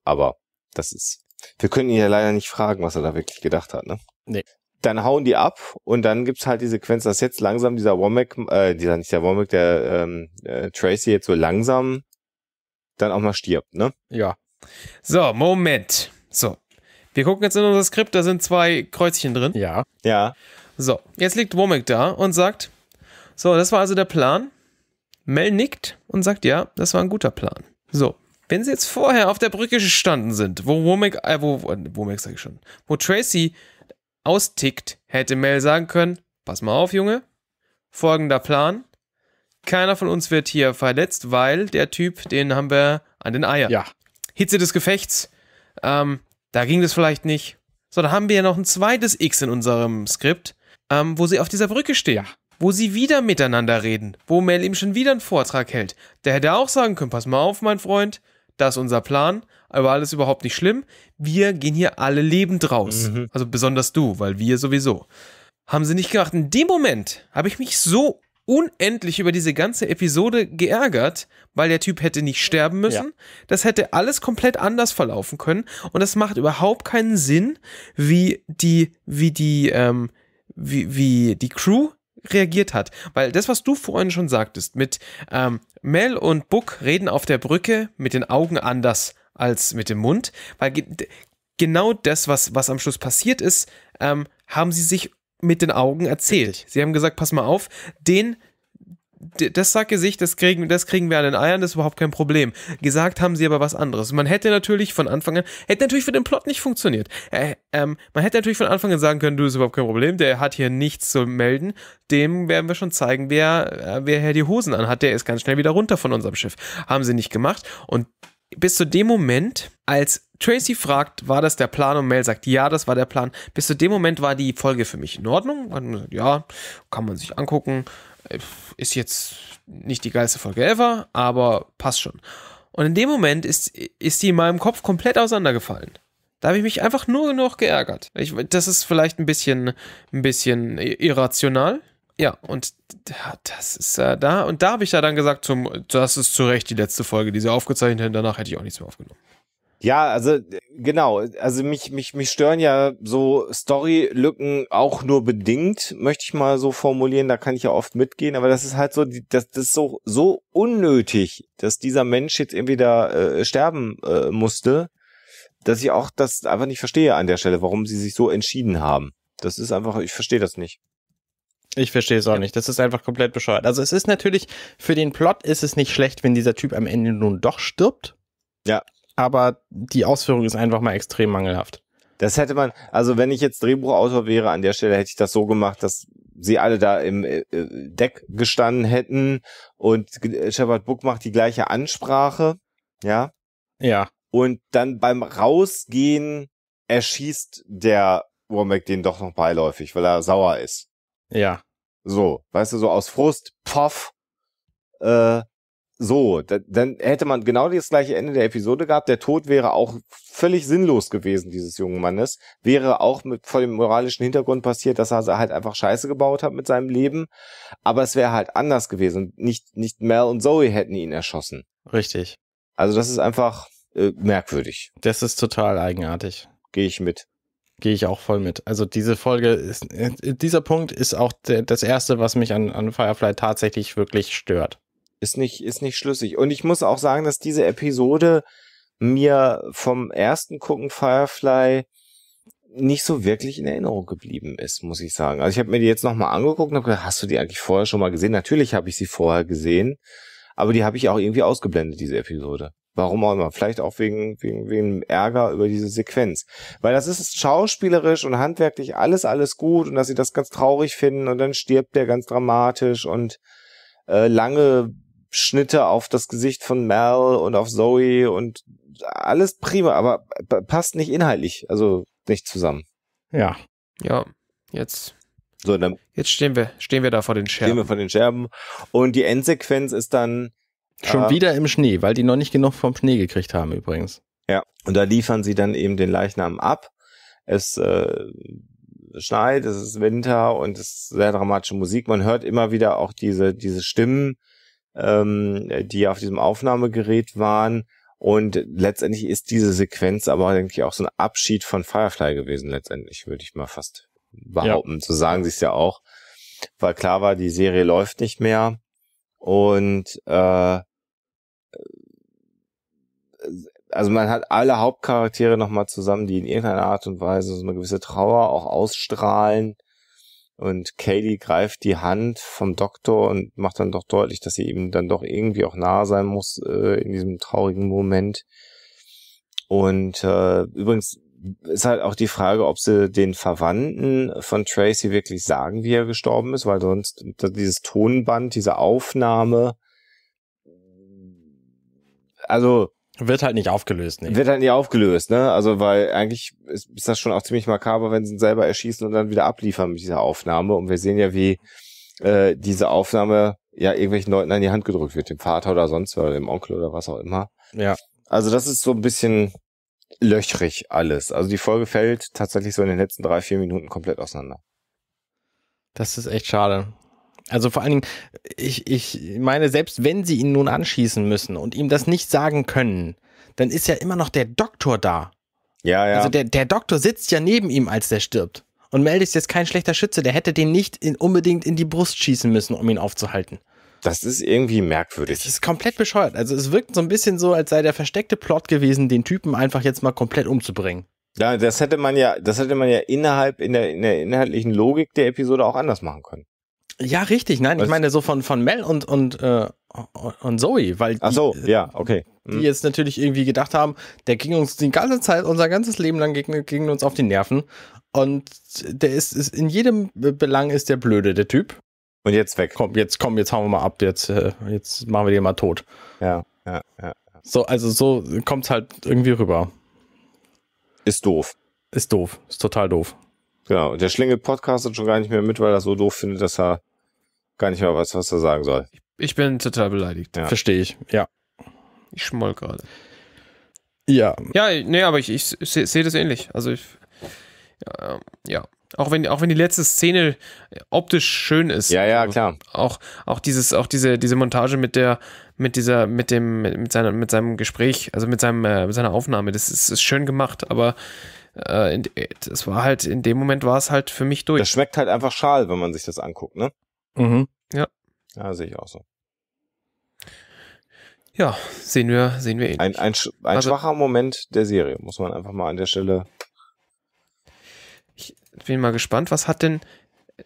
Aber das ist. Wir können ihn ja leider nicht fragen, was er da wirklich gedacht hat, ne? Nee dann hauen die ab und dann gibt es halt die Sequenz, dass jetzt langsam dieser Womack, äh, dieser nicht der Womack, der ähm, äh, Tracy jetzt so langsam dann auch mal stirbt, ne? Ja. So, Moment. So. Wir gucken jetzt in unser Skript, da sind zwei Kreuzchen drin. Ja. Ja. So, jetzt liegt Womack da und sagt, so, das war also der Plan. Mel nickt und sagt, ja, das war ein guter Plan. So, wenn sie jetzt vorher auf der Brücke gestanden sind, wo Womack, äh, wo, äh, Womack sag ich schon, wo Tracy austickt, hätte Mel sagen können, pass mal auf, Junge, folgender Plan. Keiner von uns wird hier verletzt, weil der Typ, den haben wir an den Eiern. Ja. Hitze des Gefechts, ähm, da ging das vielleicht nicht. So, da haben wir ja noch ein zweites X in unserem Skript, ähm, wo sie auf dieser Brücke stehen. Ja. Wo sie wieder miteinander reden, wo Mel ihm schon wieder einen Vortrag hält. Der hätte auch sagen können, pass mal auf, mein Freund, das ist unser Plan, aber alles überhaupt nicht schlimm. Wir gehen hier alle lebend raus. Mhm. Also besonders du, weil wir sowieso. Haben sie nicht gedacht, In dem Moment habe ich mich so unendlich über diese ganze Episode geärgert, weil der Typ hätte nicht sterben müssen. Ja. Das hätte alles komplett anders verlaufen können. Und das macht überhaupt keinen Sinn, wie die, wie die, ähm, wie, wie die Crew reagiert hat. Weil das, was du vorhin schon sagtest, mit ähm, Mel und Buck reden auf der Brücke mit den Augen anders als mit dem Mund, weil ge genau das, was, was am Schluss passiert ist, ähm, haben sie sich mit den Augen erzählt. Sie haben gesagt, pass mal auf, den das Sackgesicht, Gesicht, das kriegen, das kriegen wir an den Eiern, das ist überhaupt kein Problem. Gesagt haben sie aber was anderes. Man hätte natürlich von Anfang an, hätte natürlich für den Plot nicht funktioniert. Äh, ähm, man hätte natürlich von Anfang an sagen können, du, ist überhaupt kein Problem, der hat hier nichts zu melden. Dem werden wir schon zeigen, wer, äh, wer hier die Hosen anhat. Der ist ganz schnell wieder runter von unserem Schiff. Haben sie nicht gemacht. Und bis zu dem Moment, als Tracy fragt, war das der Plan und Mel sagt, ja, das war der Plan. Bis zu dem Moment war die Folge für mich in Ordnung. Ja, kann man sich angucken. Ist jetzt nicht die geilste Folge ever, aber passt schon. Und in dem Moment ist, ist die in meinem Kopf komplett auseinandergefallen. Da habe ich mich einfach nur noch geärgert. Ich, das ist vielleicht ein bisschen, ein bisschen irrational. Ja, und das ist äh, da. Und da habe ich ja dann gesagt, zum, das ist zu Recht die letzte Folge, die sie aufgezeichnet haben. Danach hätte ich auch nichts mehr aufgenommen. Ja, also genau, also mich, mich, mich stören ja so Storylücken auch nur bedingt, möchte ich mal so formulieren, da kann ich ja oft mitgehen, aber das ist halt so, das, das ist so, so unnötig, dass dieser Mensch jetzt irgendwie da äh, sterben äh, musste, dass ich auch das einfach nicht verstehe an der Stelle, warum sie sich so entschieden haben. Das ist einfach, ich verstehe das nicht. Ich verstehe es auch ja. nicht. Das ist einfach komplett bescheuert. Also es ist natürlich, für den Plot ist es nicht schlecht, wenn dieser Typ am Ende nun doch stirbt. Ja aber die Ausführung ist einfach mal extrem mangelhaft. Das hätte man, also wenn ich jetzt Drehbuchautor wäre, an der Stelle hätte ich das so gemacht, dass sie alle da im äh, äh, Deck gestanden hätten und äh, Shepard Book macht die gleiche Ansprache, ja? Ja. Und dann beim Rausgehen erschießt der Womack den doch noch beiläufig, weil er sauer ist. Ja. So, weißt du, so aus Frust, poff, äh, so, da, dann hätte man genau das gleiche Ende der Episode gehabt. Der Tod wäre auch völlig sinnlos gewesen dieses jungen Mannes. Wäre auch mit vor dem moralischen Hintergrund passiert, dass er halt einfach Scheiße gebaut hat mit seinem Leben. Aber es wäre halt anders gewesen. Nicht, nicht Mel und Zoe hätten ihn erschossen. Richtig. Also das ist einfach äh, merkwürdig. Das ist total eigenartig. Gehe ich mit. Gehe ich auch voll mit. Also diese Folge ist, äh, dieser Punkt ist auch der, das erste, was mich an, an Firefly tatsächlich wirklich stört. Ist nicht, ist nicht schlüssig. Und ich muss auch sagen, dass diese Episode mir vom ersten Gucken Firefly nicht so wirklich in Erinnerung geblieben ist, muss ich sagen. Also ich habe mir die jetzt nochmal angeguckt und hab gedacht, hast du die eigentlich vorher schon mal gesehen? Natürlich habe ich sie vorher gesehen, aber die habe ich auch irgendwie ausgeblendet, diese Episode. Warum auch immer. Vielleicht auch wegen, wegen, wegen Ärger über diese Sequenz. Weil das ist schauspielerisch und handwerklich alles, alles gut und dass sie das ganz traurig finden und dann stirbt der ganz dramatisch und äh, lange Schnitte auf das Gesicht von Mel und auf Zoe und alles prima, aber passt nicht inhaltlich, also nicht zusammen. Ja. Ja, jetzt. So, dann jetzt stehen wir, stehen wir da vor den Scherben. Stehen wir vor den Scherben. Und die Endsequenz ist dann. Schon äh, wieder im Schnee, weil die noch nicht genug vom Schnee gekriegt haben übrigens. Ja, und da liefern sie dann eben den Leichnam ab. Es äh, schneit, es ist Winter und es ist sehr dramatische Musik. Man hört immer wieder auch diese, diese Stimmen, ähm, die auf diesem Aufnahmegerät waren. Und letztendlich ist diese Sequenz aber, denke ich, auch so ein Abschied von Firefly gewesen, letztendlich, würde ich mal fast behaupten. Ja. So sagen sie es ja auch. Weil klar war, die Serie läuft nicht mehr. Und äh, äh also man hat alle Hauptcharaktere nochmal zusammen, die in irgendeiner Art und Weise so eine gewisse Trauer auch ausstrahlen und Katie greift die Hand vom Doktor und macht dann doch deutlich, dass sie ihm dann doch irgendwie auch nahe sein muss äh, in diesem traurigen Moment. Und äh, übrigens ist halt auch die Frage, ob sie den Verwandten von Tracy wirklich sagen, wie er gestorben ist, weil sonst dieses Tonband, diese Aufnahme, also wird halt nicht aufgelöst, ne? Wird halt nicht aufgelöst, ne? Also, weil eigentlich ist, ist das schon auch ziemlich makaber, wenn sie ihn selber erschießen und dann wieder abliefern mit dieser Aufnahme. Und wir sehen ja, wie äh, diese Aufnahme ja irgendwelchen Leuten an die Hand gedrückt wird, dem Vater oder sonst oder dem Onkel oder was auch immer. Ja. Also, das ist so ein bisschen löchrig alles. Also die Folge fällt tatsächlich so in den letzten drei, vier Minuten komplett auseinander. Das ist echt schade. Also vor allen Dingen, ich, ich meine, selbst wenn sie ihn nun anschießen müssen und ihm das nicht sagen können, dann ist ja immer noch der Doktor da. Ja, ja. Also der, der Doktor sitzt ja neben ihm, als der stirbt. Und Meld ist jetzt kein schlechter Schütze, der hätte den nicht in, unbedingt in die Brust schießen müssen, um ihn aufzuhalten. Das ist irgendwie merkwürdig. Das ist komplett bescheuert. Also es wirkt so ein bisschen so, als sei der versteckte Plot gewesen, den Typen einfach jetzt mal komplett umzubringen. Ja, das hätte man ja, das hätte man ja innerhalb in der, in der inhaltlichen Logik der Episode auch anders machen können. Ja, richtig. Nein, Was? ich meine so von, von Mel und, und, äh, und Zoe, weil die, Ach so, äh, ja, okay. Hm. die jetzt natürlich irgendwie gedacht haben, der ging uns die ganze Zeit, unser ganzes Leben lang ging, ging uns auf die Nerven. Und der ist, ist in jedem Belang ist der blöde, der Typ. Und jetzt weg. Komm, jetzt komm, jetzt hauen wir mal ab, jetzt, äh, jetzt machen wir den mal tot. Ja, ja, ja. So, also so kommt es halt irgendwie rüber. Ist doof. Ist doof, ist total doof. Genau, der Schlingel podcastet schon gar nicht mehr mit, weil er so doof findet, dass er gar nicht mehr weiß, was er sagen soll. Ich bin total beleidigt. Ja. Verstehe ich, ja. Ich schmoll gerade. Ja. Ja, nee, aber ich, ich, sehe seh das ähnlich. Also ich, ja, ähm, ja. Auch wenn, auch wenn die letzte Szene optisch schön ist. Ja, ja, klar. Auch, auch dieses, auch diese, diese Montage mit der, mit dieser, mit dem, mit seiner, mit seinem Gespräch, also mit seinem, äh, mit seiner Aufnahme, das ist, ist schön gemacht, aber es äh, war halt, in dem Moment war es halt für mich durch. Das schmeckt halt einfach schal, wenn man sich das anguckt, ne? Mhm. Ja. Ja, sehe ich auch so. Ja, sehen wir, sehen wir ähnlich. Ein, ein, ein also, schwacher Moment der Serie, muss man einfach mal an der Stelle. Ich bin mal gespannt, was hat denn. Äh,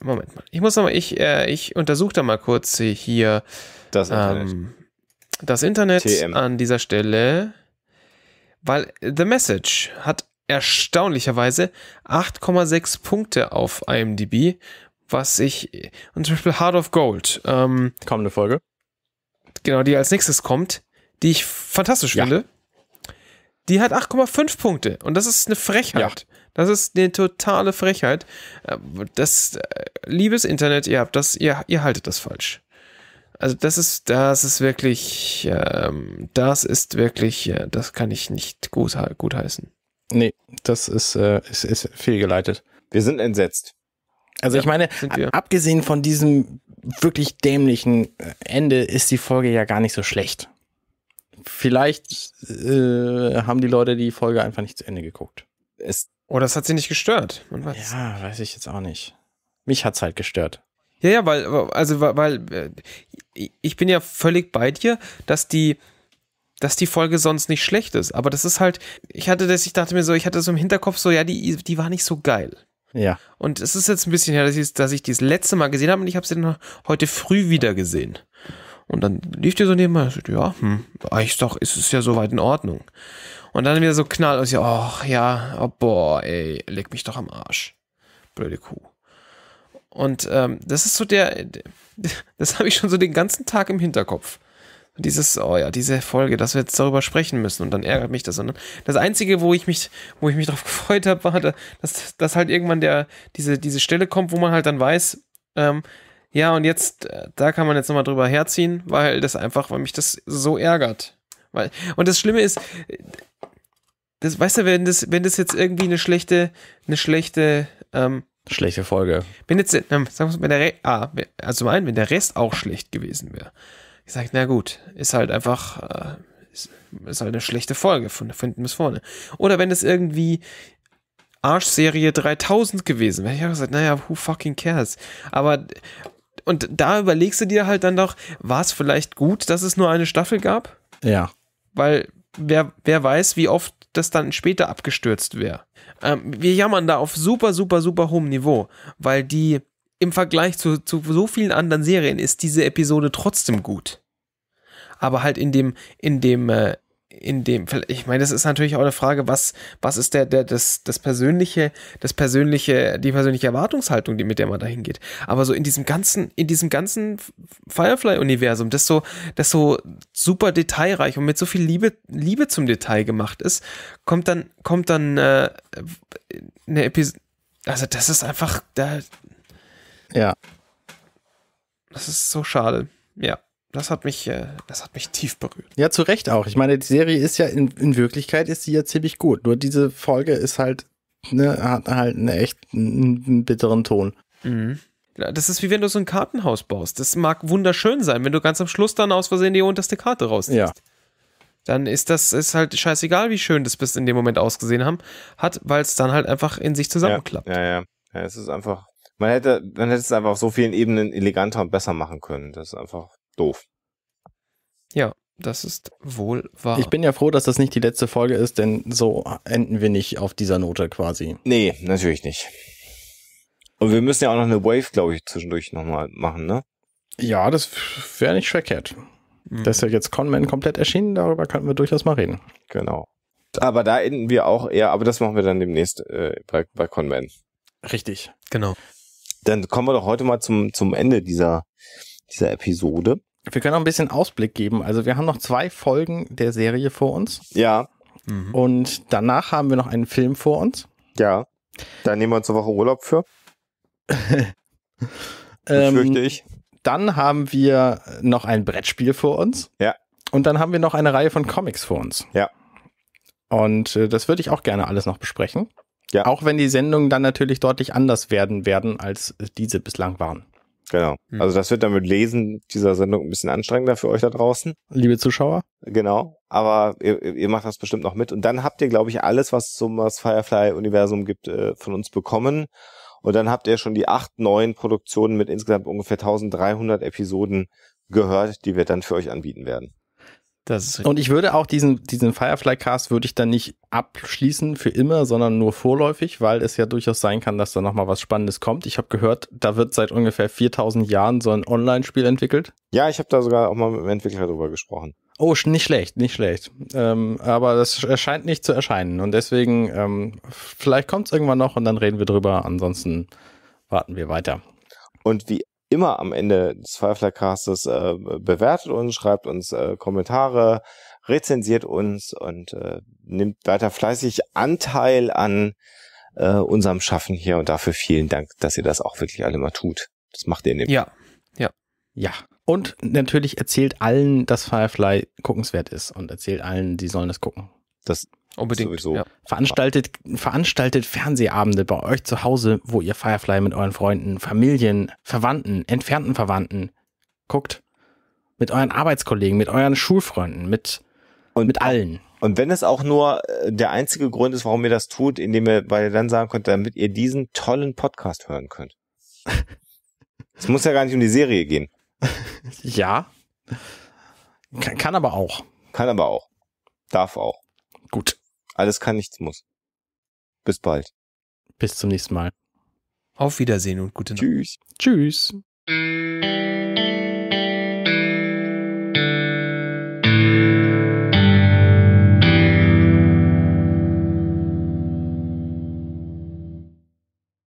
Moment mal. Ich muss nochmal, ich, äh, ich untersuche da mal kurz hier. Das Internet. Ähm, das Internet an dieser Stelle. Weil The Message hat erstaunlicherweise 8,6 Punkte auf IMDb, was ich. Und zum Beispiel Heart of Gold. Ähm, Kommende Folge. Genau, die als nächstes kommt, die ich fantastisch ja. finde. Die hat 8,5 Punkte. Und das ist eine Frechheit. Ja. Das ist eine totale Frechheit. Ähm, das, äh, liebes Internet, ihr habt das, ihr, ihr haltet das falsch. Also das ist, das ist wirklich, ähm, das ist wirklich, äh, das kann ich nicht gut, gut heißen. Nee, das ist, äh, ist, ist fehlgeleitet. Wir sind entsetzt. Also ja, ich meine, abgesehen von diesem wirklich dämlichen äh, Ende ist die Folge ja gar nicht so schlecht. Vielleicht äh, haben die Leute die Folge einfach nicht zu Ende geguckt. Es, oder oh, es hat sie nicht gestört. Man weiß. Ja, weiß ich jetzt auch nicht. Mich hat es halt gestört. Ja, ja, weil, also, weil, äh, ich bin ja völlig bei dir, dass die, dass die Folge sonst nicht schlecht ist. Aber das ist halt, ich hatte das, ich dachte mir so, ich hatte so im Hinterkopf so, ja, die, die war nicht so geil. Ja. Und es ist jetzt ein bisschen her, dass ich, dass ich das letzte Mal gesehen habe und ich habe sie dann heute früh wieder gesehen. Und dann lief die so nebenbei, ja, hm, eigentlich doch, ist es ja soweit in Ordnung. Und dann wieder so knall und ich, ach ja, oh, boah, ey, leg mich doch am Arsch. Blöde Kuh. Und ähm, das ist so der, das habe ich schon so den ganzen Tag im Hinterkopf dieses, oh ja, diese Folge, dass wir jetzt darüber sprechen müssen und dann ärgert mich das. Und das Einzige, wo ich mich, wo ich mich drauf gefreut habe, war, dass, dass halt irgendwann der, diese, diese Stelle kommt, wo man halt dann weiß, ähm, ja, und jetzt, äh, da kann man jetzt nochmal drüber herziehen, weil das einfach, weil mich das so ärgert. Weil, und das Schlimme ist, das, weißt du, wenn das, wenn das jetzt irgendwie eine schlechte, eine schlechte, ähm, Schlechte Folge. Wenn jetzt, ähm, sagen wir mal, wenn der, Re ah, also zum wenn der Rest auch schlecht gewesen wäre. Ich sage, na gut, ist halt einfach, äh, ist, ist, halt eine schlechte Folge von, hinten bis vorne. Oder wenn es irgendwie Arschserie 3000 gewesen wäre, ich auch gesagt, naja, who fucking cares? Aber, und da überlegst du dir halt dann doch, war es vielleicht gut, dass es nur eine Staffel gab? Ja. Weil, wer, wer weiß, wie oft das dann später abgestürzt wäre. Ähm, wir jammern da auf super, super, super hohem Niveau, weil die im Vergleich zu, zu so vielen anderen Serien ist diese Episode trotzdem gut. Aber halt in dem, in dem, äh, in dem, ich meine, das ist natürlich auch eine Frage, was, was ist der, der, das, das persönliche, das persönliche, die persönliche Erwartungshaltung, die mit der man dahin geht. Aber so in diesem ganzen, in diesem ganzen Firefly-Universum, das so, das so super detailreich und mit so viel Liebe, Liebe zum Detail gemacht ist, kommt dann, kommt dann äh, eine Episode. Also das ist einfach, da, ja. Das ist so schade. Ja, das hat mich, äh, das hat mich tief berührt. Ja, zu Recht auch. Ich meine, die Serie ist ja in, in Wirklichkeit ist sie ja ziemlich gut. Nur diese Folge ist halt, ne, hat halt einen echt einen bitteren Ton. Mhm. Das ist wie wenn du so ein Kartenhaus baust. Das mag wunderschön sein, wenn du ganz am Schluss dann aus Versehen die unterste Karte rausziehst. Ja. Dann ist das ist halt scheißegal, wie schön das bis in dem Moment ausgesehen haben, hat, weil es dann halt einfach in sich zusammenklappt. Ja, ja, ja. ja es ist einfach man hätte, man hätte es einfach auf so vielen Ebenen eleganter und besser machen können. Das ist einfach doof. Ja, das ist wohl wahr. Ich bin ja froh, dass das nicht die letzte Folge ist, denn so enden wir nicht auf dieser Note quasi. Nee, natürlich nicht. Und wir müssen ja auch noch eine Wave, glaube ich, zwischendurch nochmal machen, ne? Ja, das wäre nicht verkehrt. Mhm. Das ist ja jetzt Conman komplett erschienen, darüber könnten wir durchaus mal reden. Genau. Aber da enden wir auch eher, aber das machen wir dann demnächst äh, bei, bei Conman. Richtig. Genau dann kommen wir doch heute mal zum, zum Ende dieser, dieser Episode. Wir können auch ein bisschen Ausblick geben. Also wir haben noch zwei Folgen der Serie vor uns. Ja. Mhm. Und danach haben wir noch einen Film vor uns. Ja. Da nehmen wir uns eine Woche Urlaub für. ähm, fürchte ich. Dann haben wir noch ein Brettspiel vor uns. Ja. Und dann haben wir noch eine Reihe von Comics vor uns. Ja. Und äh, das würde ich auch gerne alles noch besprechen. Ja. Auch wenn die Sendungen dann natürlich deutlich anders werden werden, als diese bislang waren. Genau. Hm. Also das wird dann mit Lesen dieser Sendung ein bisschen anstrengender für euch da draußen. Liebe Zuschauer. Genau. Aber ihr, ihr macht das bestimmt noch mit. Und dann habt ihr, glaube ich, alles, was zum was Firefly-Universum gibt, äh, von uns bekommen. Und dann habt ihr schon die acht neuen Produktionen mit insgesamt ungefähr 1300 Episoden gehört, die wir dann für euch anbieten werden. Und ich würde auch diesen, diesen Firefly-Cast würde ich dann nicht abschließen für immer, sondern nur vorläufig, weil es ja durchaus sein kann, dass da nochmal was Spannendes kommt. Ich habe gehört, da wird seit ungefähr 4000 Jahren so ein Online-Spiel entwickelt. Ja, ich habe da sogar auch mal mit dem Entwickler drüber gesprochen. Oh, nicht schlecht, nicht schlecht. Ähm, aber das erscheint nicht zu erscheinen. Und deswegen, ähm, vielleicht kommt es irgendwann noch und dann reden wir drüber. Ansonsten warten wir weiter. Und wie immer am Ende des Firefly Castes äh, bewertet uns, schreibt uns äh, Kommentare, rezensiert uns und äh, nimmt weiter fleißig Anteil an äh, unserem Schaffen hier und dafür vielen Dank, dass ihr das auch wirklich alle mal tut. Das macht ihr nämlich. Ja, ja, ja. Und natürlich erzählt allen, dass Firefly guckenswert ist und erzählt allen, die sollen es gucken. Das Unbedingt. Sowieso. Ja. Veranstaltet, veranstaltet Fernsehabende bei euch zu Hause, wo ihr Firefly mit euren Freunden, Familien, Verwandten, entfernten Verwandten guckt. Mit euren Arbeitskollegen, mit euren Schulfreunden, mit, und, mit allen. Und wenn es auch nur äh, der einzige Grund ist, warum ihr das tut, indem ihr bei dann sagen könnt, damit ihr diesen tollen Podcast hören könnt. es muss ja gar nicht um die Serie gehen. ja. Kann, kann aber auch. Kann aber auch. Darf auch. Gut. Alles kann, nichts muss. Bis bald. Bis zum nächsten Mal. Auf Wiedersehen und gute Nacht. Tschüss. Tschüss.